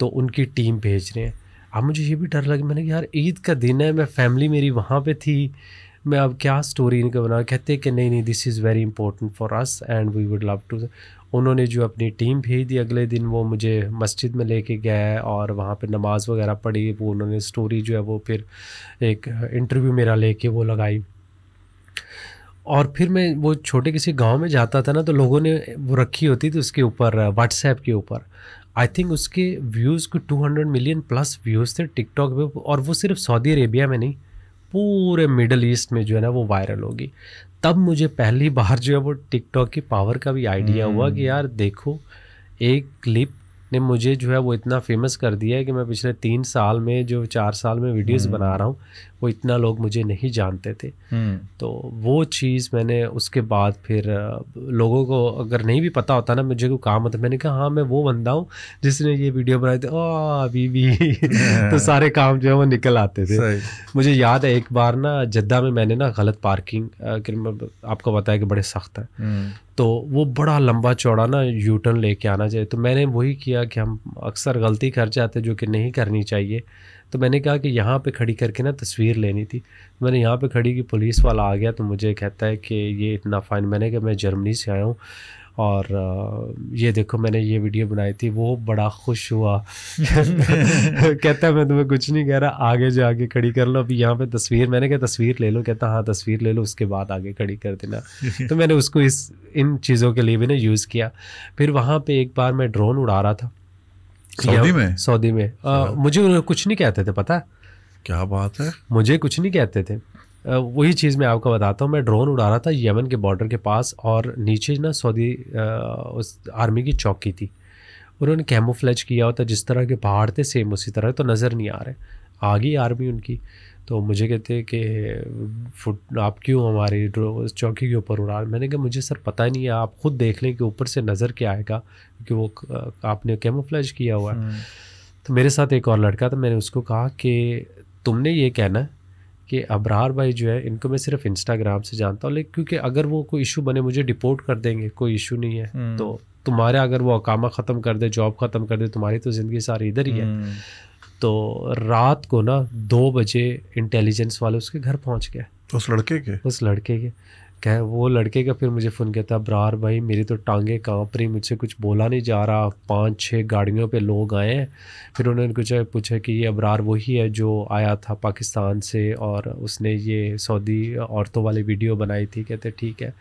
तो उनकी टीम भेज रहे हैं अब मुझे ये भी डर लगे मैंने यार ईद का दिन है मैं फैमिली मेरी वहाँ पे थी मैं अब क्या स्टोरी इनका बना कहते हैं कि नहीं नहीं this is very important for us and we would love to उन्होंने जो अपनी टीम भेज दी अगले दिन वो मुझे मस्जिद में लेके गए और वहाँ पर नमाज़ वगैरह पढ़ी वो उन्होंने स्टोरी जो है वो फिर एक इंटरव्यू मेरा लेके वो लगाई और फिर मैं वो छोटे किसी गांव में जाता था ना तो लोगों ने वो रखी होती थी उसके ऊपर व्हाट्सएप के ऊपर आई थिंक उसके व्यूज़ को 200 मिलियन प्लस व्यूज़ थे टिकटॉक पे और वो सिर्फ सऊदी अरेबिया में नहीं पूरे मिडल ईस्ट में जो है ना वो वायरल होगी तब मुझे पहली बार जो है वो टिकटॉक की पावर का भी आइडिया हुआ कि हम्म। यार देखो एक क्लिप ने मुझे जो है वो इतना फेमस कर दिया है कि मैं पिछले तीन साल में जो चार साल में वीडियोस हम्म। बना रहा हूँ वो इतना लोग मुझे नहीं जानते थे हम्म। तो वो चीज़ मैंने उसके बाद फिर लोगों को अगर नहीं भी पता होता ना मुझे कोई काम होता मैंने कहा हाँ मैं वो बंदा हूँ जिसने ये वीडियो बनाई थी ओ अभी भी <laughs> तो <laughs> सारे काम जो है वो निकल आते थे मुझे याद है एक बार ना जद्दा में मैंने ना गलत पार्किंग आपको बताया कि बड़े सख्त है हम्म। तो वो बड़ा लंबा चौड़ा ना यूटर्न लेके आना चाहिए तो मैंने वही किया कि हम अक्सर गलती कर जाते जो कि नहीं करनी चाहिए तो मैंने कहा कि यहाँ पे खड़ी करके ना तस्वीर लेनी थी तो मैंने यहाँ पे खड़ी की पुलिस वाला आ गया तो मुझे कहता है कि ये इतना फ़ाइन मैंने कहा मैं जर्मनी से आया हूँ और ये देखो मैंने ये वीडियो बनाई थी वो बड़ा खुश हुआ <laughs> कहता है मैं तुम्हें कुछ नहीं कह रहा आगे जाके खड़ी कर लो अभी यहाँ पे तस्वीर मैंने कहा तस्वीर ले लो कहता हाँ तस्वीर ले लो उसके बाद आगे खड़ी कर देना तो मैंने उसको इस इन चीज़ों के लिए भी ना यूज़ किया फिर वहाँ पे एक बार मैं ड्रोन उड़ा रहा था सऊदी में सऊदी में आ, अच्छा। मुझे कुछ नहीं कहते थे पता क्या बात है मुझे कुछ नहीं कहते थे वही चीज़ मैं आपको बताता हूँ मैं ड्रोन उड़ा रहा था यमन के बॉर्डर के पास और नीचे ना सऊदी उस आर्मी की चौकी थी उन्होंने कैमोफ्लेज किया होता जिस तरह के पहाड़ थे सेम उसी तरह तो नज़र नहीं आ रहे आ गई आर्मी उनकी तो मुझे कहते कि फुट आप क्यों हमारी चौकी के ऊपर उड़ा मैंने कहा मुझे सर पता नहीं है आप ख़ुद देख लें कि ऊपर से नज़र क्या आएगा क्योंकि वो आपने कैमोफ्लेज किया हुआ है हम्म। तो मेरे साथ एक और लड़का था मैंने उसको कहा कि तुमने ये कहना कि अबरार भाई जो है इनको मैं सिर्फ इंस्टाग्राम से जानता हूँ लेकिन क्योंकि अगर वो कोई इशू बने मुझे डिपोर्ट कर देंगे कोई इशू नहीं है हम्म। तो तुम्हारा अगर वो अकामा ख़त्म कर दे जॉब ख़त्म कर दे तुम्हारी तो ज़िंदगी सारी इधर ही है हम्म। तो रात को ना दो बजे इंटेलिजेंस वाले उसके घर पहुंच गए उस लड़के के उस लड़के के कह वो लड़के का फिर मुझे फ़ोन किया था ब्रार भाई मेरी तो टांगे कांप रही मुझसे कुछ बोला नहीं जा रहा पांच छः गाड़ियों पे लोग आए हैं फिर उन्होंने कुछ पूछा कि ये अबरार वही है जो आया था पाकिस्तान से और उसने ये सऊदी औरतों वाली वीडियो बनाई थी कहते ठीक है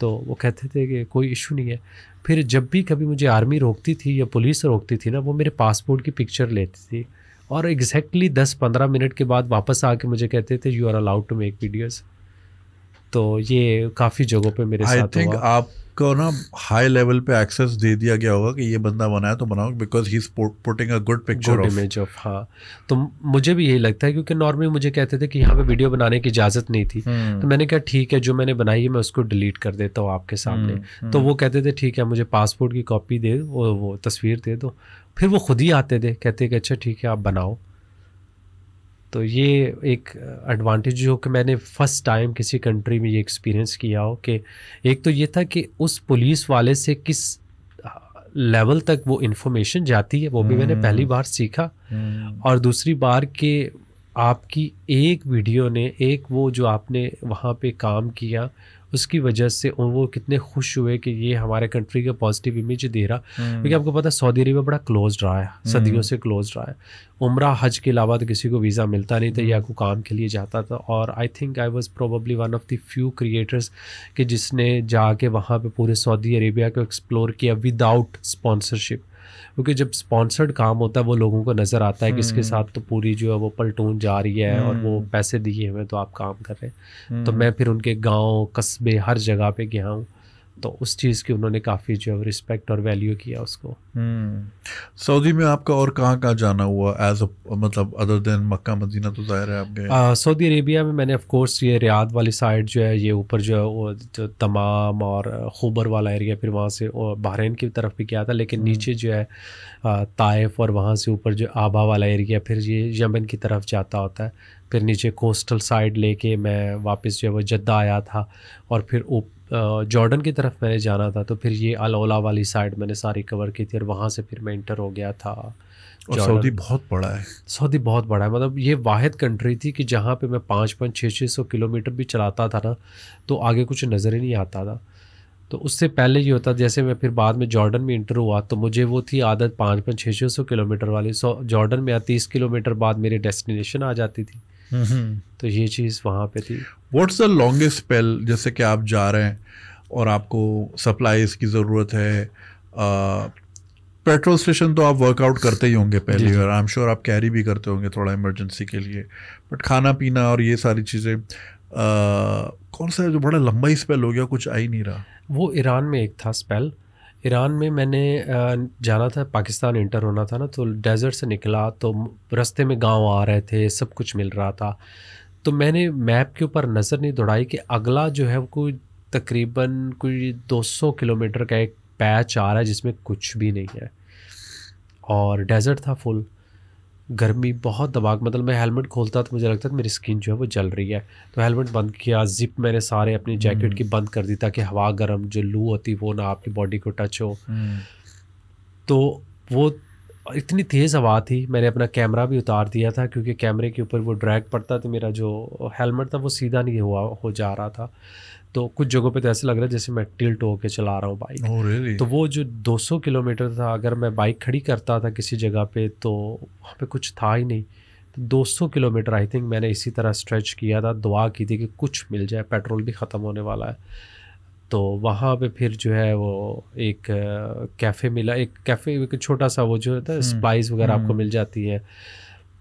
तो वो कहते थे कि कोई इशू नहीं है फिर जब भी कभी मुझे आर्मी रोकती थी या पुलिस रोकती थी ना वो मेरे पासपोर्ट की पिक्चर लेती थी और एग्जैक्टली दस पंद्रह मिनट के बाद वापस आके मुझे कहते थे you are allowed to make videos तो ये काफ़ी जगहों पे मेरे आई थिंक आपको ना हाई लेवल पे एक्सेस दे दिया गया होगा कि ये बंदा बनाया तो बनाओ because he putting a good picture image of हाँ तो मुझे भी यही लगता है क्योंकि नॉर्मली मुझे कहते थे कि यहाँ पे वीडियो बनाने की इजाज़त नहीं थी hmm. तो मैंने कहा ठीक है जो मैंने बनाई है मैं उसको डिलीट कर देता हूँ आपके सामने hmm. Hmm. तो हम्म। वो कहते थे ठीक है मुझे पासपोर्ट की कॉपी दे वो, वो तस्वीर दे दो फिर वो खुद ही आते थे कहते कि अच्छा ठीक है आप बनाओ तो ये एक एडवांटेज हो कि मैंने फ़र्स्ट टाइम किसी कंट्री में ये एक्सपीरियंस किया हो कि एक तो ये था कि उस पुलिस वाले से किस लेवल तक वो इन्फॉर्मेशन जाती है वो भी मैंने पहली हम्म। बार सीखा हम्म। और दूसरी बार के आपकी एक वीडियो ने एक वो जो आपने वहाँ पे काम किया उसकी वजह से वो कितने खुश हुए कि ये हमारे कंट्री का पॉजिटिव इमेज दे रहा हम्म। क्योंकि आपको पता है सऊदी अरेबिया बड़ा क्लोज रहा है हम्म। सदियों से क्लोज रहा है उम्र हज के अलावा तो किसी को वीज़ा मिलता नहीं था हम्म। या को काम के लिए जाता था और I think I was probably one of the few creators कि जिसने जाके वहाँ पे पूरे सऊदी अरेबिया को एक्सप्लोर किया विदाउट स्पॉन्सरशिप क्योंकि जब स्पॉन्सर्ड काम होता है वो लोगों को नज़र आता है कि इसके हम्म। साथ तो पूरी जो है वो पलटून जा रही है और वो हम्म। पैसे दिए हुए तो आप काम कर रहे हैं तो हम्म। मैं फिर उनके गाँव कस्बे हर जगह पर गया हूँ तो उस चीज़ की उन्होंने काफ़ी जो है रिस्पेक्ट और वैल्यू किया उसको हम्म। सऊदी में आपका और कहाँ कहाँ जाना हुआ एज अ मतलब अदर देन मक्का मदीना तो जाहिर है आप गए सऊदी अरेबिया में मैंने ऑफ कोर्स ये रियाद वाली साइड जो है ये ऊपर जो है वो जो तमाम और खूबर वाला एरिया फिर वहाँ से बहरीन की तरफ भी किया था लेकिन हम्म। नीचे जो है ताइफ और वहाँ से ऊपर जो आबा वाला एरिया फिर ये यमन की तरफ जाता होता है फिर नीचे कोस्टल साइड लेके मैं वापस जो है वो जद्दा आया था और फिर जॉर्डन की तरफ मैंने जाना था तो फिर ये अलोला वाली साइड मैंने सारी कवर की थी और वहाँ से फिर मैं इंटर हो गया था और सऊदी बहुत बड़ा है सऊदी बहुत बड़ा है मतलब ये वाहिद कंट्री थी कि जहाँ पे मैं पाँच पाँच छः छः सौ किलोमीटर भी चलाता था ना तो आगे कुछ नज़र ही नहीं आता था तो उससे पहले ये होता जैसे मैं फिर बाद में जॉर्डन में इंटर हुआ तो मुझे वो थी आदत पाँच पाँच छः छः सौ किलोमीटर वाली सौ जॉर्डन में तीस किलोमीटर बाद मेरी डेस्टिनेशन आ जाती थी तो ये चीज़ वहाँ पे थी व्हाट्स द लॉन्गेस्ट स्पेल जैसे कि आप जा रहे हैं और आपको सप्लाईज की ज़रूरत है पेट्रोल स्टेशन तो आप वर्कआउट करते ही होंगे पहले और आई एम श्योर आप कैरी भी करते होंगे थोड़ा इमरजेंसी के लिए बट खाना पीना और ये सारी चीज़ें कौन सा जो बड़ा लंबा ही स्पेल हो गया कुछ आ ही नहीं रहा वो ईरान में एक था स्पेल ईरान में मैंने जाना था पाकिस्तान इंटर होना था ना तो डेज़र्ट से निकला तो रास्ते में गांव आ रहे थे सब कुछ मिल रहा था तो मैंने मैप के ऊपर नज़र नहीं दौड़ाई कि अगला जो है वो तकरीबन कोई 200 किलोमीटर का एक पैच आ रहा है जिसमें कुछ भी नहीं है और डेज़र्ट था फुल गर्मी बहुत दबाग मतलब मैं हेलमेट खोलता तो मुझे लगता था मेरी स्किन जो है वो जल रही है तो हेलमेट बंद किया जिप मैंने सारे अपनी जैकेट हम्म। की बंद कर दी ताकि हवा गर्म जो लू होती वो ना आपकी बॉडी को टच हो हम्म। तो वो इतनी तेज़ हवा थी मैंने अपना कैमरा भी उतार दिया था क्योंकि कैमरे के ऊपर वो ड्रैग पड़ता तो मेरा जो हेलमेट था वो सीधा नहीं हुआ हो जा रहा था तो कुछ जगहों पे तो ऐसे लग रहा है जैसे मैं टिल्ट होके चला रहा हूँ बाइक oh, really? तो वो जो 200 किलोमीटर था अगर मैं बाइक खड़ी करता था किसी जगह पे तो वहाँ पे कुछ था ही नहीं तो 200 किलोमीटर आई थिंक मैंने इसी तरह स्ट्रेच किया था दुआ की थी कि कुछ मिल जाए पेट्रोल भी ख़त्म होने वाला है तो वहाँ पे फिर जो है वो एक कैफ़े मिला एक कैफ़े एक छोटा सा वो जो है है hmm. स्पाइस वगैरह आपको hmm. मिल जाती है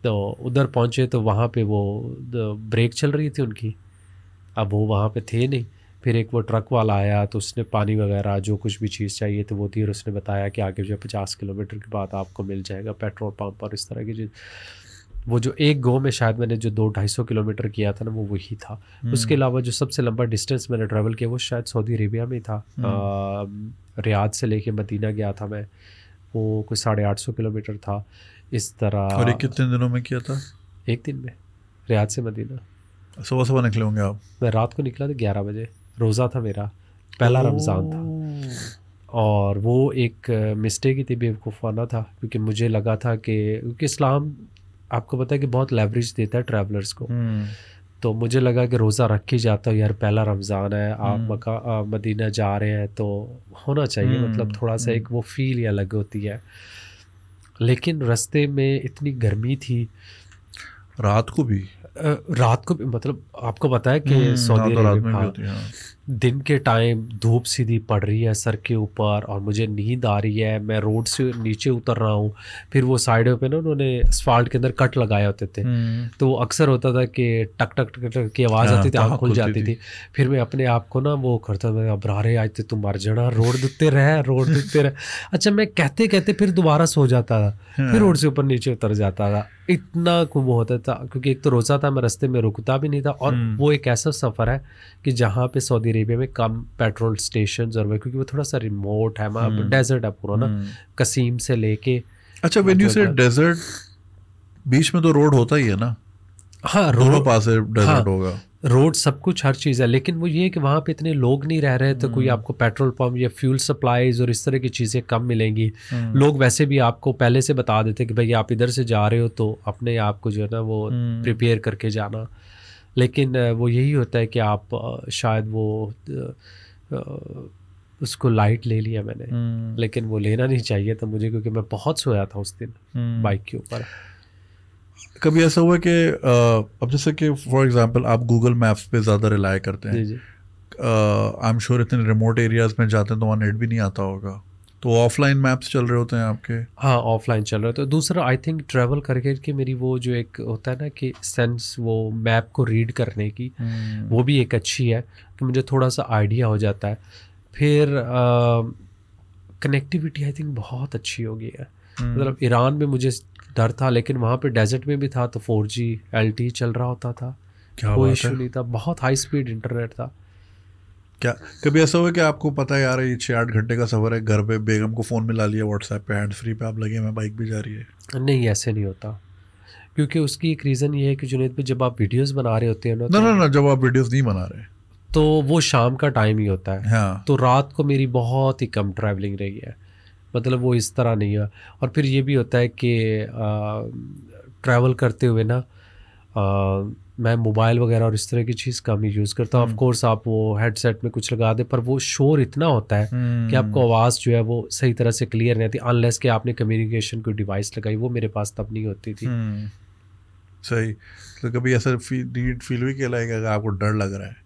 तो उधर पहुँचे तो वहाँ पे वो ब्रेक चल रही थी उनकी अब वो वहाँ पे थे नहीं फिर एक वो ट्रक वाला आया तो उसने पानी वगैरह जो कुछ भी चीज़ चाहिए तो वो थी और उसने बताया कि आगे जो पचास किलोमीटर के बाद आपको मिल जाएगा पेट्रोल पम्प और इस तरह की चीज़ वो जो एक गो में शायद मैंने जो दो ढाई सौ किलोमीटर किया था ना वो वही था हम्म। उसके अलावा जो सबसे लंबा डिस्टेंस मैंने ट्रैवल किया वो शायद सऊदी अरेबिया में था हम्म। रियाद से लेके मदीना गया था मैं वो कुछ साढ़े आठ सौ किलोमीटर था इस तरह और कितने दिनों में किया था एक दिन में रियाद से मदीना सुबह सुबह निकले होंगे आप मैं रात को निकला था ग्यारह बजे रोज़ा था मेरा पहला रमज़ान था और वो एक मिस्टेक ही थी बेवकूफ़ाना था क्योंकि मुझे लगा था कि क्योंकि इस्लाम आपको पता है कि बहुत लेवरेज देता है ट्रैवलर्स को हम्म। तो मुझे लगा कि रोज़ा रख ही जाता हो यार पहला रमज़ान है आप हम्म। मका आ, मदीना जा रहे हैं तो होना चाहिए हम्म, मतलब थोड़ा सा एक वो फील ही अलग होती है लेकिन रास्ते में इतनी गर्मी थी रात को भी रात को मतलब आपको पता है कि हम्म, सऊदी अरब में हाँ। हाँ। दिन के टाइम धूप सीधी पड़ रही है सर के ऊपर और मुझे नींद आ रही है मैं रोड से नीचे उतर रहा हूँ फिर वो साइडों पे ना उन्होंने असफाल्ट के अंदर कट लगाए होते थे हम्म। तो अक्सर होता था कि टक टक टक टक की आवाज़ हाँ, आती थी आँख खुल जाती थी फिर मैं अपने आप को ना वो करता था घबरा रहे आज तो तुम मर जाना रोड दुखते रह रोड दुखते रह अच्छा मैं कहते कहते फिर दोबारा सो जाता था फिर हाँ। रोड से ऊपर नीचे उतर जाता था इतना खूब होता था क्योंकि एक तो रोज़ा था मैं रस्ते में रुकता भी नहीं था और हम्म। वो एक ऐसा सफ़र है कि जहाँ पे सऊदी अरेबिया में कम पेट्रोल स्टेशन और वह क्योंकि वो थोड़ा सा रिमोट है वहाँ hmm. हम्म। डेजर्ट है पूरा ना हम्म। कसीम से लेके अच्छा वेन यू से डेजर्ट बीच में तो रोड होता ही है ना हाँ रोड पास डेजर्ट होगा रोड सब कुछ हर चीज़ है लेकिन वो ये है कि वहाँ पे इतने लोग नहीं रह रहे तो कोई हम्म। आपको पेट्रोल पंप या फ्यूल सप्लाईज और इस तरह की चीज़ें कम मिलेंगी लोग वैसे भी आपको पहले से बता देते कि भाई आप इधर से जा रहे हो तो अपने आप को जो है ना वो प्रिपेयर करके जाना लेकिन वो यही होता है कि आप शायद वो उसको लाइट ले लिया मैंने हम्म। लेकिन वो लेना नहीं चाहिए था मुझे क्योंकि मैं बहुत सोया था उस दिन बाइक हम्म। के ऊपर कभी ऐसा हुआ कि अब जैसे कि फॉर एग्जांपल आप गूगल मैप्स पे ज़्यादा रिलाई करते हैं आई एम श्योर इतने रिमोट एरियाज में जाते हैं तो वहाँ नेट भी नहीं आता होगा तो ऑफलाइन मैप्स चल रहे होते हैं आपके हाँ ऑफलाइन चल रहे होते हैं दूसरा आई थिंक ट्रैवल करके कि मेरी वो जो एक होता है ना कि सेंस वो मैप को रीड करने की hmm. वो भी एक अच्छी है कि मुझे थोड़ा सा आइडिया हो जाता है फिर कनेक्टिविटी आई थिंक बहुत अच्छी हो गई है hmm. मतलब ईरान में मुझे डर था लेकिन वहाँ पर डेजर्ट में भी था तो फोर जी चल रहा होता था कोई इशू नहीं था बहुत हाई स्पीड इंटरनेट था क्या कभी ऐसा हुआ कि आपको पता है यार ये छः आठ घंटे का सफ़र है घर पे बेगम को फ़ोन मिला लिया व्हाट्सएप पे हैंड फ्री पे आप लगे मैं बाइक भी जा रही है नहीं ऐसे नहीं होता क्योंकि उसकी एक रीज़न ये है कि जुनेद पर जब आप वीडियोस बना रहे होते हैं ना ना तो ना, जब आप वीडियोस नहीं बना रहे तो वो शाम का टाइम ही होता है हाँ। तो रात को मेरी बहुत ही कम ट्रैवलिंग रही है मतलब वो इस तरह नहीं है और फिर ये भी होता है कि ट्रैवल करते हुए ना मैं मोबाइल वगैरह और इस तरह की चीज़ कम ही यूज़ करता हूँ ऑफकोर्स हम्म। आप वो हेडसेट में कुछ लगा दे पर वो शोर इतना होता है कि हम्म। आपको आवाज़ जो है वो सही तरह से क्लियर नहीं आती अनलेस के आपने कम्युनिकेशन की डिवाइस लगाई वो मेरे पास तब नहीं होती थी हम्म। सही तो कभी ऐसा नीड फील हुई कि लगेगा अगर आपको डर लग रहा है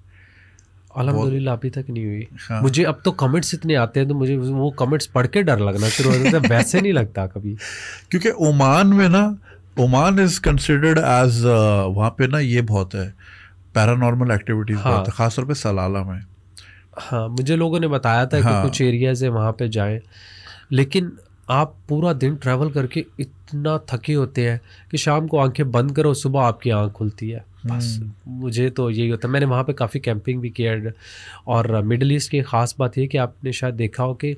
अलहमदिल्ला अभी तक नहीं हुई हाँ। मुझे अब तो कमेंट्स इतने आते हैं तो मुझे वो कमेंट्स पढ़ के डर लगना शुरू हो जाता है वैसे नहीं लगता कभी <laughs> क्योंकि ओमान में ना ओमान इज कंसिडर्ड एज वहाँ पे ना ये बहुत है पैरानॉर्मल एक्टिविटीज हाँ. बहुत है खासतौर पे सलाला में हाँ मुझे लोगों ने बताया था हाँ. कि कुछ एरियाज है वहाँ पे जाए लेकिन आप पूरा दिन ट्रैवल करके इतना थके होते हैं कि शाम को आंखें बंद करो सुबह आपकी आंख खुलती है बस हम्म। मुझे तो यही होता मैंने वहाँ पे काफ़ी कैंपिंग भी किया और मिडल ईस्ट की ख़ास बात यह कि आपने शायद देखा हो कि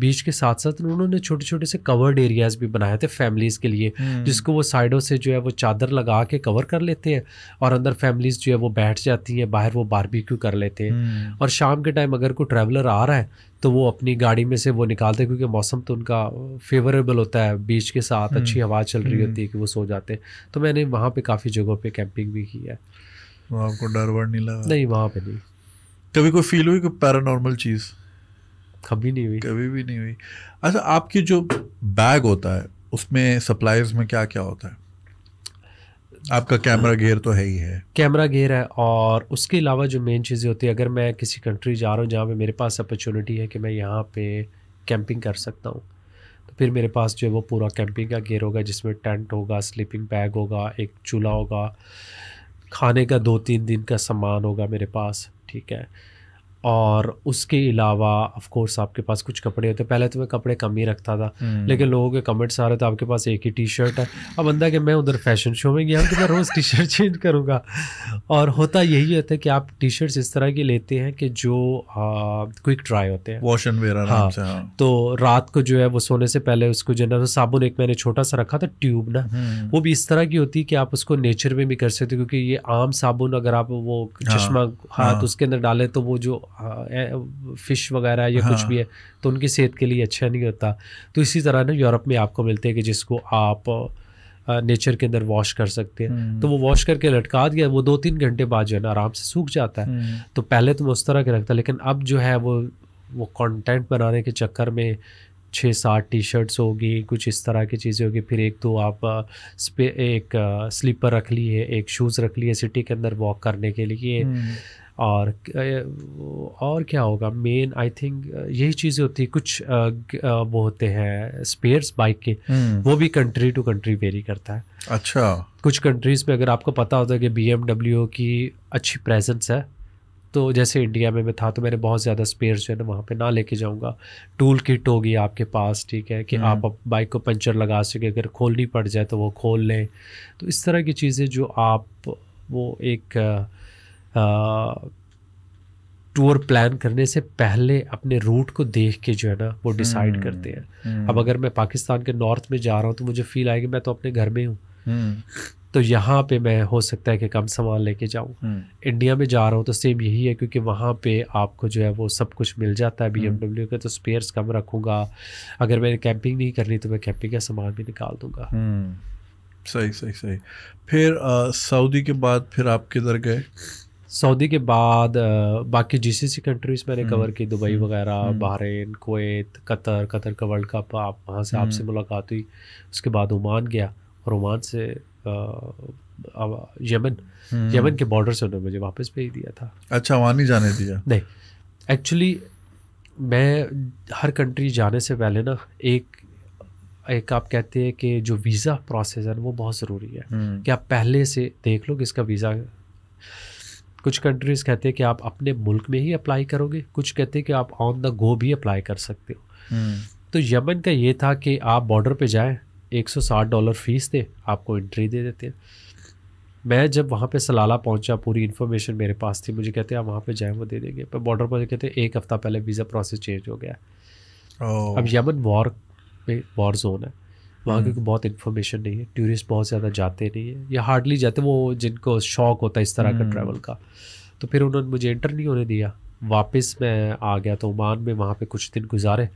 बीच के साथ साथ उन्होंने छोटे छोटे से कवर्ड एरियाज़ भी बनाए थे फैमिलीज़ के लिए हम्म। जिसको वो साइडों से जो है वो चादर लगा के कवर कर लेते हैं और अंदर फैमिलीज़ जो है वो बैठ जाती हैं बाहर वो बारबेक्यू कर लेते हैं हम्म। और शाम के टाइम अगर कोई ट्रैवलर आ रहा है तो वो अपनी गाड़ी में से वो निकालते हैं क्योंकि मौसम तो उनका फेवरेबल होता है बीच के साथ अच्छी हम्म, हवा चल रही हम्म। होती है कि वो सो जाते हैं तो मैंने वहाँ पे काफ़ी जगहों पे कैंपिंग भी की है आपको डर वर नहीं लगा नहीं वहाँ पे नहीं कभी कोई फील हुई कोई पैरानॉर्मल चीज़ कभी नहीं हुई कभी भी नहीं हुई अच्छा आपकी जो बैग होता है उसमें सप्लाईज में क्या क्या होता है आपका कैमरा गेयर तो है ही है कैमरा गेयर है और उसके अलावा जो मेन चीज़ें होती है अगर मैं किसी कंट्री जा रहा हूँ जहाँ पे मेरे पास अपॉर्चुनिटी है कि मैं यहाँ पे कैंपिंग कर सकता हूँ तो फिर मेरे पास जो है वो पूरा कैंपिंग का गेयर होगा जिसमें टेंट होगा स्लीपिंग बैग होगा एक चूल्हा होगा खाने का दो तीन दिन का सामान होगा मेरे पास ठीक है और उसके अलावा ऑफ कोर्स आपके पास कुछ कपड़े होते पहले तो मैं कपड़े कम ही रखता था हम्म। लेकिन लोगों के कमेंट्स आ रहे थे आपके पास एक ही टी शर्ट है अब बंदा कि मैं उधर फैशन शो में गया हूँ कि तो मैं रोज़ टी शर्ट चेंज करूँगा और होता यही होता है कि आप टी शर्ट्स इस तरह की लेते हैं कि जो क्विक ड्राई होते हैं वॉश एंड वेयर हाँ, तो रात को जो है वो सोने से पहले उसको जो है ना तो साबुन एक मैंने छोटा सा रखा था ट्यूब ना हम्म। वो भी इस तरह की होती है कि आप उसको नेचर में भी कर सकते क्योंकि ये आम साबुन अगर आप वो हाँ। चश्मा हाथ हाँ। उसके अंदर डालें तो वो जो फ़िश वगैरह या हाँ। कुछ भी है तो उनकी सेहत के लिए अच्छा नहीं होता तो इसी तरह ना यूरोप में आपको मिलते हैं कि जिसको आप नेचर के अंदर वॉश कर सकते हैं हम्म। तो वो वॉश करके लटका दिया वो दो तीन घंटे बाद जो है ना आराम से सूख जाता है हम्म। तो पहले तो मैं उस तरह के रखता लेकिन अब जो है वो वो कंटेंट बनाने के चक्कर में छः सात टी शर्ट्स होगी कुछ इस तरह की चीज़ें होगी फिर एक तो आप एक स्लीपर रख लिए एक शूज़ रख लिए सिटी के अंदर वॉक करने के लिए हम्म। और और क्या होगा मेन आई थिंक यही चीज़ें होती है कुछ वो होते हैं स्पेयर्स बाइक के हम्म। वो भी कंट्री टू कंट्री वेरी करता है अच्छा कुछ कंट्रीज़ में अगर आपको पता होता है कि बी की अच्छी प्रेजेंस है तो जैसे इंडिया में मैं था तो मैंने बहुत ज़्यादा स्पेयर्स जो है ना वहाँ पे ना लेके जाऊँगा टूल किट होगी आपके पास ठीक है कि आप बाइक हम्म। को पंचर लगा सके अगर खोलनी पड़ जाए तो वो खोल लें तो इस तरह की चीज़ें जो आप वो एक टूर प्लान करने से पहले अपने रूट को देख के जो है ना वो डिसाइड हम्म, करते हैं हम्म। अब अगर मैं पाकिस्तान के नॉर्थ में जा रहा हूँ तो मुझे फील आएगी मैं तो अपने घर में हूँ हम्म। तो यहाँ पे मैं हो सकता है कि कम सामान लेके जाऊँ इंडिया में जा रहा हूँ तो सेम यही है क्योंकि वहाँ पे आपको जो है वो सब कुछ मिल जाता है बी एमडब्ल्यू का तो स्पेयर्स कम रखूँगा अगर मैंने कैंपिंग नहीं करनी तो मैं कैंपिंग का सामान भी निकाल दूँगा सही सही सही फिर सऊदी के बाद फिर आप किधर गए सऊदी के बाद बाकी जी सी कंट्रीज मैंने कवर हम्म, की दुबई हम्म, वगैरह बहरीन कोवैत कतर कतर का वर्ल्ड कप आप वहाँ से आपसे हम्म। मुलाकात हुई उसके बाद ओमान गया और ओमान से यमन यमन के बॉर्डर से उन्होंने मुझे वापस भेज दिया था अच्छा वहाँ नहीं जाने दिया नहीं एक्चुअली मैं हर कंट्री जाने से पहले ना एक एक आप कहते हैं कि जो वीज़ा प्रोसेस है वो बहुत ज़रूरी है कि आप पहले से देख लो कि इसका वीज़ा कुछ कंट्रीज़ कहते हैं कि आप अपने मुल्क में ही अप्लाई करोगे कुछ कहते हैं कि आप ऑन द गो भी अप्लाई कर सकते हो हम्म। तो यमन का ये था कि आप बॉर्डर पे जाएं 160 डॉलर फीस दें आपको एंट्री दे देते हैं मैं जब वहाँ पे सलाला पहुँचा पूरी इन्फॉर्मेशन मेरे पास थी मुझे कहते हैं वहाँ पे जाएँ वो दे देंगे पर बॉर्डर पर कहते हैं एक हफ्ता पहले वीज़ा प्रोसेस चेंज हो गया अब यमन वॉर में वॉर जोन है वहाँ हम्म। क्योंकि बहुत इन्फॉर्मेशन नहीं है टूरिस्ट बहुत ज़्यादा जाते नहीं है या हार्डली जाते वो जिनको शौक होता है इस तरह का ट्रैवल हम्म। का तो फिर उन्होंने मुझे एंटर नहीं होने दिया वापस मैं आ गया तो ओमान में वहाँ पे कुछ दिन गुजारे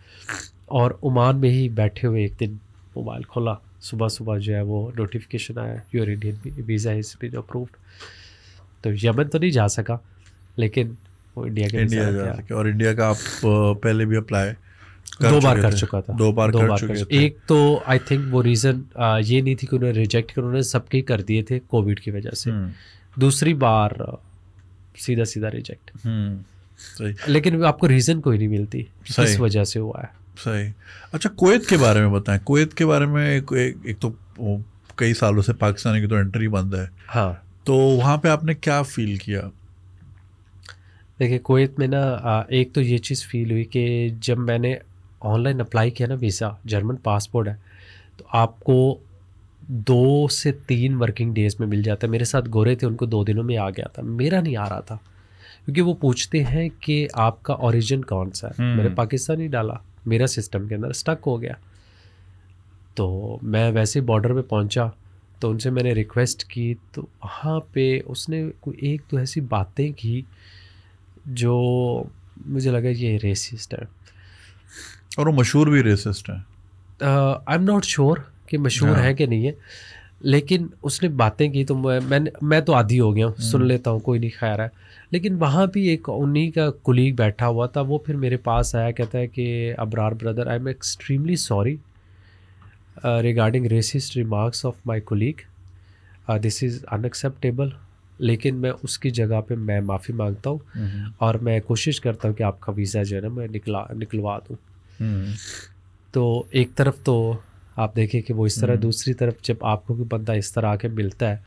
और ओमान में ही बैठे हुए एक दिन मोबाइल खोला सुबह सुबह जो है वो नोटिफिकेशन आया your Indian visa is been approved तो यमन तो नहीं जा सका लेकिन वो इंडिया के इंडिया जा सके और इंडिया का आप पहले भी अप्लाई कर दो बार कर चुका था दो बार दो कर बार चुके कर, चुके एक तो आई थिंक वो रीज़न ये नहीं थी कि उन्होंने रिजेक्ट कर उन्होंने सबके कर दिए थे कोविड की वजह से हम्म। दूसरी बार सीधा सीधा रिजेक्ट लेकिन आपको रीज़न कोई नहीं मिलती इस वजह से हुआ है सही अच्छा कोयत के बारे में बताएं कोयत के बारे में एक, एक, एक तो कई सालों से पाकिस्तान की तो एंट्री बंद है हाँ तो वहाँ पे आपने क्या फील किया देखिए कोयत में ना एक तो ये चीज़ फील हुई कि जब मैंने ऑनलाइन अप्लाई किया ना वीज़ा जर्मन पासपोर्ट है तो आपको दो से तीन वर्किंग डेज़ में मिल जाता है मेरे साथ गोरे थे उनको दो दिनों में आ गया था मेरा नहीं आ रहा था क्योंकि वो पूछते हैं कि आपका ओरिजिन कौन सा है मैंने हम्म। पाकिस्तान ही डाला मेरा सिस्टम के अंदर स्टक हो गया तो मैं वैसे बॉर्डर पे पहुंचा तो उनसे मैंने रिक्वेस्ट की तो वहाँ पे उसने कोई एक तो ऐसी बातें की जो मुझे लगा ये रेसिस्ट है और वो मशहूर भी रेसिस्ट है आई एम नॉट श्योर कि मशहूर है कि नहीं है लेकिन उसने बातें की तो मैं मैंने मैं तो आधी हो गया हूँ hmm. सुन लेता हूँ कोई नहीं खैर है लेकिन वहाँ भी एक उन्हीं का कुलीग बैठा हुआ था वो फिर मेरे पास आया कहता है कि Abrar brother I am extremely sorry regarding racist remarks of my colleague this is unacceptable लेकिन मैं उसकी जगह पे मैं माफ़ी मांगता हूँ hmm. और मैं कोशिश करता हूँ कि आपका वीज़ा जो है ना मैं निकला निकलवा दूँ हम्म। तो एक तरफ तो आप देखें कि वो इस तरह हम्म। दूसरी तरफ जब आपको भी बंदा इस तरह आके मिलता है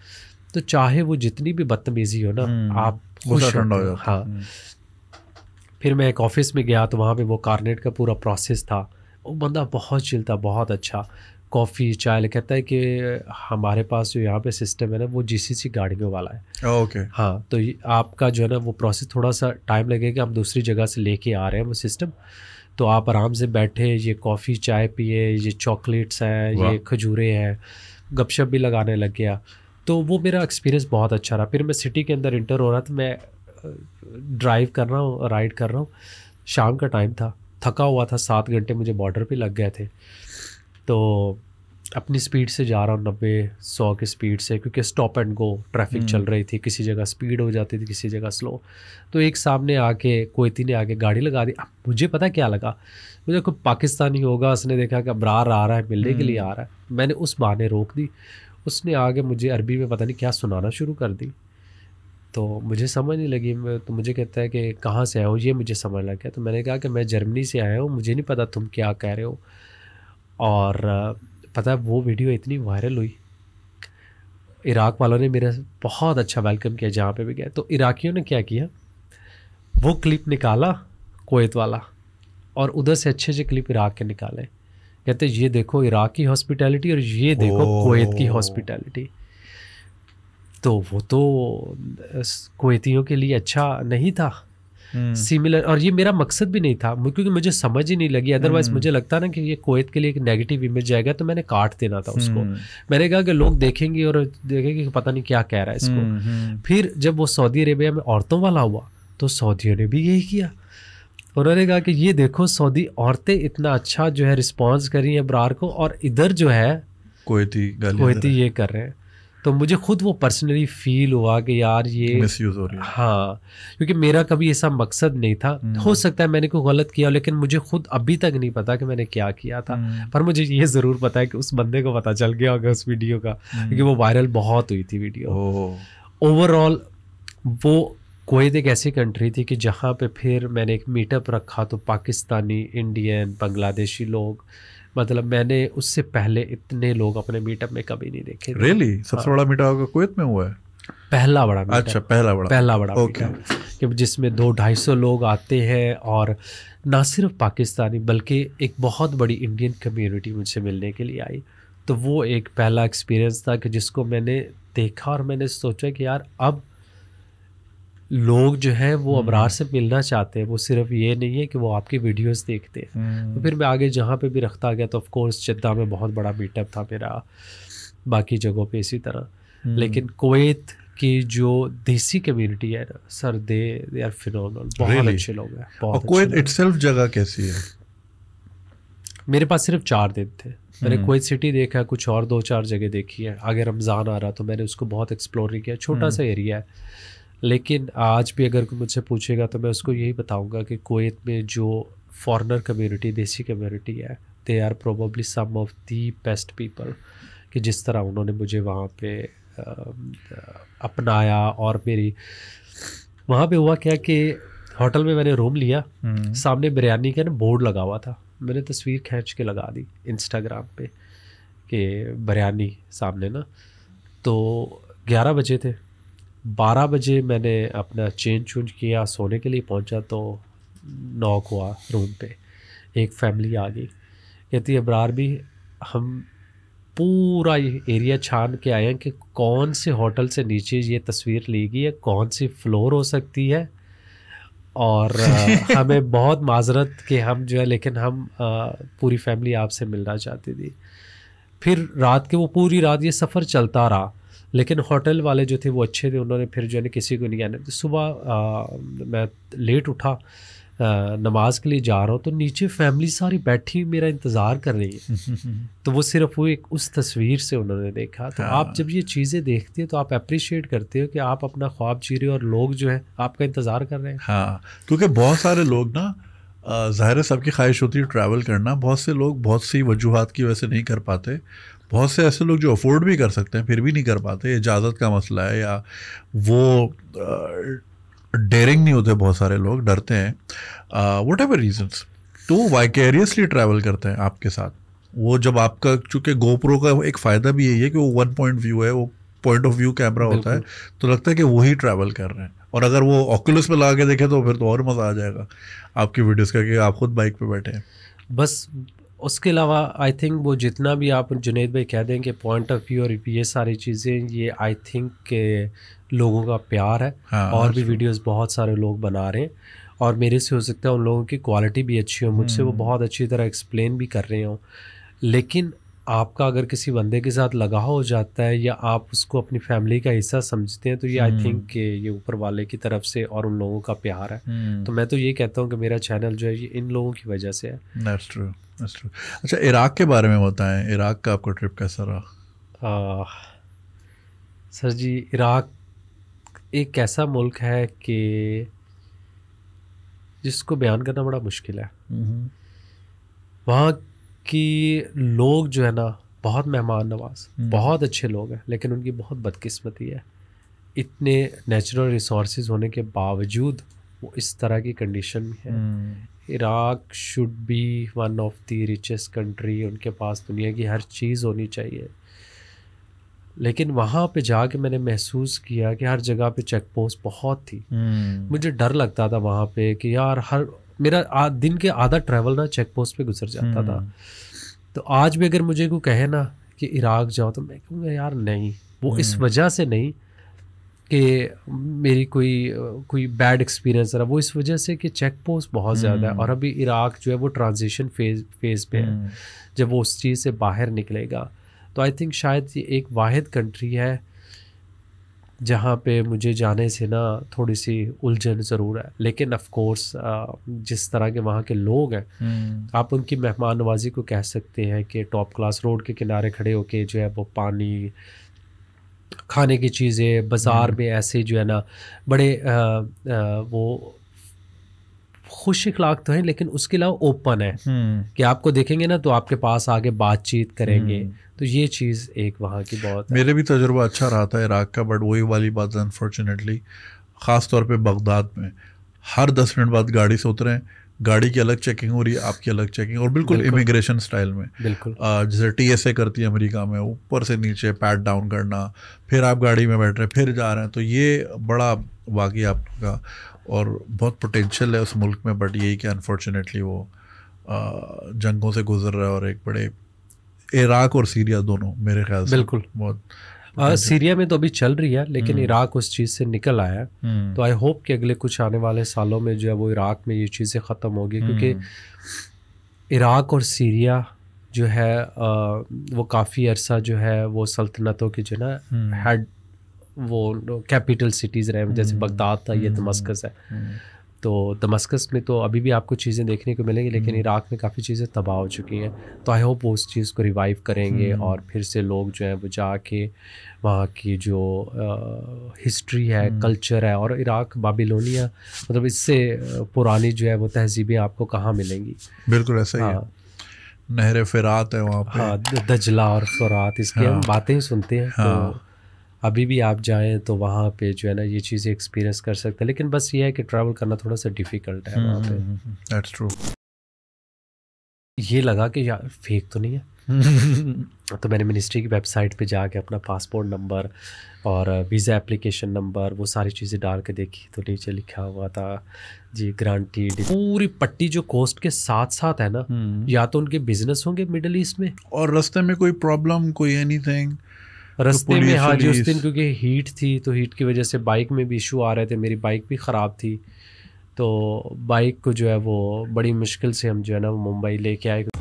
तो चाहे वो जितनी भी बदतमीजी हो ना हम्म। आप खुश हो तो, हाँ फिर मैं एक ऑफिस में गया तो वहाँ पे वो कारनेट का पूरा प्रोसेस था वो बंदा बहुत चिलता बहुत अच्छा कॉफ़ी चाय कहता है कि हमारे पास जो यहाँ पे सिस्टम है ना वो जी सी सी गाड़ियों वाला है ओके okay. हाँ तो आपका जो है ना वो प्रोसेस थोड़ा सा टाइम लगेगा हम दूसरी जगह से लेके आ रहे हैं वो सिस्टम तो आप आराम से बैठे ये कॉफ़ी चाय पिए ये चॉकलेट्स हैं ये खजूरें हैं गपशप भी लगाने लग गया तो वो मेरा एक्सपीरियंस बहुत अच्छा रहा फिर मैं सिटी के अंदर इंटर हो रहा था मैं ड्राइव कर रहा हूँ राइड कर रहा हूँ शाम का टाइम था थका हुआ था सात घंटे मुझे बॉर्डर पे लग गए थे तो अपनी स्पीड से जा रहा हूँ नब्बे सौ की स्पीड से क्योंकि स्टॉप एंड गो ट्रैफिक चल हम्म। रही थी किसी जगह स्पीड हो जाती थी किसी जगह स्लो तो एक सामने आके कोयती ने आके गाड़ी लगा दी अब मुझे पता क्या लगा मुझे कोई पाकिस्तानी होगा उसने देखा कि अबरार आ रहा है मिलने के लिए हम्म। आ रहा है मैंने उस बहाने रोक दी उसने आगे मुझे अरबी में पता नहीं क्या सुनाना शुरू कर दी तो मुझे समझ नहीं लगी तो मुझे कहता है कि कहाँ से आया हूँ ये मुझे समझ लग गया तो मैंने कहा कि मैं जर्मनी से आया हूँ मुझे नहीं पता तुम क्या कह रहे हो और पता है वो वीडियो इतनी वायरल हुई इराक वालों ने मेरा बहुत अच्छा वेलकम किया जहाँ पे भी गया तो इराकियों ने क्या किया वो क्लिप निकाला कोत वाला और उधर से अच्छे अच्छे क्लिप इराक के निकाले कहते ये देखो इराक की हॉस्पिटैलिटी और ये देखो कोत की हॉस्पिटैलिटी तो वो तो कोतियों के लिए अच्छा नहीं था सिमिलर हम्म। और ये मेरा मकसद भी नहीं था क्योंकि मुझे समझ ही नहीं लगी अदरवाइज हम्म। मुझे लगता ना कि ये कोयत के लिए एक नेगेटिव इमेज जाएगा तो मैंने काट देना था उसको हम्म। मैंने कहा कि लोग देखेंगे और देखेंगे कि पता नहीं क्या कह रहा है इसको फिर जब वो सऊदी अरेबिया में औरतों वाला हुआ तो सऊदियों ने भी यही किया उन्होंने कहा कि ये देखो सऊदी औरतें इतना अच्छा जो है रिस्पॉन्स करी हैं ब्रार को और इधर जो है कोयती कोयती ये कर रहे हैं तो मुझे खुद वो पर्सनली फील हुआ कि यार ये मिस हो रही है हाँ क्योंकि मेरा कभी ऐसा मकसद नहीं था हम्म। हो सकता है मैंने कोई गलत किया लेकिन मुझे खुद अभी तक नहीं पता कि मैंने क्या किया था हम्म। पर मुझे ये ज़रूर पता है कि उस बंदे को पता चल गया होगा उस वीडियो का हम्म। क्योंकि वो वायरल बहुत हुई थी वीडियो ओवरऑल वो कोई एक ऐसी कंट्री थी कि जहाँ पे फिर मैंने एक मीटअप रखा तो पाकिस्तानी इंडियन बांग्लादेशी लोग मतलब मैंने उससे पहले इतने लोग अपने मीटअप में कभी नहीं देखे रियली really? हाँ। सबसे बड़ा मीटअप होगा कुवैत में हुआ है पहला बड़ा अच्छा पहला बड़ा पहला बड़ा ओके okay. कि जिसमें दो ढाई सौ लोग आते हैं और ना सिर्फ पाकिस्तानी बल्कि एक बहुत बड़ी इंडियन कम्युनिटी मुझसे मिलने के लिए आई तो वो एक पहला एक्सपीरियंस था कि जिसको मैंने देखा और मैंने सोचा कि यार अब लोग जो है वो हम्म। अबरार से मिलना चाहते हैं वो सिर्फ ये नहीं है कि वो आपकी वीडियोस देखते हैं हम्म। तो फिर मैं आगे जहाँ पे भी रखता गया तो ऑफकोर्स जिद्दा में बहुत बड़ा मीटअप था मेरा बाकी जगहों पे इसी तरह हम्म। लेकिन कोवैत की जो देसी कम्युनिटी है ना sir they they are phenomenal बहुत really? अच्छे लोग हैं बहुत जगह कैसी है मेरे पास सिर्फ चार दिन थे मैंने कोई सिटी देखा है कुछ और दो चार जगह देखी है आगे रमज़ान आ रहा तो मैंने उसको बहुत एक्सप्लोर नहीं किया छोटा सा एरिया है लेकिन आज भी अगर कोई मुझसे पूछेगा तो मैं उसको यही बताऊंगा कि कोत में जो फॉरनर कम्युनिटी देसी कम्युनिटी है they are probably some of the best people कि जिस तरह उन्होंने मुझे वहाँ पे अपनाया और मेरी वहाँ पे हुआ क्या कि होटल में मैंने रूम लिया हम्म। सामने बिरयानी का ना बोर्ड लगा हुआ था मैंने तस्वीर खींच के लगा दी इंस्टाग्राम पे कि बिरयानी सामने ना तो ग्यारह बजे थे बारह बजे मैंने अपना चेंज चूंज किया सोने के लिए पहुंचा तो नॉक हुआ रूम पे एक फैमिली आ गई कहती अबरार भी हम पूरा एरिया छान के आए हैं कि कौन से होटल से नीचे ये तस्वीर ली गई है कौन सी फ्लोर हो सकती है और <laughs> हमें बहुत माजरत कि हम जो है लेकिन हम पूरी फैमिली आपसे मिलना चाहती थी फिर रात के वो पूरी रात ये सफ़र चलता रहा लेकिन होटल वाले जो थे वो अच्छे थे उन्होंने फिर जो है किसी को नहीं आने तो सुबह मैं लेट उठा नमाज के लिए जा रहा हूँ तो नीचे फैमिली सारी बैठी हुई मेरा इंतज़ार कर रही है <laughs> तो वो सिर्फ वो एक उस तस्वीर से उन्होंने देखा तो हाँ। आप जब ये चीज़ें देखते हैं तो आप अप्रिशिएट करते हो कि आप अपना ख्वाब जी रहे हो और लोग जो है आपका इंतज़ार कर रहे हैं हाँ क्योंकि बहुत सारे लोग ना ज़ाहिर सबकी ख्वाहिश होती है ट्रैवल करना बहुत से लोग बहुत सी वजूहत की वजह से नहीं कर पाते बहुत से ऐसे लोग जो अफोर्ड भी कर सकते हैं फिर भी नहीं कर पाते इजाज़त का मसला है या वो डेरिंग नहीं होते बहुत सारे लोग डरते हैं वट एवर रीजन्स तो वाइकेरियसली ट्रैवल करते हैं आपके साथ वो जब आपका चूँकि गोप्रो का एक फ़ायदा भी यही है कि वो वन पॉइंट व्यू है वो पॉइंट ऑफ व्यू कैमरा होता है तो लगता है कि वही ट्रैवल कर रहे हैं और अगर वो ऑक्यूलस में लगा के देखें तो फिर तो और मज़ा आ जाएगा आपकी वीडियोज़ का कि आप खुद बाइक पर बैठे हैं बस उसके अलावा आई थिंक वो जितना भी आप जुनेद भाई कह दें कि पॉइंट ऑफ व्यू और ये सारी चीज़ें ये आई थिंक के लोगों का प्यार है हाँ, और भी वीडियोस बहुत सारे लोग बना रहे हैं और मेरे से हो सकता है उन लोगों की क्वालिटी भी अच्छी हो मुझसे वो हम्म। बहुत अच्छी तरह एक्सप्लेन भी कर रहे हों लेकिन आपका अगर किसी बंदे के साथ लगाव हो जाता है या आप उसको अपनी फैमिली का हिस्सा समझते हैं तो ये आई थिंक कि ये ऊपर वाले की तरफ से और उन लोगों का प्यार है हम्म। तो मैं तो ये कहता हूँ कि मेरा चैनल जो है ये इन लोगों की वजह से है अच्छा इराक़ के बारे में बताएं इराक़ का आपका ट्रिप कैसा रहा आ, सर जी इराक़ एक ऐसा मुल्क है कि जिसको बयान करना बड़ा मुश्किल है वहाँ की लोग जो है ना बहुत मेहमान नवाज हम्म। बहुत अच्छे लोग हैं लेकिन उनकी बहुत बदकिस्मती है इतने नेचुरल रिसोर्स होने के बावजूद वो इस तरह की कंडीशन में है हम्म। Iraq should be one of the richest country उनके पास दुनिया की हर चीज़ होनी चाहिए लेकिन वहाँ पे जाके मैंने महसूस किया कि हर जगह पे चेक पोस्ट बहुत थी hmm. मुझे डर लगता था वहाँ पे कि यार हर मेरा आ, दिन के आधा ट्रैवल ना चेक पोस्ट पे गुजर जाता hmm. था हम्म। तो आज भी अगर मुझे को कहे ना कि इराक जाओ तो मैं कहूँगा यार नहीं वो hmm. इस हम्म। वजह से नहीं कि मेरी कोई कोई बैड एक्सपीरियंस रहा वो इस वजह से कि चेक पोस्ट बहुत ज़्यादा है हम्म। और अभी इराक जो है वो ट्रांजिशन फेज फेज पे है हम्म। जब वो उस चीज़ से बाहर निकलेगा तो आई थिंक शायद ये एक वाद कंट्री है जहाँ पे मुझे जाने से ना थोड़ी सी उलझन ज़रूर है लेकिन ऑफ कोर्स जिस तरह के वहाँ के लोग हैं हम्म। आप उनकी मेहमान नवाजी को कह सकते हैं कि टॉप क्लास रोड के किनारे खड़े होके जो है वो पानी खाने की चीज़ें बाज़ार हम्म। में ऐसे जो है ना बड़े आ, आ, वो खुश इखलाक तो हैं लेकिन उसके अलावा ओपन है हम्म। कि आपको देखेंगे ना तो आपके पास आगे बातचीत करेंगे हम्म। तो ये चीज़ एक वहाँ की बहुत मेरे भी तजुर्बा अच्छा रहा था इराक का बट वही वाली बात अनफॉर्चुनेटली ख़ास तौर पर बगदाद में हर दस मिनट बाद गाड़ी से उतरें गाड़ी की अलग चेकिंग हो रही है आपकी अलग चेकिंग और बिल्कुल इमिग्रेशन स्टाइल में बिल्कुल जैसे ए करती है अमेरिका में ऊपर से नीचे पैट डाउन करना फिर आप गाड़ी में बैठ रहे हैं फिर जा रहे हैं तो ये बड़ा वाकई आपका और बहुत पोटेंशियल है उस मुल्क में बट यही कि अनफॉर्चुनेटली वो जंगों से गुजर रहा है और एक बड़े इराक और सीरिया दोनों मेरे ख्याल से बिल्कुल बहुत आ, सीरिया में तो अभी चल रही है लेकिन हम्म। इराक उस चीज़ से निकल आया है हम्म। तो आई होप कि अगले कुछ आने वाले सालों में जो है वो इराक में ये चीज़ें ख़त्म होगी क्योंकि हम्म। इराक और सीरिया जो है आ, वो काफ़ी अरसा जो है वो सल्तनतों के जो ना हेड वो कैपिटल सिटीज़ रहे जैसे बगदाद था ये तमस्कस है तो दमस्कस में तो अभी भी आपको चीज़ें देखने को मिलेंगी लेकिन हम्म। इराक में काफ़ी चीज़ें तबाह हो चुकी हैं तो आई होप वो उस चीज़ को रिवाइव करेंगे हम्म। और फिर से लोग जो हैं वो जाके वहाँ की जो आ, हिस्ट्री है कल्चर हम्म। है और इराक बाबिलोनिया मतलब इससे पुरानी जो है वो तहजीबें आपको कहाँ मिलेंगी बिल्कुल ऐसा हाँ, ही नहर फिरात है वहाँ पे हाँ दजला और फरात इसकी हाँ, हम बातें सुनते हैं तो हाँ, तो अभी भी आप जाएँ तो वहाँ पे जो है ना ये चीज़ें एक्सपीरियंस कर सकते हैं लेकिन बस ये है कि ट्रैवल करना थोड़ा सा डिफ़िकल्ट है वहाँ दैट्स हम्म, ट्रू ये लगा कि यार फेक तो नहीं है <laughs> तो मैंने मिनिस्ट्री की वेबसाइट पे जाके अपना पासपोर्ट नंबर और वीज़ा एप्लीकेशन नंबर वो सारी चीज़ें डाल के देखी तो नीचे लिखा हुआ था जी ग्रांटेड पूरी पट्टी जो कोस्ट के साथ साथ है ना हम्म। या तो उनके बिजनेस होंगे मिडल ईस्ट में और रास्ते में कोई प्रॉब्लम कोई एनीथिंग तो रस्ते में हाजी उस दिन क्योंकि हीट थी तो हीट की वजह से बाइक में भी इशू आ रहे थे मेरी बाइक भी ख़राब थी तो बाइक को जो है वो बड़ी मुश्किल से हम जो है ना वो मुंबई लेके आए